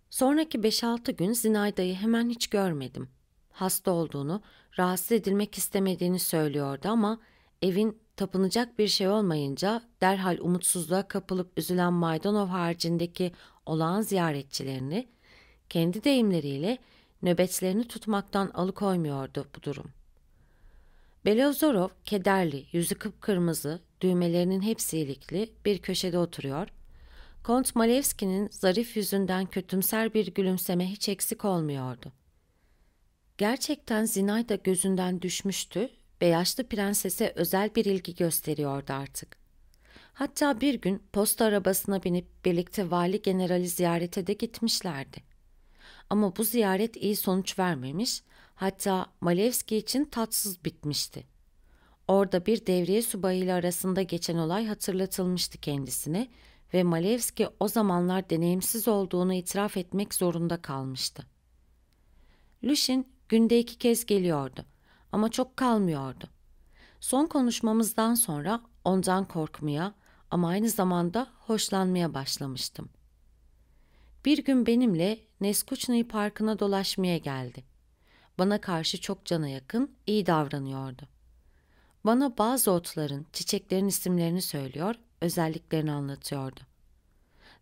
Sonraki 5-6 gün Zinayda'yı hemen hiç görmedim. Hasta olduğunu, rahatsız edilmek istemediğini söylüyordu ama evin tapınacak bir şey olmayınca derhal umutsuzluğa kapılıp üzülen Maydanov haricindeki olağan ziyaretçilerini kendi deyimleriyle nöbetlerini tutmaktan alıkoymuyordu bu durum. Beliozorov kederli, yüzü kıpkırmızı, düğmelerinin hepsi ilikli bir köşede oturuyor. Kont Malevski'nin zarif yüzünden kötümser bir gülümseme hiç eksik olmuyordu. Gerçekten Zinayda gözünden düşmüştü ve yaşlı prensese özel bir ilgi gösteriyordu artık. Hatta bir gün posta arabasına binip birlikte vali generali ziyarete de gitmişlerdi. Ama bu ziyaret iyi sonuç vermemiş, hatta Malevski için tatsız bitmişti. Orada bir devriye subayıyla arasında geçen olay hatırlatılmıştı kendisine ve Malevski o zamanlar deneyimsiz olduğunu itiraf etmek zorunda kalmıştı. Lushin günde iki kez geliyordu ama çok kalmıyordu. Son konuşmamızdan sonra ondan korkmaya ama aynı zamanda hoşlanmaya başlamıştım. Bir gün benimle Neskuçna'yı parkına dolaşmaya geldi. Bana karşı çok cana yakın, iyi davranıyordu. Bana bazı otların, çiçeklerin isimlerini söylüyor, özelliklerini anlatıyordu.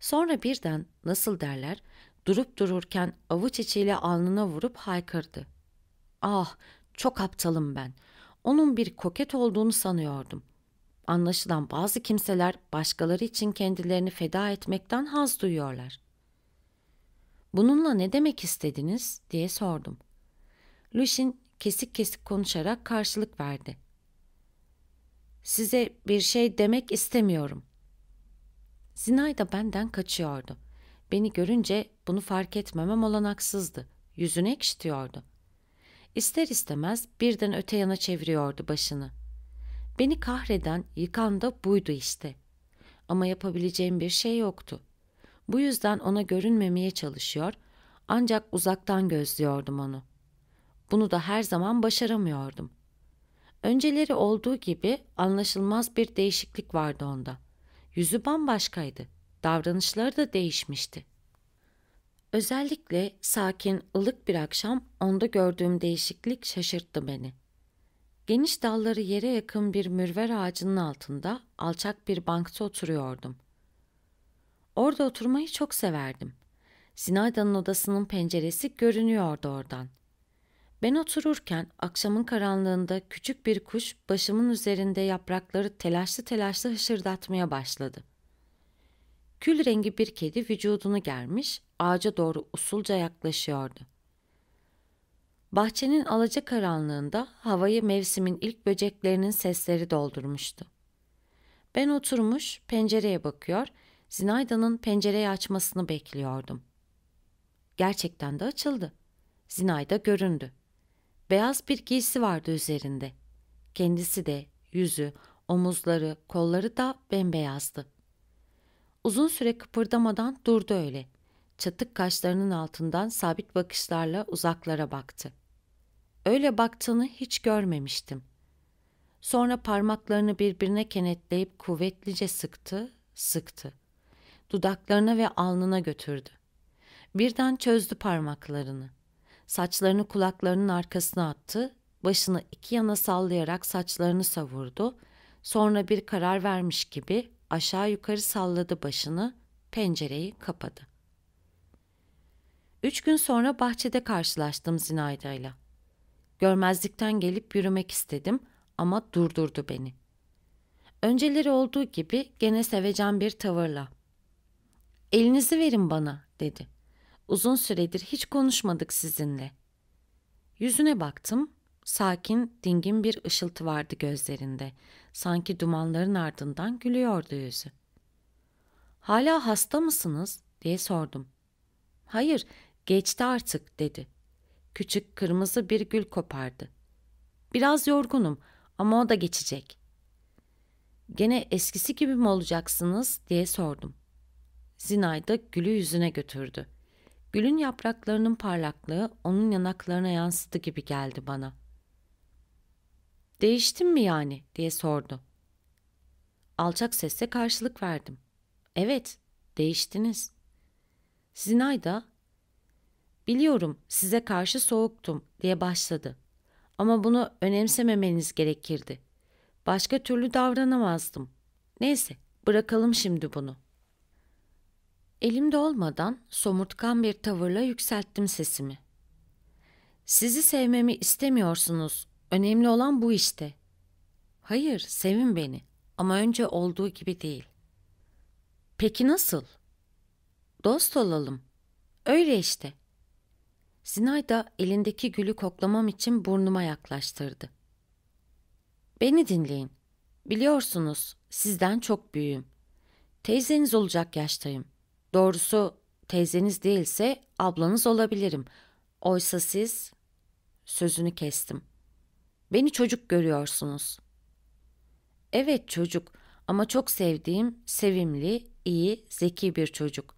Sonra birden nasıl derler, durup dururken avuç içiyle alnına vurup haykırdı. Ah, çok aptalım ben. Onun bir koket olduğunu sanıyordum. Anlaşılan bazı kimseler başkaları için kendilerini feda etmekten haz duyuyorlar. Bununla ne demek istediniz diye sordum. Lushin kesik kesik konuşarak karşılık verdi. Size bir şey demek istemiyorum. Zinay da benden kaçıyordu. Beni görünce bunu fark etmemem olanaksızdı. Yüzünü ekşitiyordu.'' İster istemez birden öte yana çeviriyordu başını. Beni kahreden, yıkan da buydu işte. Ama yapabileceğim bir şey yoktu. Bu yüzden ona görünmemeye çalışıyor ancak uzaktan gözlüyordum onu. Bunu da her zaman başaramıyordum. Önceleri olduğu gibi anlaşılmaz bir değişiklik vardı onda. Yüzü bambaşkaydı. Davranışları da değişmişti.'' Özellikle sakin, ılık bir akşam onda gördüğüm değişiklik şaşırttı beni. Geniş dalları yere yakın bir mürver ağacının altında alçak bir bankta oturuyordum. Orada oturmayı çok severdim. Zinayda'nın odasının penceresi görünüyordu oradan. Ben otururken akşamın karanlığında küçük bir kuş başımın üzerinde yaprakları telaşlı telaşlı hışırdatmaya başladı.'' Kül rengi bir kedi vücudunu germiş, ağaca doğru usulca yaklaşıyordu. Bahçenin alaca karanlığında havayı mevsimin ilk böceklerinin sesleri doldurmuştu. Ben oturmuş pencereye bakıyor, Zinayda'nın pencereyi açmasını bekliyordum. Gerçekten de açıldı. Zinayda göründü. Beyaz bir giysi vardı üzerinde. Kendisi de, yüzü, omuzları, kolları da bembeyazdı. Uzun süre kıpırdamadan durdu öyle. Çatık kaşlarının altından sabit bakışlarla uzaklara baktı. Öyle baktığını hiç görmemiştim. Sonra parmaklarını birbirine kenetleyip kuvvetlice sıktı, sıktı. Dudaklarına ve alnına götürdü. Birden çözdü parmaklarını. Saçlarını kulaklarının arkasına attı, başını iki yana sallayarak saçlarını savurdu. Sonra bir karar vermiş gibi aşağı yukarı salladı başını, pencereyi kapadı. Üç gün sonra bahçede karşılaştım Zinayda'yla. Görmezlikten gelip yürümek istedim ama durdurdu beni. Önceleri olduğu gibi gene sevecen bir tavırla. Elinizi verin bana dedi. Uzun süredir hiç konuşmadık sizinle. Yüzüne baktım. Sakin, dingin bir ışıltı vardı gözlerinde. Sanki dumanların ardından gülüyordu yüzü. Hala hasta mısınız diye sordum. Hayır, geçti artık dedi. Küçük kırmızı bir gül kopardı. Biraz yorgunum ama o da geçecek. Gene eskisi gibi mi olacaksınız diye sordum. Zinay da gülü yüzüne götürdü. Gülün yapraklarının parlaklığı onun yanaklarına yansıdı gibi geldi bana.'' Değiştin mi yani diye sordu. Alçak sesle karşılık verdim. Evet, değiştiniz. Zinayda, biliyorum size karşı soğuktum diye başladı. Ama bunu önemsememeniz gerekirdi. Başka türlü davranamazdım. Neyse, bırakalım şimdi bunu. Elimde olmadan somurtkan bir tavırla yükselttim sesimi. Sizi sevmemi istemiyorsunuz Önemli olan bu işte. Hayır, sevin beni ama önce olduğu gibi değil. Peki nasıl? Dost olalım. Öyle işte. Zinayda elindeki gülü koklamam için burnuma yaklaştırdı. Beni dinleyin. Biliyorsunuz sizden çok büyüğüm. Teyzeniz olacak yaştayım. Doğrusu teyzeniz değilse ablanız olabilirim. Oysa siz... Sözünü kestim.'' Beni çocuk görüyorsunuz. Evet çocuk ama çok sevdiğim, sevimli, iyi, zeki bir çocuk.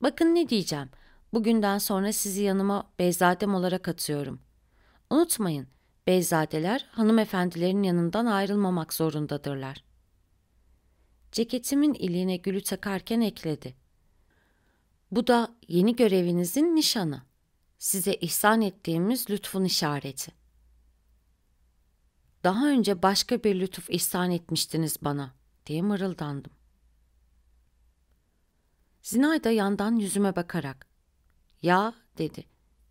Bakın ne diyeceğim. Bugünden sonra sizi yanıma beyzadem olarak atıyorum. Unutmayın, beyzadeler hanımefendilerin yanından ayrılmamak zorundadırlar. Ceketimin iliğine gülü takarken ekledi. Bu da yeni görevinizin nişanı. Size ihsan ettiğimiz lütfun işareti.'' daha önce başka bir lütuf ihsan etmiştiniz bana diye mırıldandım. Zinayda yandan yüzüme bakarak ya dedi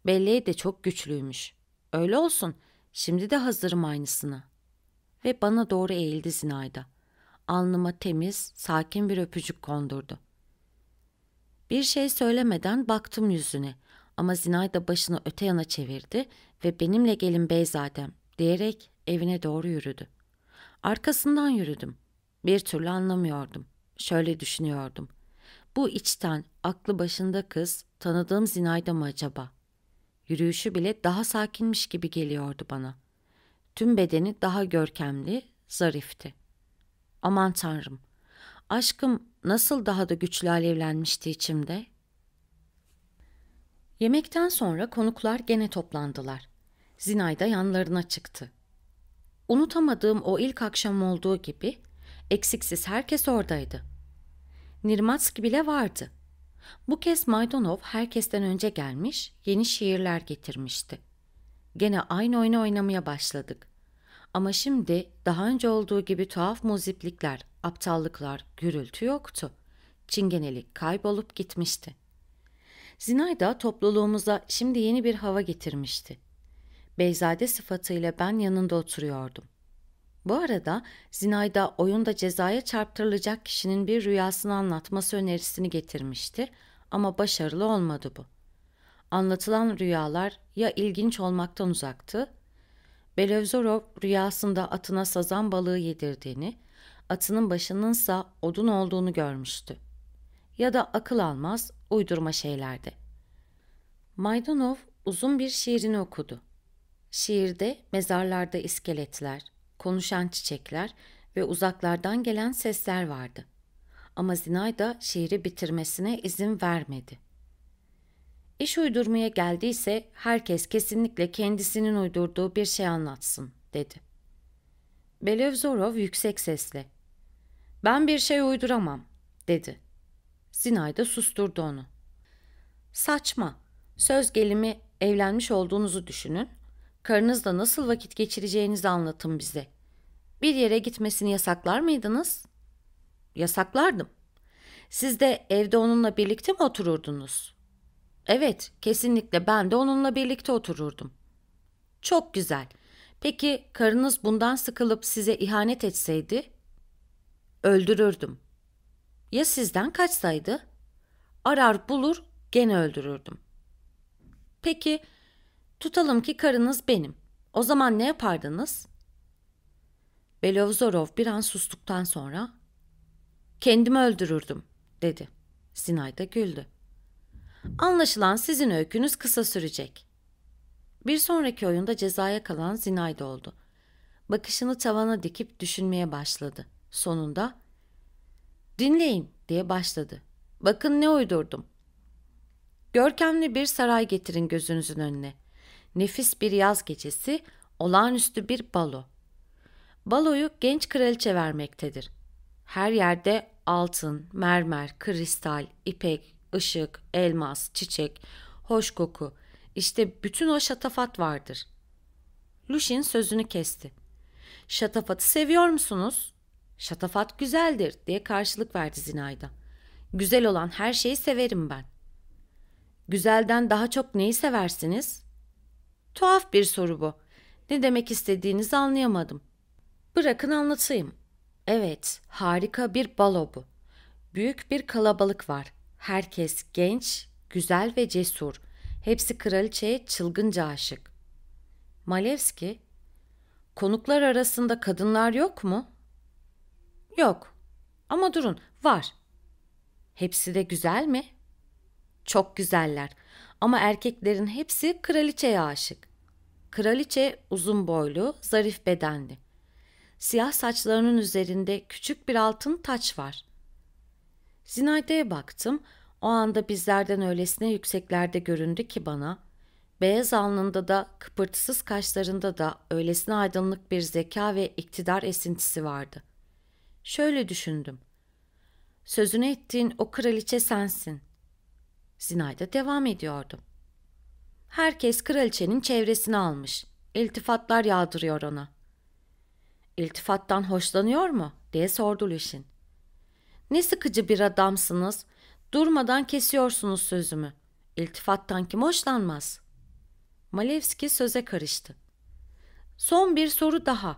belleği de çok güçlüymüş. Öyle olsun şimdi de hazırım aynısına. Ve bana doğru eğildi Zinayda. Alnıma temiz, sakin bir öpücük kondurdu. Bir şey söylemeden baktım yüzüne ama Zinayda başını öte yana çevirdi ve benimle gelin beyzadem diyerek evine doğru yürüdü. Arkasından yürüdüm. Bir türlü anlamıyordum. Şöyle düşünüyordum. Bu içten aklı başında kız tanıdığım Zinayda mı acaba? Yürüyüşü bile daha sakinmiş gibi geliyordu bana. Tüm bedeni daha görkemli, zarifti. Aman tanrım, aşkım nasıl daha da güçlü alevlenmişti içimde? Yemekten sonra konuklar gene toplandılar. Zinayda yanlarına çıktı. Unutamadığım o ilk akşam olduğu gibi eksiksiz herkes oradaydı. Nirmatski bile vardı. Bu kez Maydonov herkesten önce gelmiş, yeni şiirler getirmişti. Gene aynı oyunu oynamaya başladık. Ama şimdi daha önce olduğu gibi tuhaf muziplikler, aptallıklar, gürültü yoktu. Çingenelik kaybolup gitmişti. Zinayda topluluğumuza şimdi yeni bir hava getirmişti. Beyzade sıfatıyla ben yanında oturuyordum. Bu arada Zinayda oyunda cezaya çarptırılacak kişinin bir rüyasını anlatması önerisini getirmişti, ama başarılı olmadı bu. Anlatılan rüyalar ya ilginç olmaktan uzaktı, Belevzorov rüyasında atına sazan balığı yedirdiğini, atının başınınsa odun olduğunu görmüştü. Ya da akıl almaz uydurma şeylerdi. Maydanov uzun bir şiirini okudu. Şiirde mezarlarda iskeletler, konuşan çiçekler ve uzaklardan gelen sesler vardı. Ama Zinayda şiiri bitirmesine izin vermedi. İş uydurmaya geldiyse herkes kesinlikle kendisinin uydurduğu bir şey anlatsın, dedi. Belevzorov yüksek sesle. Ben bir şey uyduramam, dedi. Zinayda susturdu onu. Saçma. Söz gelimi evlenmiş olduğunuzu düşünün Karınızla nasıl vakit geçireceğinizi anlatın bize. Bir yere gitmesini yasaklar mıydınız? Yasaklardım. Siz de evde onunla birlikte mi otururdunuz? Evet, kesinlikle ben de onunla birlikte otururdum. Çok güzel. Peki karınız bundan sıkılıp size ihanet etseydi? Öldürürdüm. Ya sizden kaçsaydı? Arar bulur gene öldürürdüm. Peki Tutalım ki karınız benim. O zaman ne yapardınız? Belovzorov bir an sustuktan sonra kendimi öldürürdüm dedi. Sinay da güldü. Anlaşılan sizin öykünüz kısa sürecek. Bir sonraki oyunda cezaya kalan Zinay da oldu. Bakışını tavana dikip düşünmeye başladı. Sonunda dinleyin diye başladı. Bakın ne uydurdum. Görkemli bir saray getirin gözünüzün önüne nefis bir yaz gecesi, olağanüstü bir balo. Baloyu genç kraliçe vermektedir. Her yerde altın, mermer, kristal, ipek, ışık, elmas, çiçek, hoş koku, işte bütün o şatafat vardır. Lushin sözünü kesti. Şatafatı seviyor musunuz? Şatafat güzeldir diye karşılık verdi Zinayda. Güzel olan her şeyi severim ben. Güzelden daha çok neyi seversiniz? Tuhaf bir soru bu. Ne demek istediğinizi anlayamadım. Bırakın anlatayım. Evet, harika bir balo bu. Büyük bir kalabalık var. Herkes genç, güzel ve cesur. Hepsi kraliçeye çılgınca aşık. Malevski, konuklar arasında kadınlar yok mu? Yok. Ama durun, var. Hepsi de güzel mi? Çok güzeller. Ama erkeklerin hepsi kraliçeye aşık. Kraliçe uzun boylu, zarif bedenli. Siyah saçlarının üzerinde küçük bir altın taç var. Zinayda'ya baktım. O anda bizlerden öylesine yükseklerde göründü ki bana. Beyaz alnında da kıpırtısız kaşlarında da öylesine aydınlık bir zeka ve iktidar esintisi vardı. Şöyle düşündüm. Sözünü ettiğin o kraliçe sensin.'' Zinayda devam ediyordu. Herkes kraliçenin çevresini almış. İltifatlar yağdırıyor ona. İltifattan hoşlanıyor mu? diye sordu Lüşin. Ne sıkıcı bir adamsınız. Durmadan kesiyorsunuz sözümü. İltifattan kim hoşlanmaz? Malevski söze karıştı. Son bir soru daha.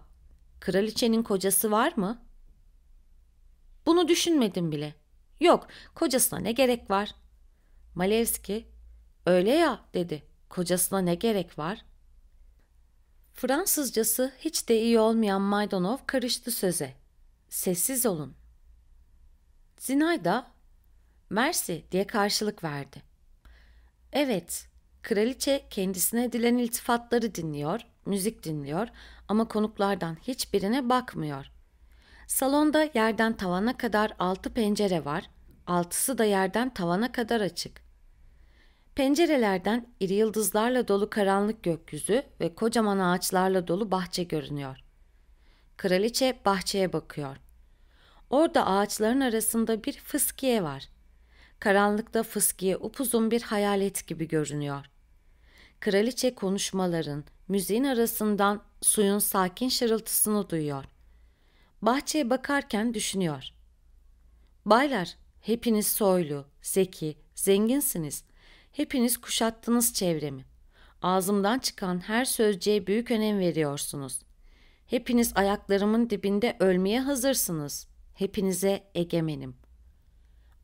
Kraliçenin kocası var mı? Bunu düşünmedim bile. Yok, kocasına ne gerek var? Malevski, öyle ya dedi, kocasına ne gerek var? Fransızcası hiç de iyi olmayan Maydanov karıştı söze. Sessiz olun. Zinayda, mersi diye karşılık verdi. Evet, kraliçe kendisine edilen iltifatları dinliyor, müzik dinliyor ama konuklardan hiçbirine bakmıyor. Salonda yerden tavana kadar altı pencere var, altısı da yerden tavana kadar açık. Pencerelerden iri yıldızlarla dolu karanlık gökyüzü ve kocaman ağaçlarla dolu bahçe görünüyor. Kraliçe bahçeye bakıyor. Orada ağaçların arasında bir fıskiye var. Karanlıkta fıskiye upuzun bir hayalet gibi görünüyor. Kraliçe konuşmaların, müziğin arasından suyun sakin şırıltısını duyuyor. Bahçeye bakarken düşünüyor. Baylar, hepiniz soylu, zeki, zenginsiniz.'' Hepiniz kuşattınız çevremi. Ağzımdan çıkan her sözcüğe büyük önem veriyorsunuz. Hepiniz ayaklarımın dibinde ölmeye hazırsınız. Hepinize egemenim.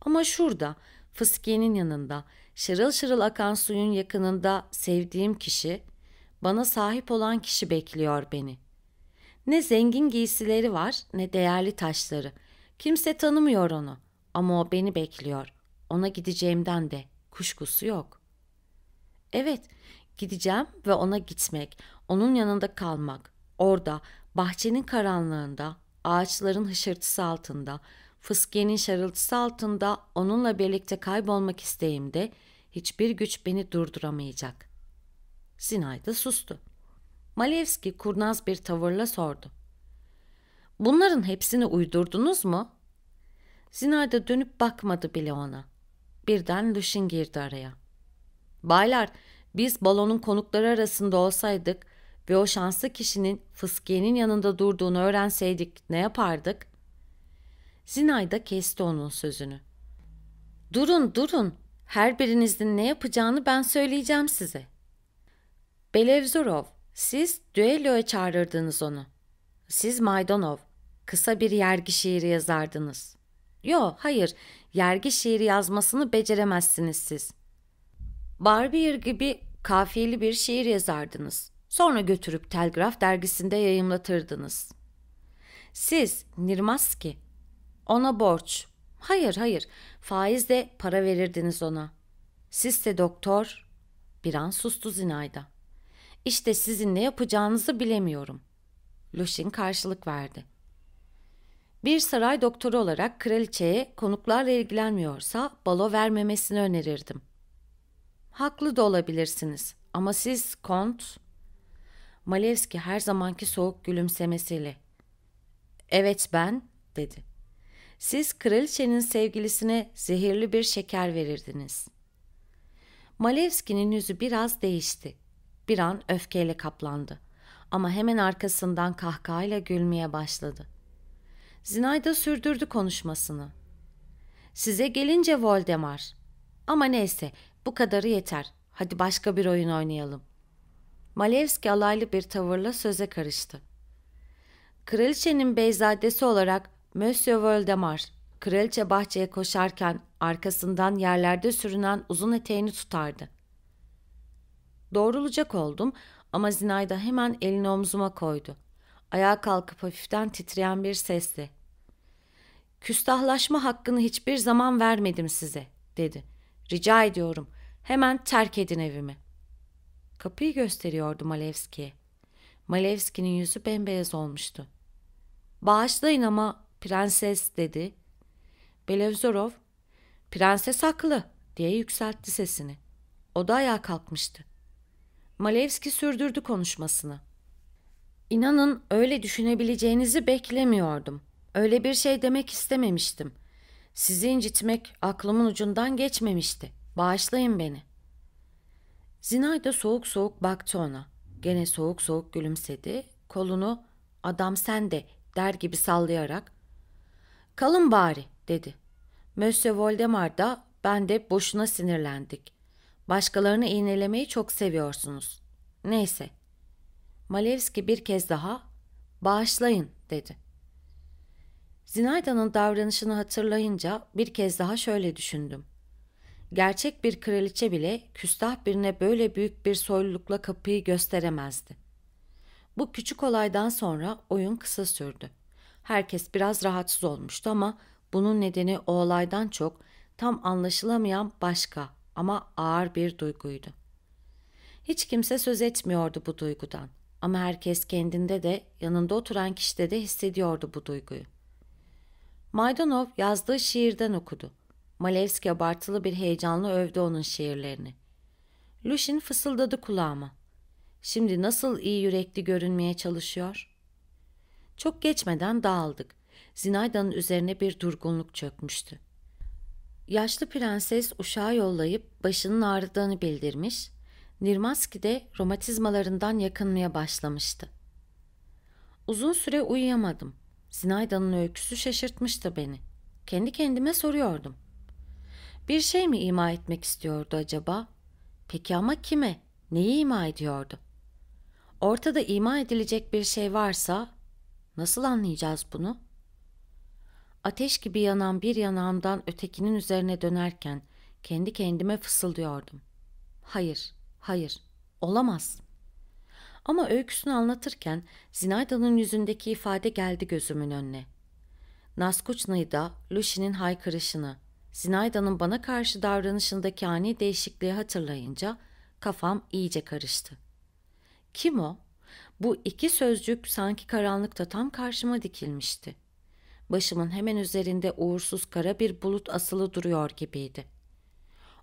Ama şurada, fıskiyenin yanında, şırıl şırıl akan suyun yakınında sevdiğim kişi, bana sahip olan kişi bekliyor beni. Ne zengin giysileri var ne değerli taşları. Kimse tanımıyor onu ama o beni bekliyor. Ona gideceğimden de Kuşkusu yok. Evet, gideceğim ve ona gitmek, onun yanında kalmak, orada, bahçenin karanlığında, ağaçların hışırtısı altında, fıskiyenin şarıltısı altında onunla birlikte kaybolmak isteğimde hiçbir güç beni durduramayacak. Zinayda sustu. Malevski kurnaz bir tavırla sordu. Bunların hepsini uydurdunuz mu? Zinayda dönüp bakmadı bile ona. Birden Lushin girdi araya. Baylar, biz balonun konukları arasında olsaydık ve o şanslı kişinin fıskiyenin yanında durduğunu öğrenseydik ne yapardık? Zinay da kesti onun sözünü. Durun, durun. Her birinizin ne yapacağını ben söyleyeceğim size. Belevzorov, siz düelloya çağırırdınız onu. Siz Maydanov, kısa bir yergi şiiri yazardınız. Yo, hayır, yergi şiiri yazmasını beceremezsiniz siz. Barbier gibi kafiyeli bir şiir yazardınız. Sonra götürüp Telgraf dergisinde yayımlatırdınız. Siz Nirmaski, ona borç. Hayır hayır, faizle para verirdiniz ona. Siz de doktor, bir an sustu Zinayda. İşte sizin ne yapacağınızı bilemiyorum. Lushin karşılık verdi. Bir saray doktoru olarak kraliçeye konuklarla ilgilenmiyorsa balo vermemesini önerirdim. Haklı da olabilirsiniz ama siz kont... Malevski her zamanki soğuk gülümsemesiyle. Evet ben, dedi. Siz kraliçenin sevgilisine zehirli bir şeker verirdiniz. Malevski'nin yüzü biraz değişti. Bir an öfkeyle kaplandı. Ama hemen arkasından kahkahayla gülmeye başladı.'' Zinayda sürdürdü konuşmasını. Size gelince Voldemar. Ama neyse bu kadarı yeter. Hadi başka bir oyun oynayalım. Malevski alaylı bir tavırla söze karıştı. Kraliçenin beyzadesi olarak Monsieur Voldemar, kraliçe bahçeye koşarken arkasından yerlerde sürünen uzun eteğini tutardı. Doğrulacak oldum ama Zinayda hemen elini omzuma koydu.'' ayağa kalkıp hafiften titreyen bir sesle. Küstahlaşma hakkını hiçbir zaman vermedim size, dedi. Rica ediyorum, hemen terk edin evimi. Kapıyı gösteriyordu Malevski'ye. Malevski'nin yüzü bembeyaz olmuştu. Bağışlayın ama prenses, dedi. Belevzorov, prenses haklı, diye yükseltti sesini. O da ayağa kalkmıştı. Malevski sürdürdü konuşmasını.'' İnanın öyle düşünebileceğinizi beklemiyordum. Öyle bir şey demek istememiştim. Sizi incitmek aklımın ucundan geçmemişti. Bağışlayın beni. Zinayda soğuk soğuk baktı ona. Gene soğuk soğuk gülümsedi. Kolunu adam sen de der gibi sallayarak kalın bari dedi. Monsieur Voldemar da ben de boşuna sinirlendik. Başkalarını iğnelemeyi çok seviyorsunuz. Neyse.'' Malevski bir kez daha bağışlayın dedi. Zinayda'nın davranışını hatırlayınca bir kez daha şöyle düşündüm. Gerçek bir kraliçe bile küstah birine böyle büyük bir soylulukla kapıyı gösteremezdi. Bu küçük olaydan sonra oyun kısa sürdü. Herkes biraz rahatsız olmuştu ama bunun nedeni o olaydan çok tam anlaşılamayan başka ama ağır bir duyguydu. Hiç kimse söz etmiyordu bu duygudan. Ama herkes kendinde de yanında oturan kişide de hissediyordu bu duyguyu. Maydanov yazdığı şiirden okudu. Malevski abartılı bir heyecanla övdü onun şiirlerini. Lushin fısıldadı kulağıma. Şimdi nasıl iyi yürekli görünmeye çalışıyor? Çok geçmeden dağıldık. Zinayda'nın üzerine bir durgunluk çökmüştü. Yaşlı prenses uşağı yollayıp başının ağrıdığını bildirmiş, Nirmaski de romatizmalarından yakınmaya başlamıştı. Uzun süre uyuyamadım. Zinayda'nın öyküsü şaşırtmıştı beni. Kendi kendime soruyordum. Bir şey mi ima etmek istiyordu acaba? Peki ama kime? Neyi ima ediyordu? Ortada ima edilecek bir şey varsa nasıl anlayacağız bunu? Ateş gibi yanan bir yanağımdan ötekinin üzerine dönerken kendi kendime fısıldıyordum. Hayır, Hayır, olamaz. Ama öyküsünü anlatırken Zinayda'nın yüzündeki ifade geldi gözümün önüne. Naskuçna'yı da Lucy'nin haykırışını, Zinayda'nın bana karşı davranışındaki ani değişikliği hatırlayınca kafam iyice karıştı. Kim o? Bu iki sözcük sanki karanlıkta tam karşıma dikilmişti. Başımın hemen üzerinde uğursuz kara bir bulut asılı duruyor gibiydi.''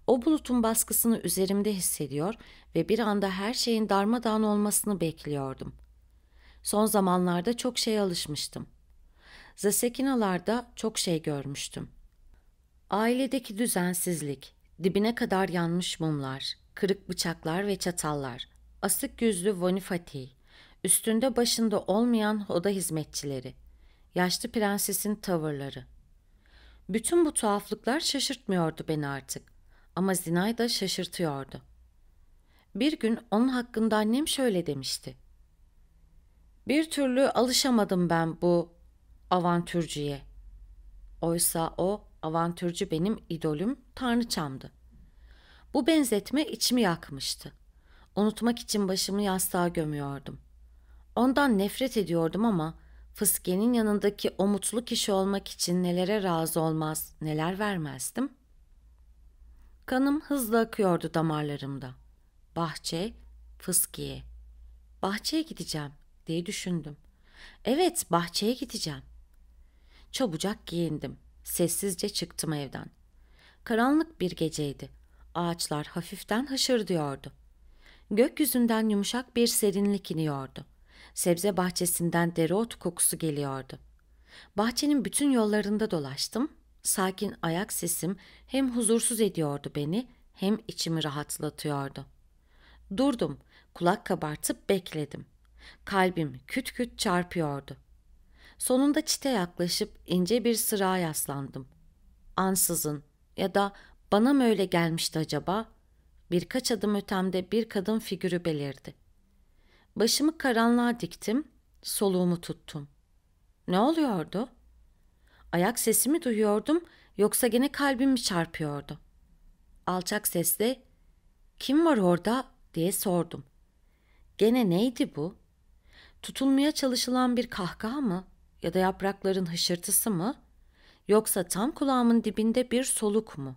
O bulutun baskısını üzerimde hissediyor ve bir anda her şeyin darmadağın olmasını bekliyordum. Son zamanlarda çok şeye alışmıştım. Zasekinalarda çok şey görmüştüm. Ailedeki düzensizlik, dibine kadar yanmış mumlar, kırık bıçaklar ve çatallar, asık yüzlü Vonifati, üstünde başında olmayan oda hizmetçileri, yaşlı prensesin tavırları. Bütün bu tuhaflıklar şaşırtmıyordu beni artık. Ama Zinay da şaşırtıyordu. Bir gün onun hakkında annem şöyle demişti. Bir türlü alışamadım ben bu avantürcüye. Oysa o avantürcü benim idolüm Tanrıçam'dı. Bu benzetme içimi yakmıştı. Unutmak için başımı yastığa gömüyordum. Ondan nefret ediyordum ama fıskenin yanındaki o mutlu kişi olmak için nelere razı olmaz, neler vermezdim. Kanım hızla akıyordu damarlarımda. Bahçe, fıskiye. Bahçeye gideceğim diye düşündüm. Evet, bahçeye gideceğim. Çabucak giyindim. Sessizce çıktım evden. Karanlık bir geceydi. Ağaçlar hafiften hışırdıyordu. Gökyüzünden yumuşak bir serinlik iniyordu. Sebze bahçesinden dereot kokusu geliyordu. Bahçenin bütün yollarında dolaştım Sakin ayak sesim hem huzursuz ediyordu beni hem içimi rahatlatıyordu. Durdum, kulak kabartıp bekledim. Kalbim küt küt çarpıyordu. Sonunda çite yaklaşıp ince bir sıraya yaslandım. Ansızın ya da bana mı öyle gelmişti acaba? Birkaç adım ötemde bir kadın figürü belirdi. Başımı karanlığa diktim, soluğumu tuttum. Ne oluyordu?'' Ayak sesimi duyuyordum yoksa gene kalbim mi çarpıyordu? Alçak sesle kim var orada diye sordum. Gene neydi bu? Tutulmaya çalışılan bir kahkaha mı ya da yaprakların hışırtısı mı yoksa tam kulağımın dibinde bir soluk mu?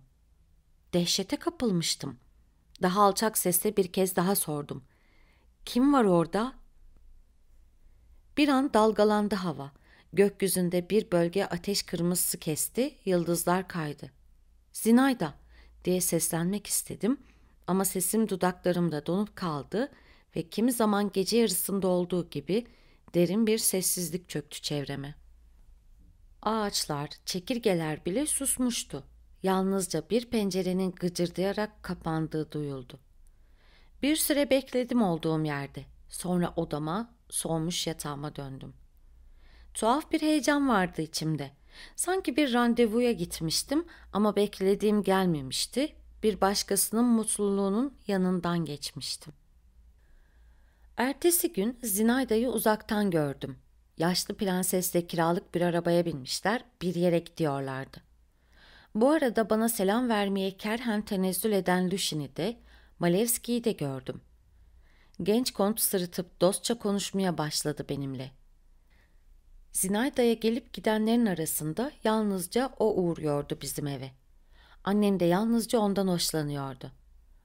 Dehşete kapılmıştım. Daha alçak sesle bir kez daha sordum. Kim var orada? Bir an dalgalandı hava. Gökyüzünde bir bölge ateş kırmızısı kesti, yıldızlar kaydı. Zinayda diye seslenmek istedim ama sesim dudaklarımda donup kaldı ve kimi zaman gece yarısında olduğu gibi derin bir sessizlik çöktü çevreme. Ağaçlar, çekirgeler bile susmuştu. Yalnızca bir pencerenin gıcırdayarak kapandığı duyuldu. Bir süre bekledim olduğum yerde. Sonra odama, soğumuş yatağıma döndüm. Tuhaf bir heyecan vardı içimde. Sanki bir randevuya gitmiştim ama beklediğim gelmemişti. Bir başkasının mutluluğunun yanından geçmiştim. Ertesi gün Zinayda'yı uzaktan gördüm. Yaşlı prensesle kiralık bir arabaya binmişler, bir yere gidiyorlardı. Bu arada bana selam vermeye kerhen tenezzül eden Lüşin'i de, Malevski'yi de gördüm. Genç kont sırıtıp dostça konuşmaya başladı benimle.'' Zinayda'ya gelip gidenlerin arasında yalnızca o uğruyordu bizim eve. Annem de yalnızca ondan hoşlanıyordu.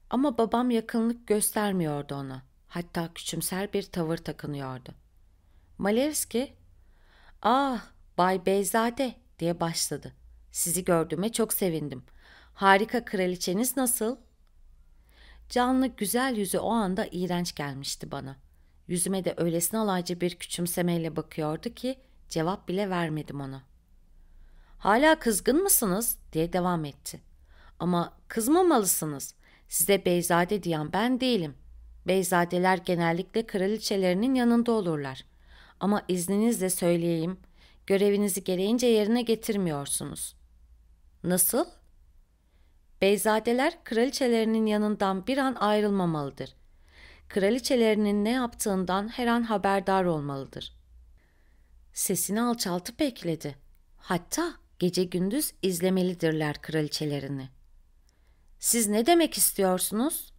Ama babam yakınlık göstermiyordu ona. Hatta küçümser bir tavır takınıyordu. Malevski, ''Ah, Bay Beyzade'' diye başladı. ''Sizi gördüğüme çok sevindim. Harika kraliçeniz nasıl?'' Canlı güzel yüzü o anda iğrenç gelmişti bana. Yüzüme de öylesine alaycı bir küçümsemeyle bakıyordu ki Cevap bile vermedim ona. Hala kızgın mısınız diye devam etti. Ama kızmamalısınız. Size Beyzade diyen ben değilim. Beyzadeler genellikle kraliçelerinin yanında olurlar. Ama izninizle söyleyeyim, görevinizi gereğince yerine getirmiyorsunuz. Nasıl? Beyzadeler kraliçelerinin yanından bir an ayrılmamalıdır. Kraliçelerinin ne yaptığından her an haberdar olmalıdır sesini alçaltıp ekledi. Hatta gece gündüz izlemelidirler kraliçelerini. Siz ne demek istiyorsunuz?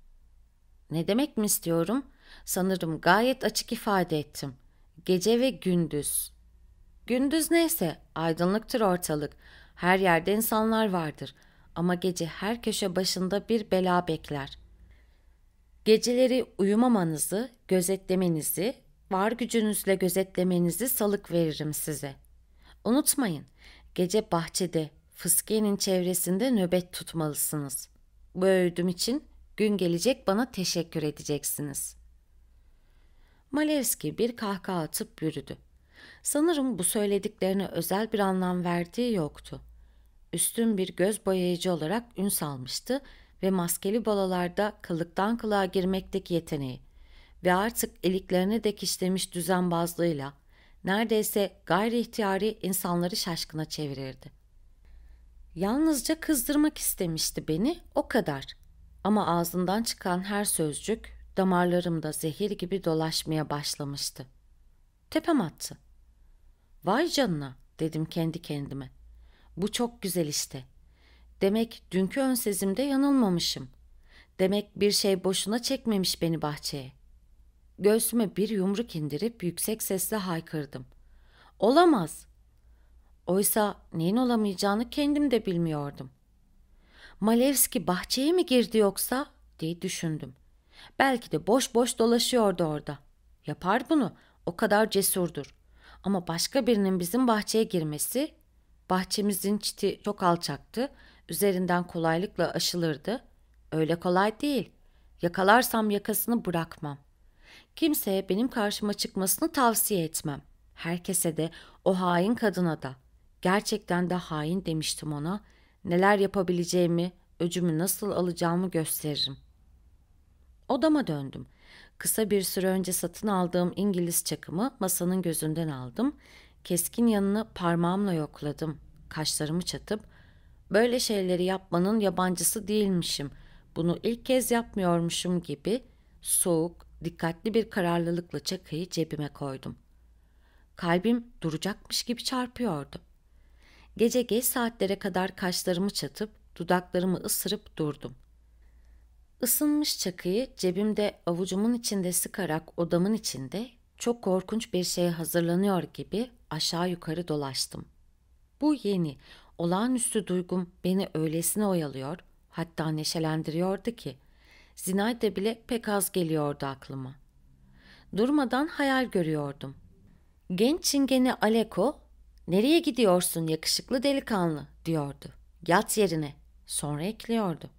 Ne demek mi istiyorum? Sanırım gayet açık ifade ettim. Gece ve gündüz. Gündüz neyse aydınlıktır ortalık. Her yerde insanlar vardır. Ama gece her köşe başında bir bela bekler. Geceleri uyumamanızı, gözetlemenizi var gücünüzle gözetlemenizi salık veririm size. Unutmayın, gece bahçede, fıskiyenin çevresinde nöbet tutmalısınız. Bu öğüdüm için gün gelecek bana teşekkür edeceksiniz. Malevski bir kahkaha atıp yürüdü. Sanırım bu söylediklerine özel bir anlam verdiği yoktu. Üstün bir göz boyayıcı olarak ün salmıştı ve maskeli balalarda kılıktan kılığa girmekteki yeteneği, ve artık iliklerini dikişlemiş düzenbazlığıyla neredeyse gayri ihtiyari insanları şaşkına çevirirdi. Yalnızca kızdırmak istemişti beni o kadar. Ama ağzından çıkan her sözcük damarlarımda zehir gibi dolaşmaya başlamıştı. Tepem attı. Vay canına dedim kendi kendime. Bu çok güzel işte. Demek dünkü önsezimde yanılmamışım. Demek bir şey boşuna çekmemiş beni bahçeye. Göğsüme bir yumruk indirip yüksek sesle haykırdım. Olamaz. Oysa neyin olamayacağını kendim de bilmiyordum. Malevski bahçeye mi girdi yoksa diye düşündüm. Belki de boş boş dolaşıyordu orada. Yapar bunu. O kadar cesurdur. Ama başka birinin bizim bahçeye girmesi, bahçemizin çiti çok alçaktı. Üzerinden kolaylıkla aşılırdı. Öyle kolay değil. Yakalarsam yakasını bırakmam. Kimseye benim karşıma çıkmasını tavsiye etmem. Herkese de o hain kadına da. Gerçekten de hain demiştim ona. Neler yapabileceğimi, öcümü nasıl alacağımı gösteririm. Odama döndüm. Kısa bir süre önce satın aldığım İngiliz çakımı masanın gözünden aldım. Keskin yanını parmağımla yokladım. Kaşlarımı çatıp böyle şeyleri yapmanın yabancısı değilmişim. Bunu ilk kez yapmıyormuşum gibi soğuk, Dikkatli bir kararlılıkla çakıyı cebime koydum. Kalbim duracakmış gibi çarpıyordu. Gece geç saatlere kadar kaşlarımı çatıp dudaklarımı ısırıp durdum. Isınmış çakıyı cebimde avucumun içinde sıkarak odamın içinde çok korkunç bir şeye hazırlanıyor gibi aşağı yukarı dolaştım. Bu yeni, olağanüstü duygum beni öylesine oyalıyor, hatta neşelendiriyordu ki Zinayda bile pek az geliyordu aklıma. Durmadan hayal görüyordum. Genç çingene Aleko, ''Nereye gidiyorsun yakışıklı delikanlı?'' diyordu. ''Yat yerine.'' Sonra ekliyordu.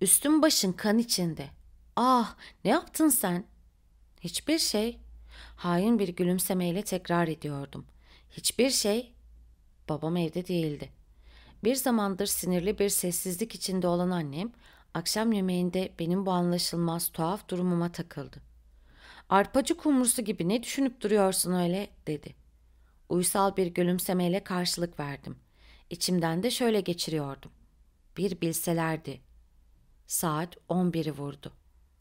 ''Üstün başın kan içinde.'' ''Ah ne yaptın sen?'' ''Hiçbir şey.'' Hain bir gülümsemeyle tekrar ediyordum. ''Hiçbir şey.'' Babam evde değildi. Bir zamandır sinirli bir sessizlik içinde olan annem akşam yemeğinde benim bu anlaşılmaz tuhaf durumuma takıldı. Arpacı kumrusu gibi ne düşünüp duruyorsun öyle dedi. Uysal bir gülümsemeyle karşılık verdim. İçimden de şöyle geçiriyordum. Bir bilselerdi. Saat 11'i vurdu.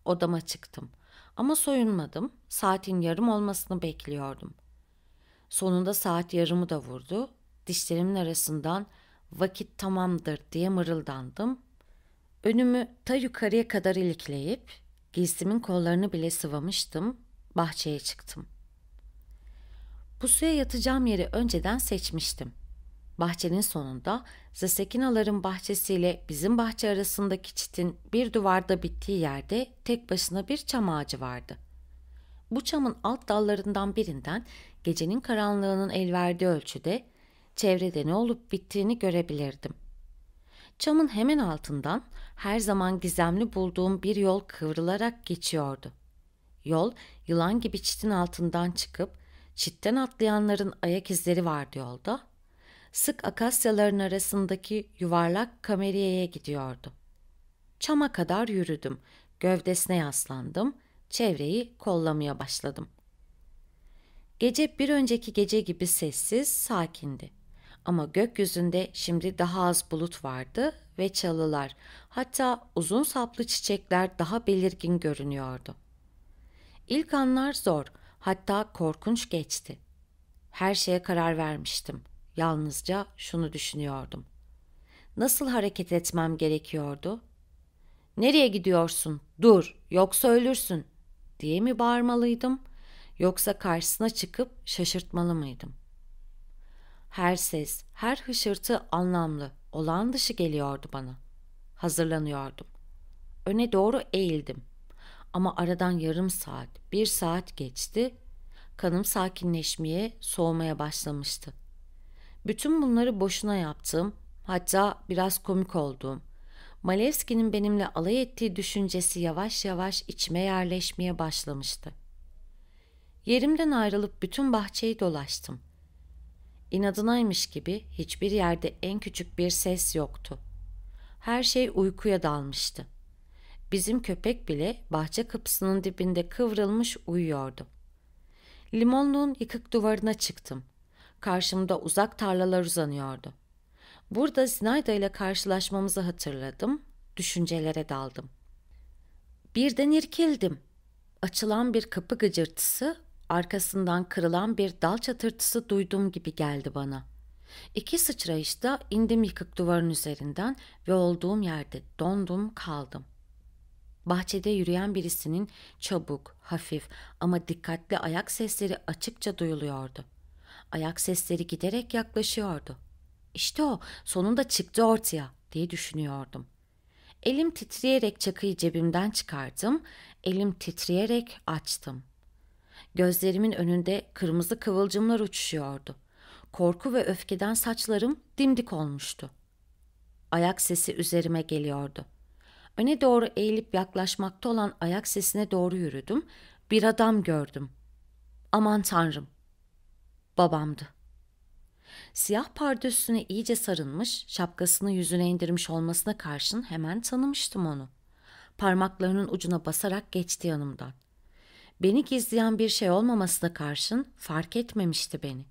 Odama çıktım. Ama soyunmadım. Saatin yarım olmasını bekliyordum. Sonunda saat yarımı da vurdu. Dişlerimin arasından vakit tamamdır diye mırıldandım Önümü ta yukarıya kadar ilikleyip giysimin kollarını bile sıvamıştım. Bahçeye çıktım. Bu suya yatacağım yeri önceden seçmiştim. Bahçenin sonunda Zasekinaların bahçesiyle bizim bahçe arasındaki çitin bir duvarda bittiği yerde tek başına bir çam ağacı vardı. Bu çamın alt dallarından birinden gecenin karanlığının elverdiği ölçüde çevrede ne olup bittiğini görebilirdim.'' Camın hemen altından her zaman gizemli bulduğum bir yol kıvrılarak geçiyordu. Yol yılan gibi çitin altından çıkıp çitten atlayanların ayak izleri vardı yolda. Sık akasyaların arasındaki yuvarlak kameriyeye gidiyordu. Çama kadar yürüdüm, gövdesine yaslandım, çevreyi kollamaya başladım. Gece bir önceki gece gibi sessiz, sakindi. Ama gökyüzünde şimdi daha az bulut vardı ve çalılar, hatta uzun saplı çiçekler daha belirgin görünüyordu. İlk anlar zor, hatta korkunç geçti. Her şeye karar vermiştim. Yalnızca şunu düşünüyordum. Nasıl hareket etmem gerekiyordu? Nereye gidiyorsun? Dur, yoksa ölürsün diye mi bağırmalıydım? Yoksa karşısına çıkıp şaşırtmalı mıydım?'' Her ses, her hışırtı anlamlı, olağan dışı geliyordu bana. Hazırlanıyordum. Öne doğru eğildim. Ama aradan yarım saat, bir saat geçti. Kanım sakinleşmeye, soğumaya başlamıştı. Bütün bunları boşuna yaptım, hatta biraz komik olduğum, Malevski'nin benimle alay ettiği düşüncesi yavaş yavaş içime yerleşmeye başlamıştı. Yerimden ayrılıp bütün bahçeyi dolaştım. İnadınaymış gibi hiçbir yerde en küçük bir ses yoktu. Her şey uykuya dalmıştı. Bizim köpek bile bahçe kapısının dibinde kıvrılmış uyuyordu. Limonluğun yıkık duvarına çıktım. Karşımda uzak tarlalar uzanıyordu. Burada Zinayda ile karşılaşmamızı hatırladım, düşüncelere daldım. Birden irkildim. Açılan bir kapı gıcırtısı Arkasından kırılan bir dal çatırtısı duydum gibi geldi bana. İki sıçrayışta indim yıkık duvarın üzerinden ve olduğum yerde dondum kaldım. Bahçede yürüyen birisinin çabuk, hafif ama dikkatli ayak sesleri açıkça duyuluyordu. Ayak sesleri giderek yaklaşıyordu. İşte o, sonunda çıktı ortaya diye düşünüyordum. Elim titreyerek çakıyı cebimden çıkardım, elim titreyerek açtım. Gözlerimin önünde kırmızı kıvılcımlar uçuşuyordu. Korku ve öfkeden saçlarım dimdik olmuştu. Ayak sesi üzerime geliyordu. Öne doğru eğilip yaklaşmakta olan ayak sesine doğru yürüdüm. Bir adam gördüm. Aman tanrım. Babamdı. Siyah pardösüne iyice sarılmış, şapkasını yüzüne indirmiş olmasına karşın hemen tanımıştım onu. Parmaklarının ucuna basarak geçti yanımdan. Beni gizleyen bir şey olmamasına karşın fark etmemişti beni.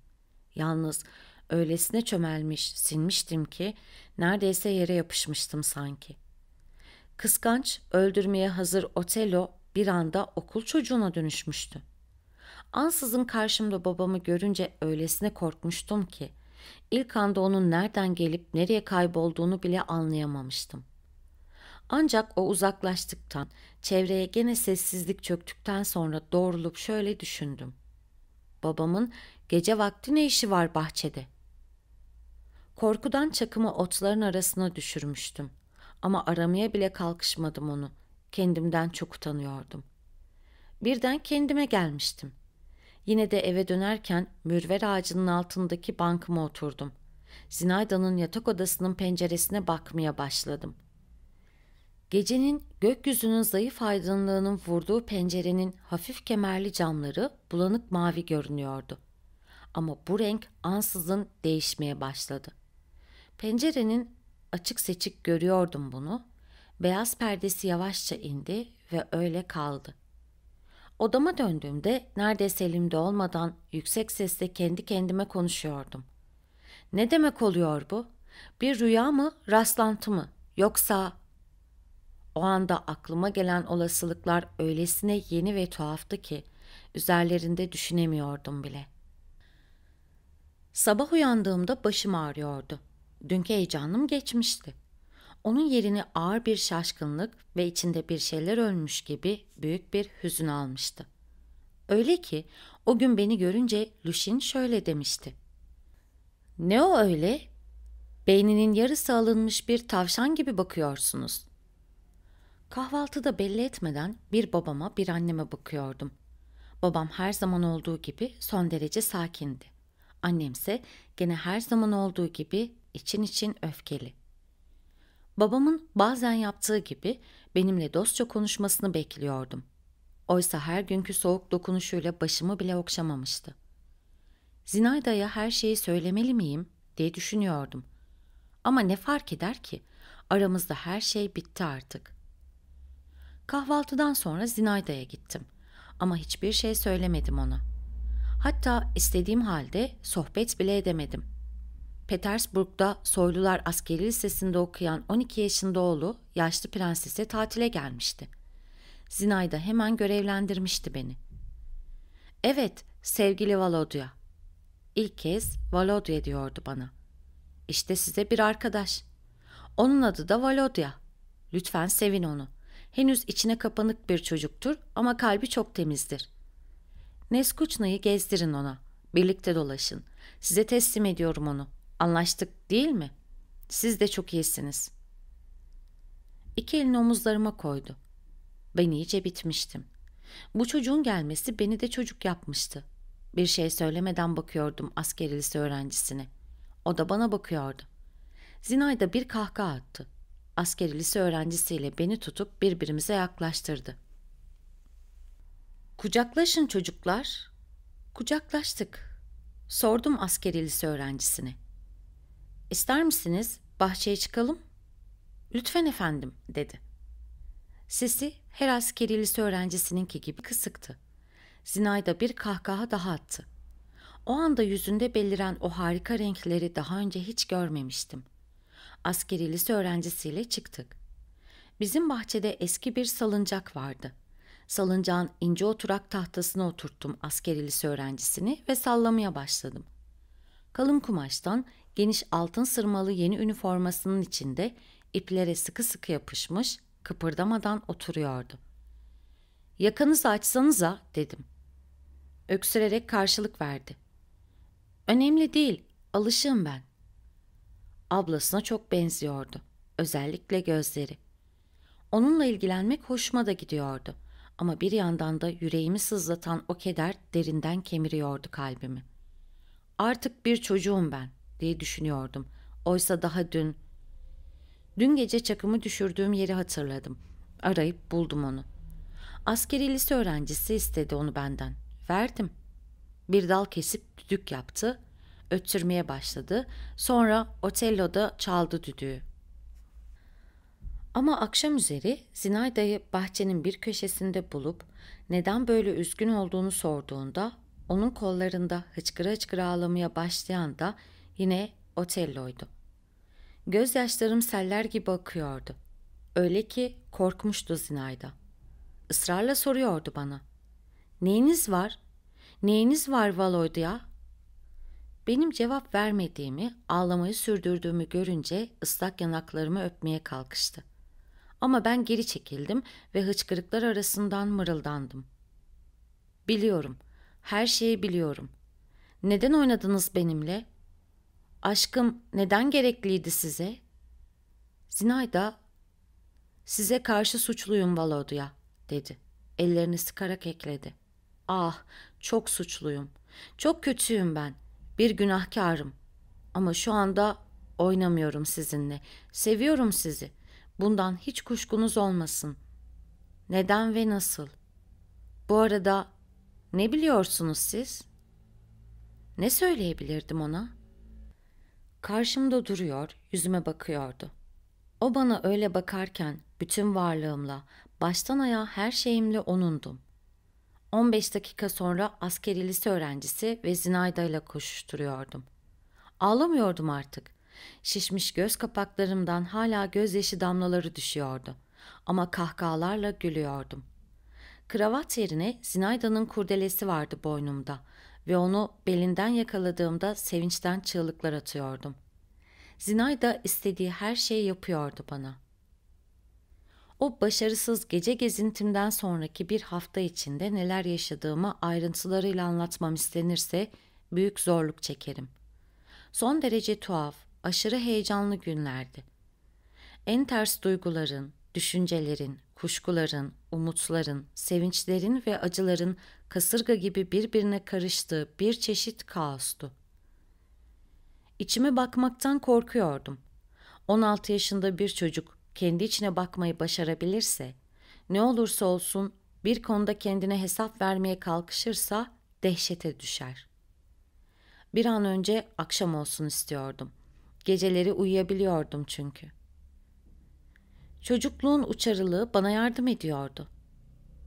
Yalnız öylesine çömelmiş, sinmiştim ki neredeyse yere yapışmıştım sanki. Kıskanç, öldürmeye hazır Otello bir anda okul çocuğuna dönüşmüştü. Ansızın karşımda babamı görünce öylesine korkmuştum ki ilk anda onun nereden gelip nereye kaybolduğunu bile anlayamamıştım.'' Ancak o uzaklaştıktan, çevreye gene sessizlik çöktükten sonra doğrulup şöyle düşündüm. Babamın gece vakti ne işi var bahçede? Korkudan çakımı otların arasına düşürmüştüm. Ama aramaya bile kalkışmadım onu. Kendimden çok utanıyordum. Birden kendime gelmiştim. Yine de eve dönerken mürver ağacının altındaki bankıma oturdum. Zinayda'nın yatak odasının penceresine bakmaya başladım.'' Gecenin gökyüzünün zayıf aydınlığının vurduğu pencerenin hafif kemerli camları bulanık mavi görünüyordu. Ama bu renk ansızın değişmeye başladı. Pencerenin açık seçik görüyordum bunu. Beyaz perdesi yavaşça indi ve öyle kaldı. Odama döndüğümde neredeyse elimde olmadan yüksek sesle kendi kendime konuşuyordum. Ne demek oluyor bu? Bir rüya mı, rastlantı mı? Yoksa o anda aklıma gelen olasılıklar öylesine yeni ve tuhaftı ki üzerlerinde düşünemiyordum bile. Sabah uyandığımda başım ağrıyordu. Dünkü heyecanım geçmişti. Onun yerini ağır bir şaşkınlık ve içinde bir şeyler ölmüş gibi büyük bir hüzün almıştı. Öyle ki o gün beni görünce Lushin şöyle demişti. Ne o öyle? Beyninin yarısı alınmış bir tavşan gibi bakıyorsunuz. Kahvaltıda belli etmeden bir babama bir anneme bakıyordum. Babam her zaman olduğu gibi son derece sakindi. Annemse gene her zaman olduğu gibi için için öfkeli. Babamın bazen yaptığı gibi benimle dostça konuşmasını bekliyordum. Oysa her günkü soğuk dokunuşuyla başımı bile okşamamıştı. Zinayda'ya her şeyi söylemeli miyim diye düşünüyordum. Ama ne fark eder ki? Aramızda her şey bitti artık. Kahvaltıdan sonra Zinayda'ya gittim. Ama hiçbir şey söylemedim ona. Hatta istediğim halde sohbet bile edemedim. Petersburg'da Soylular Askeri Lisesi'nde okuyan 12 yaşında oğlu yaşlı prensese tatile gelmişti. Zinayda hemen görevlendirmişti beni. Evet, sevgili Valodya. İlk kez Valodya diyordu bana. İşte size bir arkadaş. Onun adı da Valodya. Lütfen sevin onu. Henüz içine kapanık bir çocuktur ama kalbi çok temizdir. Neskuçna'yı gezdirin ona. Birlikte dolaşın. Size teslim ediyorum onu. Anlaştık değil mi? Siz de çok iyisiniz. İki elini omuzlarıma koydu. Ben iyice bitmiştim. Bu çocuğun gelmesi beni de çocuk yapmıştı. Bir şey söylemeden bakıyordum askeri lise öğrencisine. O da bana bakıyordu. Zinayda bir kahkaha attı askeri lise öğrencisiyle beni tutup birbirimize yaklaştırdı. Kucaklaşın çocuklar. Kucaklaştık. Sordum askeri lise öğrencisine. İster misiniz bahçeye çıkalım? Lütfen efendim dedi. Sesi her askeri lise öğrencisininki gibi kısıktı. Zinayda bir kahkaha daha attı. O anda yüzünde beliren o harika renkleri daha önce hiç görmemiştim.'' askeri lise öğrencisiyle çıktık. Bizim bahçede eski bir salıncak vardı. Salıncağın ince oturak tahtasına oturttum askeri lise öğrencisini ve sallamaya başladım. Kalın kumaştan geniş altın sırmalı yeni üniformasının içinde iplere sıkı sıkı yapışmış, kıpırdamadan oturuyordu. ''Yakanızı açsanıza'' dedim. Öksürerek karşılık verdi. ''Önemli değil, alışığım ben. Ablasına çok benziyordu. Özellikle gözleri. Onunla ilgilenmek hoşuma da gidiyordu. Ama bir yandan da yüreğimi sızlatan o keder derinden kemiriyordu kalbimi. Artık bir çocuğum ben diye düşünüyordum. Oysa daha dün... Dün gece çakımı düşürdüğüm yeri hatırladım. Arayıp buldum onu. Askeri lise öğrencisi istedi onu benden. Verdim. Bir dal kesip düdük yaptı öttürmeye başladı. Sonra Otello'da çaldı düdüğü. Ama akşam üzeri Zinayda'yı bahçenin bir köşesinde bulup neden böyle üzgün olduğunu sorduğunda onun kollarında hıçkıra hıçkıra ağlamaya başlayan da yine Otello'ydu. Gözyaşlarım seller gibi akıyordu. Öyle ki korkmuştu Zinayda. Israrla soruyordu bana. Neyiniz var? Neyiniz var Valoydu ya? Benim cevap vermediğimi, ağlamayı sürdürdüğümü görünce ıslak yanaklarımı öpmeye kalkıştı. Ama ben geri çekildim ve hıçkırıklar arasından mırıldandım. Biliyorum, her şeyi biliyorum. Neden oynadınız benimle? Aşkım neden gerekliydi size? Zinayda, size karşı suçluyum Valodya, dedi. Ellerini sıkarak ekledi. Ah, çok suçluyum. Çok kötüyüm ben.'' bir günahkarım. Ama şu anda oynamıyorum sizinle. Seviyorum sizi. Bundan hiç kuşkunuz olmasın. Neden ve nasıl? Bu arada ne biliyorsunuz siz? Ne söyleyebilirdim ona? Karşımda duruyor, yüzüme bakıyordu. O bana öyle bakarken bütün varlığımla, baştan ayağa her şeyimle onundum. 15 dakika sonra askeri lise öğrencisi ve Zinayda ile koşuşturuyordum. Ağlamıyordum artık. Şişmiş göz kapaklarımdan hala gözyaşı damlaları düşüyordu. Ama kahkahalarla gülüyordum. Kravat yerine Zinayda'nın kurdelesi vardı boynumda ve onu belinden yakaladığımda sevinçten çığlıklar atıyordum. Zinayda istediği her şeyi yapıyordu bana.'' O başarısız gece gezintimden sonraki bir hafta içinde neler yaşadığımı ayrıntılarıyla anlatmam istenirse büyük zorluk çekerim. Son derece tuhaf, aşırı heyecanlı günlerdi. En ters duyguların, düşüncelerin, kuşkuların, umutların, sevinçlerin ve acıların kasırga gibi birbirine karıştığı bir çeşit kaostu. İçime bakmaktan korkuyordum. 16 yaşında bir çocuk kendi içine bakmayı başarabilirse, ne olursa olsun bir konuda kendine hesap vermeye kalkışırsa dehşete düşer. Bir an önce akşam olsun istiyordum. Geceleri uyuyabiliyordum çünkü. Çocukluğun uçarılığı bana yardım ediyordu.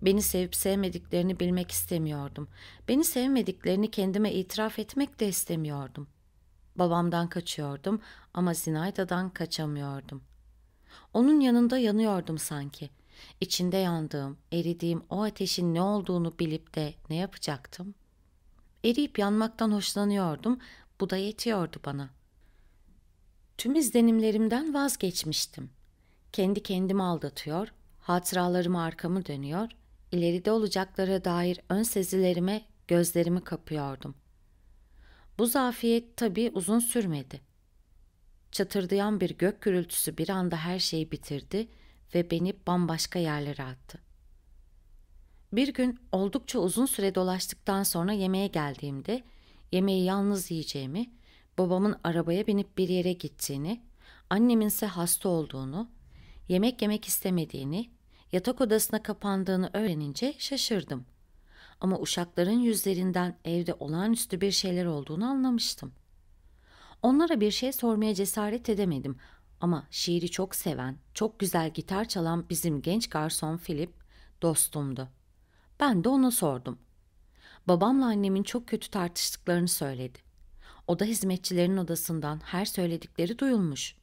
Beni sevip sevmediklerini bilmek istemiyordum. Beni sevmediklerini kendime itiraf etmek de istemiyordum. Babamdan kaçıyordum ama Zinayda'dan kaçamıyordum. Onun yanında yanıyordum sanki. İçinde yandığım, eridiğim o ateşin ne olduğunu bilip de ne yapacaktım? Eriyip yanmaktan hoşlanıyordum, bu da yetiyordu bana. Tüm izlenimlerimden vazgeçmiştim. Kendi kendimi aldatıyor, hatıralarım arkamı dönüyor, ileride olacaklara dair ön sezilerime gözlerimi kapıyordum. Bu zafiyet tabii uzun sürmedi. Çatırdayan bir gök gürültüsü bir anda her şeyi bitirdi ve beni bambaşka yerlere attı. Bir gün oldukça uzun süre dolaştıktan sonra yemeğe geldiğimde yemeği yalnız yiyeceğimi, babamın arabaya binip bir yere gittiğini, annemin ise hasta olduğunu, yemek yemek istemediğini, yatak odasına kapandığını öğrenince şaşırdım. Ama uşakların yüzlerinden evde olağanüstü bir şeyler olduğunu anlamıştım. Onlara bir şey sormaya cesaret edemedim ama şiiri çok seven, çok güzel gitar çalan bizim genç garson Philip dostumdu. Ben de ona sordum. Babamla annemin çok kötü tartıştıklarını söyledi. O da hizmetçilerin odasından her söyledikleri duyulmuş.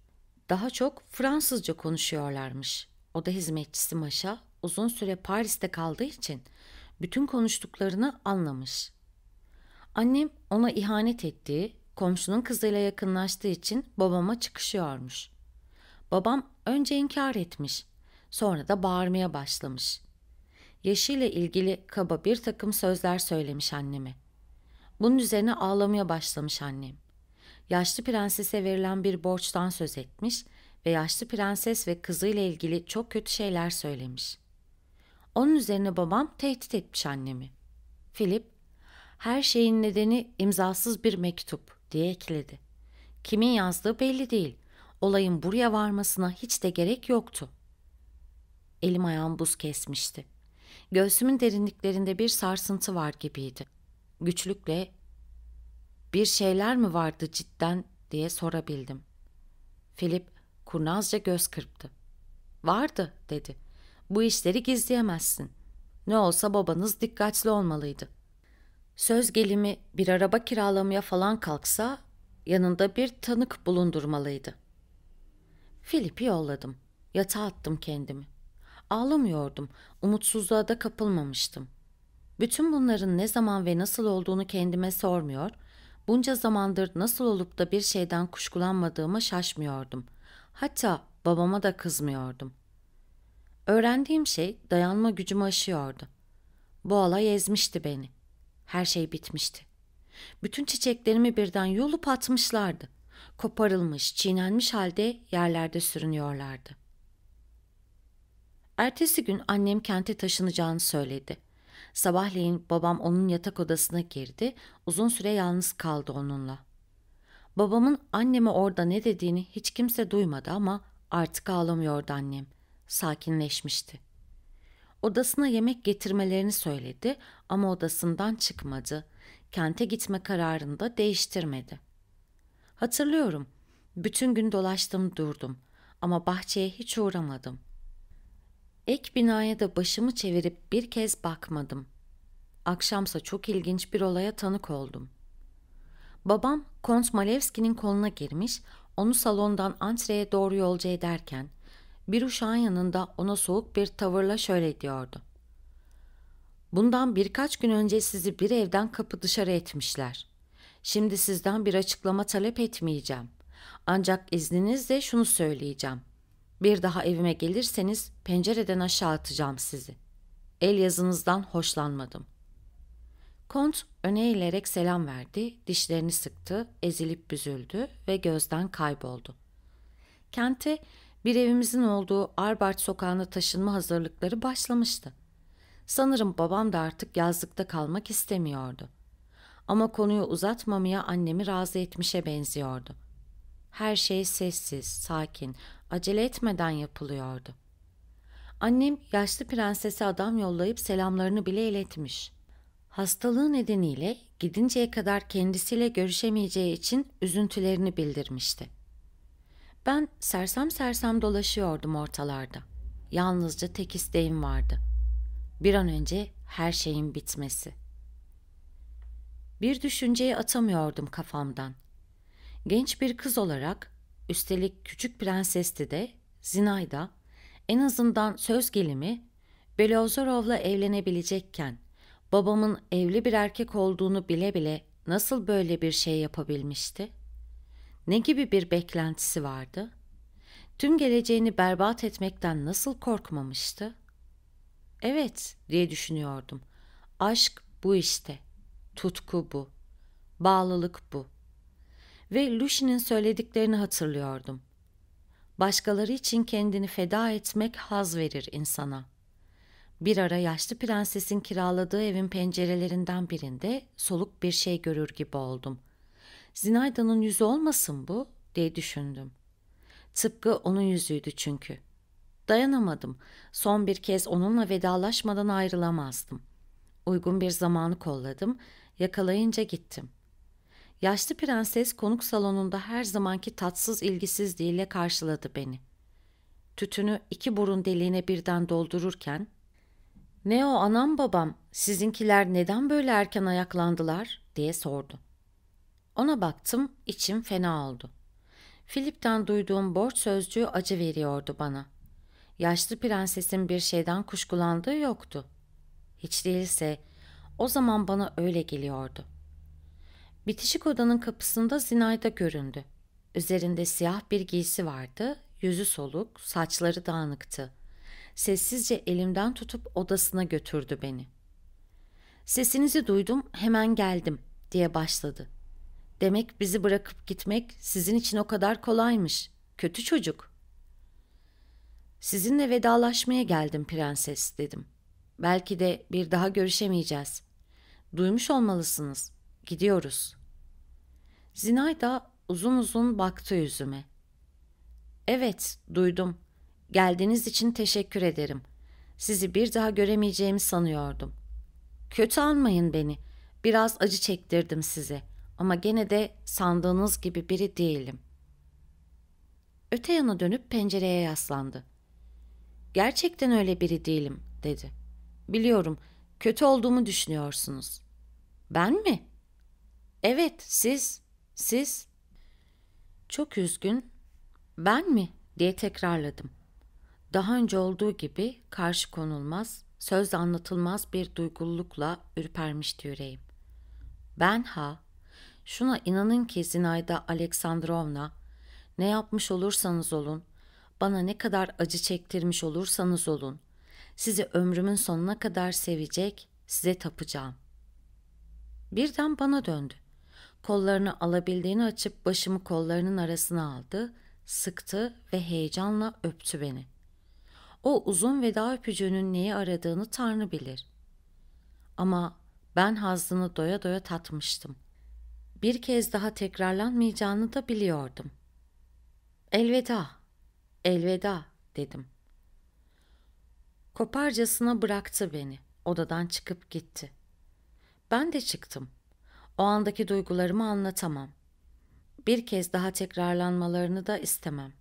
Daha çok Fransızca konuşuyorlarmış. O da hizmetçisi Maşa uzun süre Paris'te kaldığı için bütün konuştuklarını anlamış. Annem ona ihanet ettiği Komşunun kızıyla yakınlaştığı için babama çıkışıyormuş. Babam önce inkar etmiş. Sonra da bağırmaya başlamış. Yaşıyla ilgili kaba bir takım sözler söylemiş anneme. Bunun üzerine ağlamaya başlamış annem. Yaşlı prensese verilen bir borçtan söz etmiş ve yaşlı prenses ve kızıyla ilgili çok kötü şeyler söylemiş. Onun üzerine babam tehdit etmiş annemi. Philip, her şeyin nedeni imzasız bir mektup diye ekledi. Kimin yazdığı belli değil. Olayın buraya varmasına hiç de gerek yoktu. Elim ayağım buz kesmişti. Göğsümün derinliklerinde bir sarsıntı var gibiydi. Güçlükle bir şeyler mi vardı cidden diye sorabildim. Filip kurnazca göz kırptı. Vardı dedi. Bu işleri gizleyemezsin. Ne olsa babanız dikkatli olmalıydı. Söz gelimi bir araba kiralamaya falan kalksa yanında bir tanık bulundurmalıydı. Filip'i yolladım. Yatağa attım kendimi. Ağlamıyordum. Umutsuzluğa da kapılmamıştım. Bütün bunların ne zaman ve nasıl olduğunu kendime sormuyor, bunca zamandır nasıl olup da bir şeyden kuşkulanmadığıma şaşmıyordum. Hatta babama da kızmıyordum. Öğrendiğim şey dayanma gücümü aşıyordu. Bu alay ezmişti beni. Her şey bitmişti. Bütün çiçeklerimi birden yolup atmışlardı. Koparılmış, çiğnenmiş halde yerlerde sürünüyorlardı. Ertesi gün annem kente taşınacağını söyledi. Sabahleyin babam onun yatak odasına girdi, uzun süre yalnız kaldı onunla. Babamın anneme orada ne dediğini hiç kimse duymadı ama artık ağlamıyordu annem. Sakinleşmişti. Odasına yemek getirmelerini söyledi ama odasından çıkmadı. Kente gitme kararını da değiştirmedi. Hatırlıyorum. Bütün gün dolaştım durdum ama bahçeye hiç uğramadım. Ek binaya da başımı çevirip bir kez bakmadım. Akşamsa çok ilginç bir olaya tanık oldum. Babam Kont Malevski'nin koluna girmiş, onu salondan antreye doğru yolcu ederken bir uşağın yanında ona soğuk bir tavırla şöyle diyordu. Bundan birkaç gün önce sizi bir evden kapı dışarı etmişler. Şimdi sizden bir açıklama talep etmeyeceğim. Ancak izninizle şunu söyleyeceğim. Bir daha evime gelirseniz pencereden aşağı atacağım sizi. El yazınızdan hoşlanmadım. Kont öne eğilerek selam verdi, dişlerini sıktı, ezilip büzüldü ve gözden kayboldu. Kente bir evimizin olduğu Arbart sokağına taşınma hazırlıkları başlamıştı. Sanırım babam da artık yazlıkta kalmak istemiyordu. Ama konuyu uzatmamaya annemi razı etmişe benziyordu. Her şey sessiz, sakin, acele etmeden yapılıyordu. Annem yaşlı prensese adam yollayıp selamlarını bile iletmiş. Hastalığı nedeniyle gidinceye kadar kendisiyle görüşemeyeceği için üzüntülerini bildirmişti. Ben sersem sersem dolaşıyordum ortalarda. Yalnızca tek isteğim vardı. Bir an önce her şeyin bitmesi. Bir düşünceyi atamıyordum kafamdan. Genç bir kız olarak, üstelik küçük prensesti de, Zinayda, en azından söz gelimi, Belozorev'la evlenebilecekken, babamın evli bir erkek olduğunu bile bile nasıl böyle bir şey yapabilmişti? Ne gibi bir beklentisi vardı? Tüm geleceğini berbat etmekten nasıl korkmamıştı? Evet diye düşünüyordum. Aşk bu işte. Tutku bu. Bağlılık bu. Ve Lucy'nin söylediklerini hatırlıyordum. Başkaları için kendini feda etmek haz verir insana. Bir ara yaşlı prensesin kiraladığı evin pencerelerinden birinde soluk bir şey görür gibi oldum. Zinayda'nın yüzü olmasın bu diye düşündüm. Tıpkı onun yüzüydü çünkü. Dayanamadım. Son bir kez onunla vedalaşmadan ayrılamazdım. Uygun bir zamanı kolladım. Yakalayınca gittim. Yaşlı prenses konuk salonunda her zamanki tatsız ilgisizliğiyle karşıladı beni. Tütünü iki burun deliğine birden doldururken ''Ne o anam babam, sizinkiler neden böyle erken ayaklandılar?'' diye sordu. Ona baktım, içim fena oldu. Filip'ten duyduğum borç sözcüğü acı veriyordu bana. Yaşlı prensesin bir şeyden kuşkulandığı yoktu. Hiç değilse o zaman bana öyle geliyordu. Bitişik odanın kapısında Zinayda göründü. Üzerinde siyah bir giysi vardı, yüzü soluk, saçları dağınıktı. Sessizce elimden tutup odasına götürdü beni. Sesinizi duydum, hemen geldim diye başladı. Demek bizi bırakıp gitmek sizin için o kadar kolaymış. Kötü çocuk. Sizinle vedalaşmaya geldim prenses dedim. Belki de bir daha görüşemeyeceğiz. Duymuş olmalısınız. Gidiyoruz. Zinayda uzun uzun baktı yüzüme. Evet, duydum. Geldiğiniz için teşekkür ederim. Sizi bir daha göremeyeceğimi sanıyordum. Kötü anmayın beni. Biraz acı çektirdim size.'' Ama gene de sandığınız gibi biri değilim. Öte yana dönüp pencereye yaslandı. Gerçekten öyle biri değilim dedi. Biliyorum kötü olduğumu düşünüyorsunuz. Ben mi? Evet siz, siz. Çok üzgün. Ben mi? diye tekrarladım. Daha önce olduğu gibi karşı konulmaz, söz anlatılmaz bir duygululukla ürpermişti yüreğim. Ben ha, Şuna inanın ki Zinayda Aleksandrovna, ne yapmış olursanız olun, bana ne kadar acı çektirmiş olursanız olun, sizi ömrümün sonuna kadar sevecek, size tapacağım. Birden bana döndü. Kollarını alabildiğini açıp başımı kollarının arasına aldı, sıktı ve heyecanla öptü beni. O uzun veda öpücüğünün neyi aradığını Tanrı bilir. Ama ben hazdını doya doya tatmıştım.'' bir kez daha tekrarlanmayacağını da biliyordum. Elveda, elveda dedim. Koparcasına bıraktı beni. Odadan çıkıp gitti. Ben de çıktım. O andaki duygularımı anlatamam. Bir kez daha tekrarlanmalarını da istemem.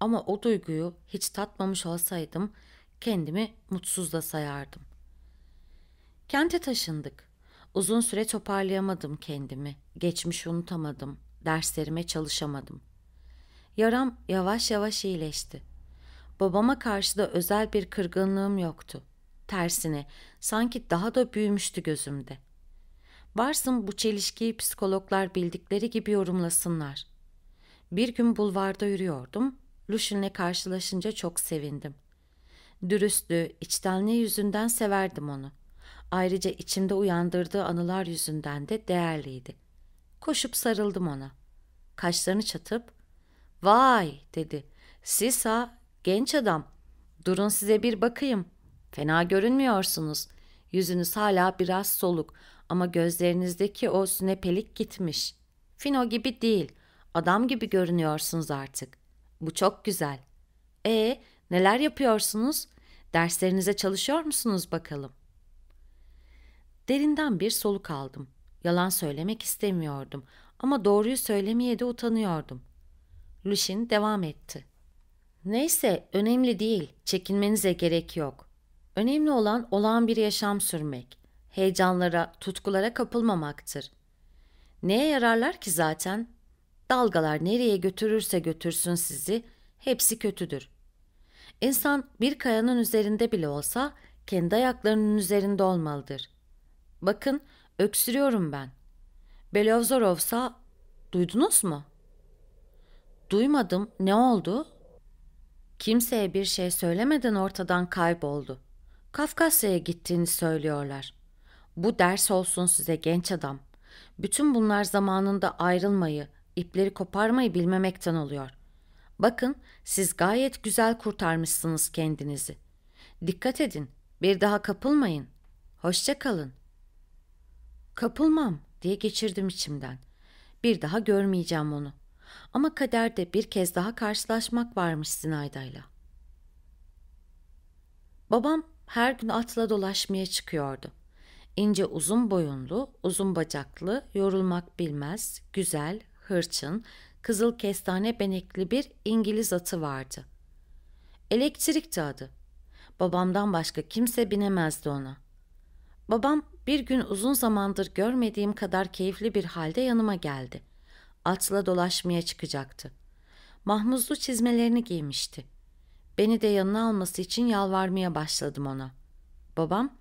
Ama o duyguyu hiç tatmamış olsaydım kendimi mutsuz da sayardım. Kente taşındık. Uzun süre toparlayamadım kendimi. Geçmişi unutamadım. Derslerime çalışamadım. Yaram yavaş yavaş iyileşti. Babama karşı da özel bir kırgınlığım yoktu. Tersine sanki daha da büyümüştü gözümde. Varsın bu çelişkiyi psikologlar bildikleri gibi yorumlasınlar. Bir gün bulvarda yürüyordum. Lucian'le karşılaşınca çok sevindim. Dürüstlüğü, içtenliği yüzünden severdim onu. Ayrıca içimde uyandırdığı anılar yüzünden de değerliydi. Koşup sarıldım ona. Kaşlarını çatıp ''Vay'' dedi. ''Siz ha genç adam. Durun size bir bakayım. Fena görünmüyorsunuz. Yüzünüz hala biraz soluk ama gözlerinizdeki o sünepelik gitmiş. Fino gibi değil. Adam gibi görünüyorsunuz artık. Bu çok güzel. E neler yapıyorsunuz? Derslerinize çalışıyor musunuz bakalım?'' Derinden bir soluk aldım. Yalan söylemek istemiyordum ama doğruyu söylemeye de utanıyordum. Lushin devam etti. Neyse önemli değil, çekinmenize gerek yok. Önemli olan olağan bir yaşam sürmek, heyecanlara, tutkulara kapılmamaktır. Neye yararlar ki zaten? Dalgalar nereye götürürse götürsün sizi, hepsi kötüdür. İnsan bir kayanın üzerinde bile olsa kendi ayaklarının üzerinde olmalıdır. Bakın öksürüyorum ben. Belovzorovsa duydunuz mu? Duymadım. Ne oldu? Kimseye bir şey söylemeden ortadan kayboldu. Kafkasya'ya gittiğini söylüyorlar. Bu ders olsun size genç adam. Bütün bunlar zamanında ayrılmayı, ipleri koparmayı bilmemekten oluyor. Bakın siz gayet güzel kurtarmışsınız kendinizi. Dikkat edin, bir daha kapılmayın. Hoşça kalın. Kapılmam diye geçirdim içimden. Bir daha görmeyeceğim onu. Ama kaderde bir kez daha karşılaşmak varmış Zinayda'yla. Babam her gün atla dolaşmaya çıkıyordu. İnce uzun boyunlu, uzun bacaklı, yorulmak bilmez, güzel, hırçın, kızıl kestane benekli bir İngiliz atı vardı. Elektrikti adı. Babamdan başka kimse binemezdi ona. Babam bir gün uzun zamandır görmediğim kadar keyifli bir halde yanıma geldi. Atla dolaşmaya çıkacaktı. Mahmuzlu çizmelerini giymişti. Beni de yanına alması için yalvarmaya başladım ona. Babam,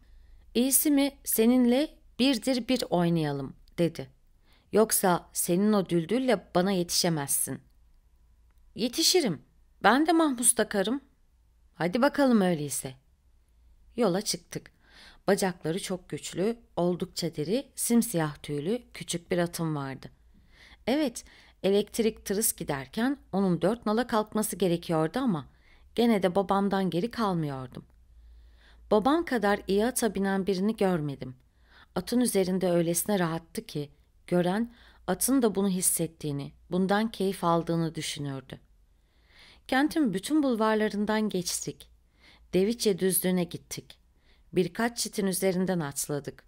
iyisi mi seninle birdir bir oynayalım dedi. Yoksa senin o düldülle bana yetişemezsin. Yetişirim. Ben de Mahmuz takarım. Hadi bakalım öyleyse. Yola çıktık. Bacakları çok güçlü, oldukça diri, simsiyah tüylü küçük bir atım vardı. Evet, elektrik tırıs giderken onun dört nala kalkması gerekiyordu ama gene de babamdan geri kalmıyordum. Babam kadar iyi ata binen birini görmedim. Atın üzerinde öylesine rahattı ki gören atın da bunu hissettiğini, bundan keyif aldığını düşünürdü. Kentin bütün bulvarlarından geçtik. Deviçe düzlüğüne gittik. Birkaç çitin üzerinden atladık.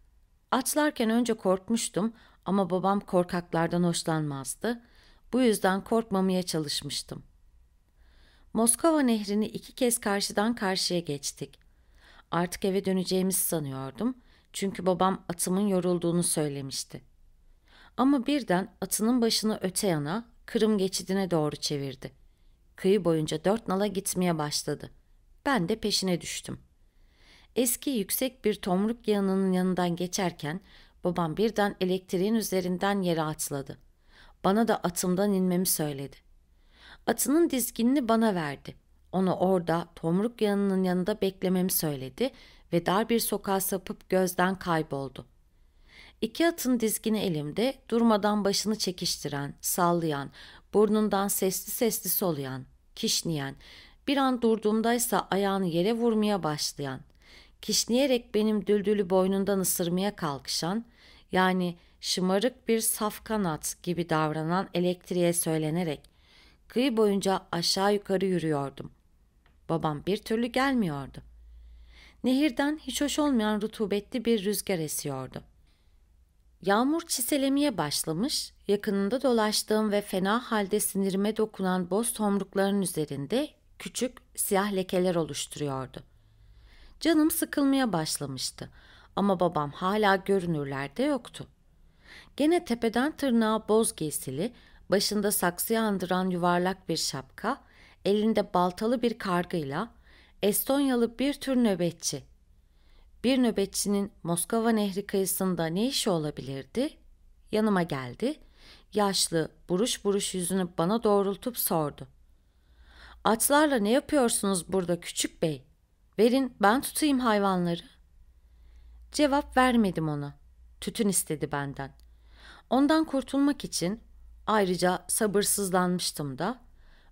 Atlarken önce korkmuştum ama babam korkaklardan hoşlanmazdı. Bu yüzden korkmamaya çalışmıştım. Moskova nehrini iki kez karşıdan karşıya geçtik. Artık eve döneceğimizi sanıyordum. Çünkü babam atımın yorulduğunu söylemişti. Ama birden atının başını öte yana Kırım geçidine doğru çevirdi. Kıyı boyunca dört nala gitmeye başladı. Ben de peşine düştüm.'' Eski yüksek bir tomruk yığınının yanından geçerken babam birden elektriğin üzerinden yere atladı. Bana da atımdan inmemi söyledi. Atının dizginini bana verdi. Onu orada tomruk yanının yanında beklememi söyledi ve dar bir sokağa sapıp gözden kayboldu. İki atın dizgini elimde durmadan başını çekiştiren, sallayan, burnundan sesli sesli soluyan, kişniyen, bir an durduğumdaysa ayağını yere vurmaya başlayan, kişneyerek benim düldülü boynundan ısırmaya kalkışan, yani şımarık bir saf kanat gibi davranan elektriğe söylenerek kıyı boyunca aşağı yukarı yürüyordum. Babam bir türlü gelmiyordu. Nehirden hiç hoş olmayan rutubetli bir rüzgar esiyordu. Yağmur çiselemeye başlamış, yakınında dolaştığım ve fena halde sinirime dokunan boz tomrukların üzerinde küçük siyah lekeler oluşturuyordu. Canım sıkılmaya başlamıştı ama babam hala görünürlerde yoktu. Gene tepeden tırnağa boz giysili, başında saksıya andıran yuvarlak bir şapka, elinde baltalı bir kargıyla Estonyalı bir tür nöbetçi. Bir nöbetçinin Moskova Nehri kıyısında ne işi olabilirdi? Yanıma geldi. Yaşlı, buruş buruş yüzünü bana doğrultup sordu. Açlarla ne yapıyorsunuz burada küçük bey? Verin ben tutayım hayvanları. Cevap vermedim ona. Tütün istedi benden. Ondan kurtulmak için ayrıca sabırsızlanmıştım da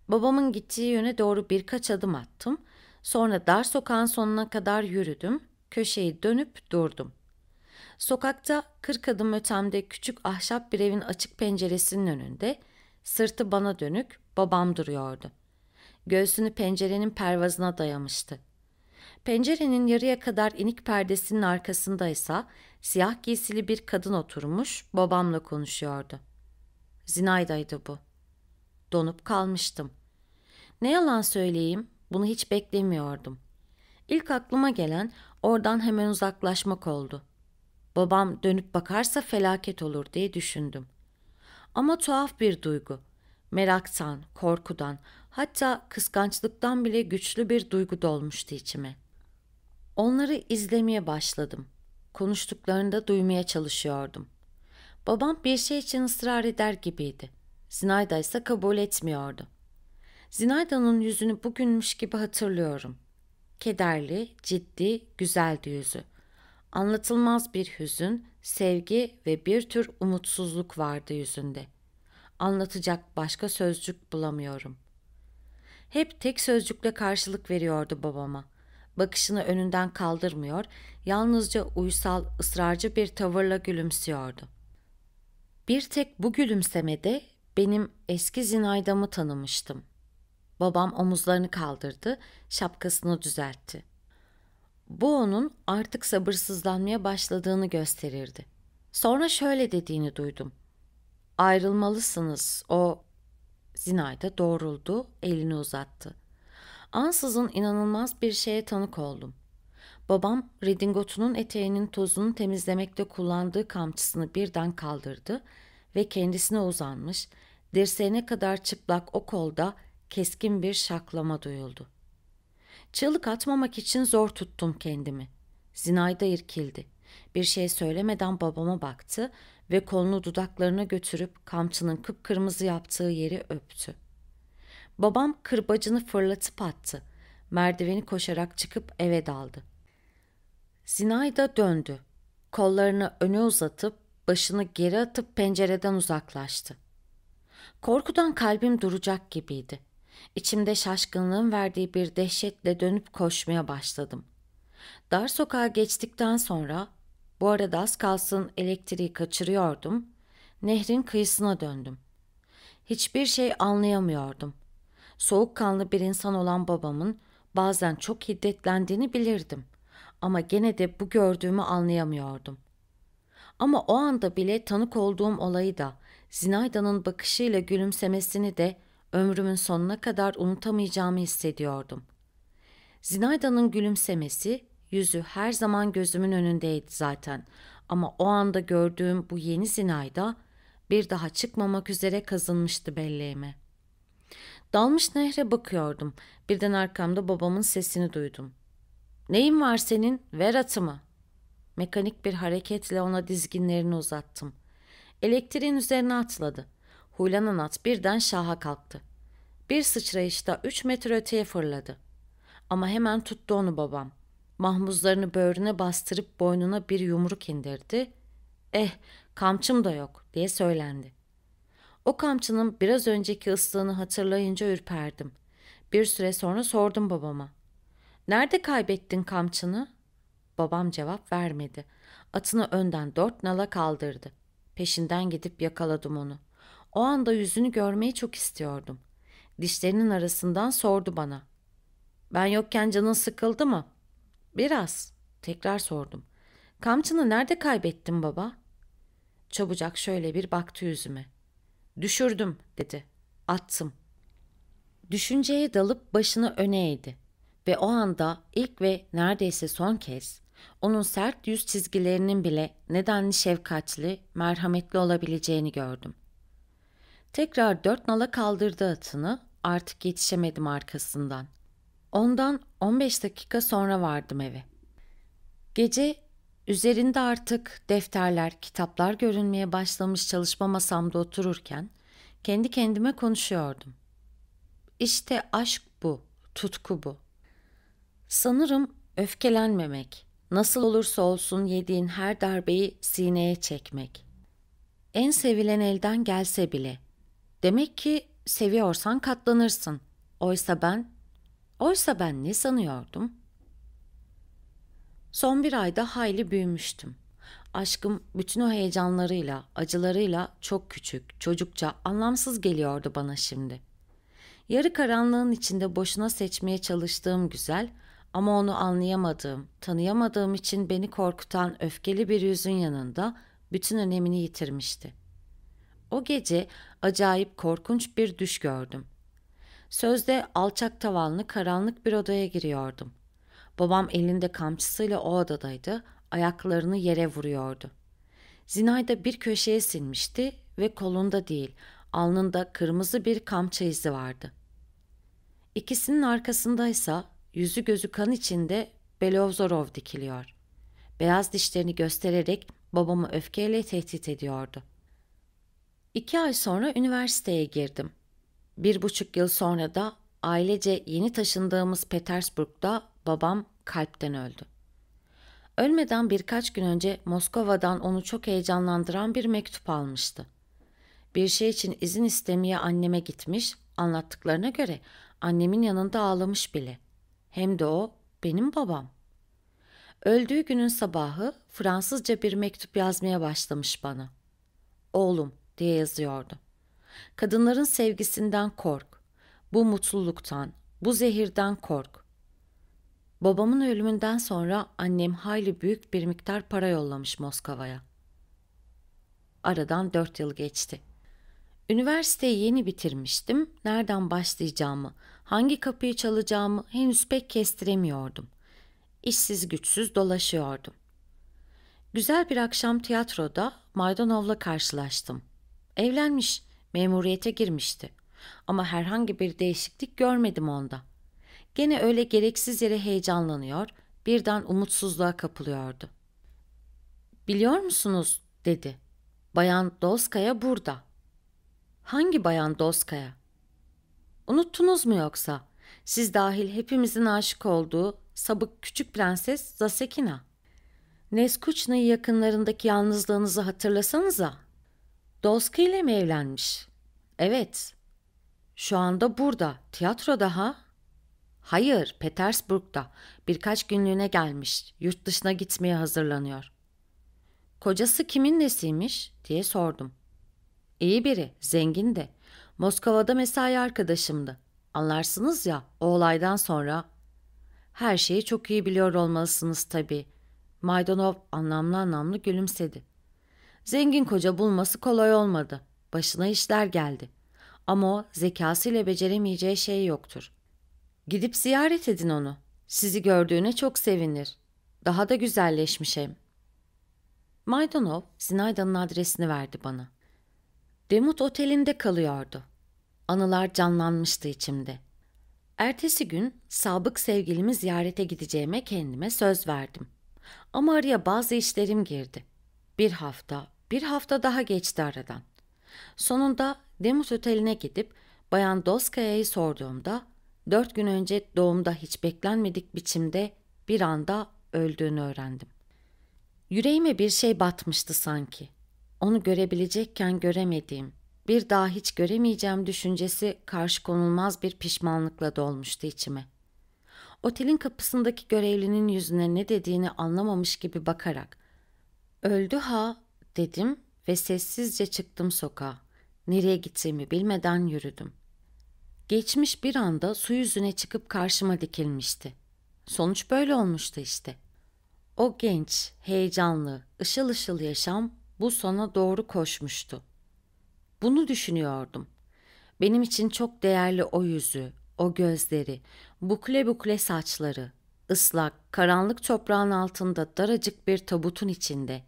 babamın gittiği yöne doğru birkaç adım attım. Sonra dar sokağın sonuna kadar yürüdüm. Köşeyi dönüp durdum. Sokakta kırk adım ötemde küçük ahşap bir evin açık penceresinin önünde sırtı bana dönük babam duruyordu. Göğsünü pencerenin pervazına dayamıştı. Pencerenin yarıya kadar inik perdesinin arkasında ise siyah giysili bir kadın oturmuş babamla konuşuyordu. Zinayda'ydı bu. Donup kalmıştım. Ne yalan söyleyeyim bunu hiç beklemiyordum. İlk aklıma gelen oradan hemen uzaklaşmak oldu. Babam dönüp bakarsa felaket olur diye düşündüm. Ama tuhaf bir duygu. Meraktan, korkudan, hatta kıskançlıktan bile güçlü bir duygu dolmuştu içime.'' Onları izlemeye başladım. Konuştuklarını da duymaya çalışıyordum. Babam bir şey için ısrar eder gibiydi. Zinayda ise kabul etmiyordu. Zinayda'nın yüzünü bugünmüş gibi hatırlıyorum. Kederli, ciddi, güzeldi yüzü. Anlatılmaz bir hüzün, sevgi ve bir tür umutsuzluk vardı yüzünde. Anlatacak başka sözcük bulamıyorum. Hep tek sözcükle karşılık veriyordu babama.'' bakışını önünden kaldırmıyor, yalnızca uysal, ısrarcı bir tavırla gülümsüyordu. Bir tek bu gülümsemede benim eski zinaydamı tanımıştım. Babam omuzlarını kaldırdı, şapkasını düzeltti. Bu onun artık sabırsızlanmaya başladığını gösterirdi. Sonra şöyle dediğini duydum. Ayrılmalısınız, o Zinayda doğruldu, elini uzattı. Ansızın inanılmaz bir şeye tanık oldum. Babam redingotunun eteğinin tozunu temizlemekte kullandığı kamçısını birden kaldırdı ve kendisine uzanmış, dirseğine kadar çıplak o kolda keskin bir şaklama duyuldu. Çığlık atmamak için zor tuttum kendimi. Zinayda irkildi. Bir şey söylemeden babama baktı ve kolunu dudaklarına götürüp kamçının kıpkırmızı yaptığı yeri öptü.'' Babam kırbacını fırlatıp attı. Merdiveni koşarak çıkıp eve daldı. Zinayda döndü. Kollarını öne uzatıp başını geri atıp pencereden uzaklaştı. Korkudan kalbim duracak gibiydi. İçimde şaşkınlığın verdiği bir dehşetle dönüp koşmaya başladım. Dar sokağa geçtikten sonra, bu arada az kalsın elektriği kaçırıyordum, nehrin kıyısına döndüm. Hiçbir şey anlayamıyordum soğukkanlı bir insan olan babamın bazen çok hiddetlendiğini bilirdim ama gene de bu gördüğümü anlayamıyordum. Ama o anda bile tanık olduğum olayı da Zinayda'nın bakışıyla gülümsemesini de ömrümün sonuna kadar unutamayacağımı hissediyordum. Zinayda'nın gülümsemesi, yüzü her zaman gözümün önündeydi zaten ama o anda gördüğüm bu yeni Zinayda bir daha çıkmamak üzere kazınmıştı belleğime.'' Dalmış nehre bakıyordum. Birden arkamda babamın sesini duydum. ''Neyin var senin? Ver atımı.'' Mekanik bir hareketle ona dizginlerini uzattım. Elektriğin üzerine atladı. Huylanan at birden şaha kalktı. Bir sıçrayışta üç metre öteye fırladı. Ama hemen tuttu onu babam. Mahmuzlarını böğrüne bastırıp boynuna bir yumruk indirdi. Eh kamçım da yok diye söylendi. O kamçının biraz önceki ıslığını hatırlayınca ürperdim. Bir süre sonra sordum babama. Nerede kaybettin kamçını? Babam cevap vermedi. Atını önden dört nala kaldırdı. Peşinden gidip yakaladım onu. O anda yüzünü görmeyi çok istiyordum. Dişlerinin arasından sordu bana. Ben yokken canın sıkıldı mı? Biraz. Tekrar sordum. Kamçını nerede kaybettin baba? Çabucak şöyle bir baktı yüzüme. Düşürdüm dedi. Attım. Düşünceye dalıp başını öne eğdi ve o anda ilk ve neredeyse son kez onun sert yüz çizgilerinin bile nedenli şefkatli, merhametli olabileceğini gördüm. Tekrar dört nala kaldırdı atını, artık yetişemedim arkasından. Ondan 15 dakika sonra vardım eve. Gece Üzerinde artık defterler, kitaplar görünmeye başlamış çalışma masamda otururken kendi kendime konuşuyordum. İşte aşk bu, tutku bu. Sanırım öfkelenmemek, nasıl olursa olsun yediğin her darbeyi sineye çekmek. En sevilen elden gelse bile. Demek ki seviyorsan katlanırsın. Oysa ben, oysa ben ne sanıyordum? Son bir ayda hayli büyümüştüm. Aşkım bütün o heyecanlarıyla, acılarıyla çok küçük, çocukça, anlamsız geliyordu bana şimdi. Yarı karanlığın içinde boşuna seçmeye çalıştığım güzel ama onu anlayamadığım, tanıyamadığım için beni korkutan öfkeli bir yüzün yanında bütün önemini yitirmişti. O gece acayip korkunç bir düş gördüm. Sözde alçak tavanlı karanlık bir odaya giriyordum. Babam elinde kamçısıyla o adadaydı, ayaklarını yere vuruyordu. Zinayda bir köşeye sinmişti ve kolunda değil, alnında kırmızı bir kamça izi vardı. İkisinin arkasındaysa yüzü gözü kan içinde Belovzorov dikiliyor. Beyaz dişlerini göstererek babamı öfkeyle tehdit ediyordu. İki ay sonra üniversiteye girdim. Bir buçuk yıl sonra da ailece yeni taşındığımız Petersburg'da babam kalpten öldü. Ölmeden birkaç gün önce Moskova'dan onu çok heyecanlandıran bir mektup almıştı. Bir şey için izin istemeye anneme gitmiş, anlattıklarına göre annemin yanında ağlamış bile. Hem de o benim babam. Öldüğü günün sabahı Fransızca bir mektup yazmaya başlamış bana. Oğlum diye yazıyordu. Kadınların sevgisinden kork. Bu mutluluktan, bu zehirden kork. Babamın ölümünden sonra annem hayli büyük bir miktar para yollamış Moskova'ya. Aradan dört yıl geçti. Üniversiteyi yeni bitirmiştim. Nereden başlayacağımı, hangi kapıyı çalacağımı henüz pek kestiremiyordum. İşsiz güçsüz dolaşıyordum. Güzel bir akşam tiyatroda Maydanov'la karşılaştım. Evlenmiş, memuriyete girmişti. Ama herhangi bir değişiklik görmedim onda. Gene öyle gereksiz yere heyecanlanıyor, birden umutsuzluğa kapılıyordu. Biliyor musunuz dedi. Bayan Doskaya burada. Hangi bayan Doskaya? Unuttunuz mu yoksa? Siz dahil hepimizin aşık olduğu sabık küçük prenses Zasekina. Neskuçna'yı yakınlarındaki yalnızlığınızı hatırlasanıza. Doska ile mi evlenmiş? Evet, şu anda burada, tiyatroda ha? Hayır, Petersburg'da. Birkaç günlüğüne gelmiş. Yurt dışına gitmeye hazırlanıyor. Kocası kimin nesiymiş diye sordum. İyi biri, zengin de. Moskova'da mesai arkadaşımdı. Anlarsınız ya, o olaydan sonra. Her şeyi çok iyi biliyor olmalısınız tabii. Maydanov anlamlı anlamlı gülümsedi. Zengin koca bulması kolay olmadı. Başına işler geldi. Ama o zekasıyla beceremeyeceği şey yoktur. Gidip ziyaret edin onu. Sizi gördüğüne çok sevinir. Daha da güzelleşmiş hem. Maydanov, Zinayda'nın adresini verdi bana. Demut Oteli'nde kalıyordu. Anılar canlanmıştı içimde. Ertesi gün sabık sevgilimi ziyarete gideceğime kendime söz verdim. Ama araya bazı işlerim girdi. Bir hafta, bir hafta daha geçti aradan. Sonunda Demus Oteli'ne gidip Bayan Doskaya'yı sorduğumda dört gün önce doğumda hiç beklenmedik biçimde bir anda öldüğünü öğrendim. Yüreğime bir şey batmıştı sanki. Onu görebilecekken göremediğim, bir daha hiç göremeyeceğim düşüncesi karşı konulmaz bir pişmanlıkla dolmuştu içime. Otelin kapısındaki görevlinin yüzüne ne dediğini anlamamış gibi bakarak ''Öldü ha'' dedim ve sessizce çıktım sokağa. Nereye gideceğimi bilmeden yürüdüm. Geçmiş bir anda su yüzüne çıkıp karşıma dikilmişti. Sonuç böyle olmuştu işte. O genç, heyecanlı, ışıl ışıl yaşam bu sona doğru koşmuştu. Bunu düşünüyordum. Benim için çok değerli o yüzü, o gözleri, bukle bukle saçları, ıslak, karanlık toprağın altında daracık bir tabutun içinde.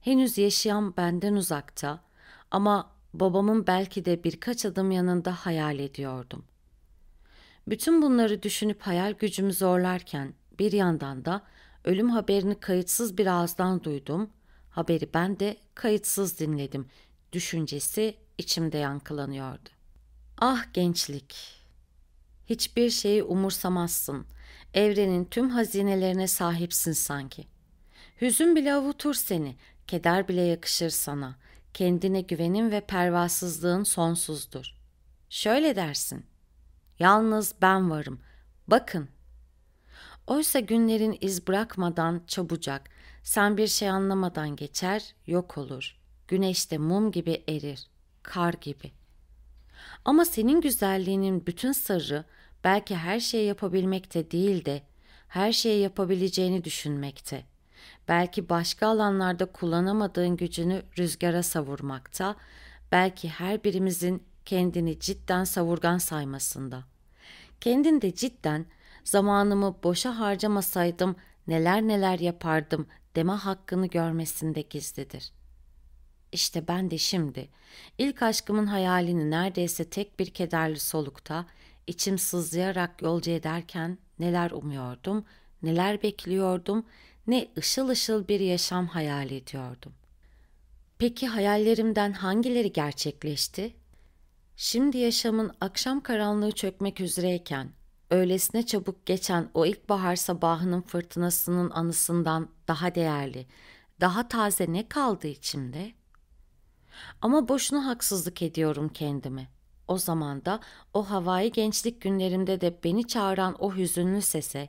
Henüz yaşayan benden uzakta ama babamın belki de birkaç adım yanında hayal ediyordum. Bütün bunları düşünüp hayal gücümü zorlarken bir yandan da ölüm haberini kayıtsız bir ağızdan duydum, haberi ben de kayıtsız dinledim düşüncesi içimde yankılanıyordu. Ah gençlik! Hiçbir şeyi umursamazsın. Evrenin tüm hazinelerine sahipsin sanki. Hüzün bile avutur seni, keder bile yakışır sana kendine güvenin ve pervasızlığın sonsuzdur. Şöyle dersin, yalnız ben varım, bakın. Oysa günlerin iz bırakmadan çabucak, sen bir şey anlamadan geçer, yok olur. Güneş de mum gibi erir, kar gibi. Ama senin güzelliğinin bütün sırrı belki her şeyi yapabilmekte değil de her şeyi yapabileceğini düşünmekte.'' belki başka alanlarda kullanamadığın gücünü rüzgara savurmakta, belki her birimizin kendini cidden savurgan saymasında. Kendin de cidden zamanımı boşa harcamasaydım neler neler yapardım deme hakkını görmesinde gizlidir. İşte ben de şimdi ilk aşkımın hayalini neredeyse tek bir kederli solukta içim sızlayarak yolcu ederken neler umuyordum, neler bekliyordum, ne ışıl ışıl bir yaşam hayal ediyordum. Peki hayallerimden hangileri gerçekleşti? Şimdi yaşamın akşam karanlığı çökmek üzereyken, öylesine çabuk geçen o ilkbahar sabahının fırtınasının anısından daha değerli, daha taze ne kaldı içimde? Ama boşuna haksızlık ediyorum kendimi. O zaman da o havai gençlik günlerimde de beni çağıran o hüzünlü sese,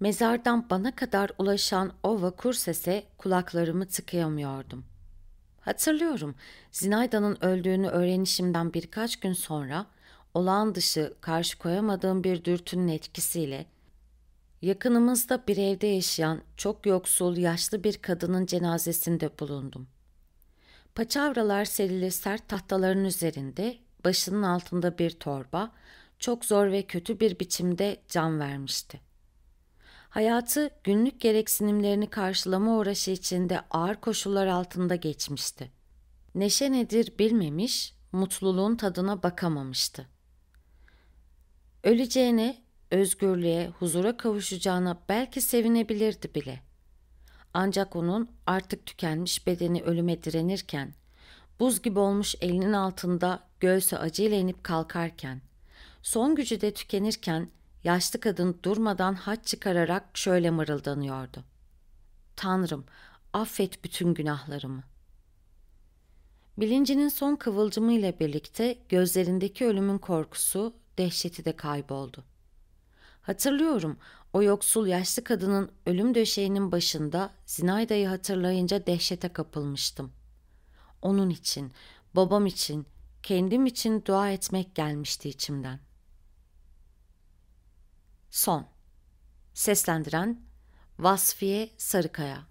Mezardan bana kadar ulaşan o vakur sese kulaklarımı tıkayamıyordum. Hatırlıyorum, Zinayda'nın öldüğünü öğrenişimden birkaç gün sonra olağan dışı karşı koyamadığım bir dürtünün etkisiyle yakınımızda bir evde yaşayan çok yoksul yaşlı bir kadının cenazesinde bulundum. Paçavralar serili sert tahtaların üzerinde başının altında bir torba çok zor ve kötü bir biçimde can vermişti hayatı günlük gereksinimlerini karşılama uğraşı içinde ağır koşullar altında geçmişti. Neşe nedir bilmemiş, mutluluğun tadına bakamamıştı. Öleceğine, özgürlüğe, huzura kavuşacağına belki sevinebilirdi bile. Ancak onun artık tükenmiş bedeni ölüme direnirken, buz gibi olmuş elinin altında göğsü acıyla inip kalkarken, son gücü de tükenirken Yaşlı kadın durmadan haç çıkararak şöyle mırıldanıyordu. Tanrım, affet bütün günahlarımı. Bilincinin son kıvılcımı ile birlikte gözlerindeki ölümün korkusu, dehşeti de kayboldu. Hatırlıyorum, o yoksul yaşlı kadının ölüm döşeğinin başında Zinayda'yı hatırlayınca dehşete kapılmıştım. Onun için, babam için, kendim için dua etmek gelmişti içimden. Son Seslendiren Vasfiye Sarıkaya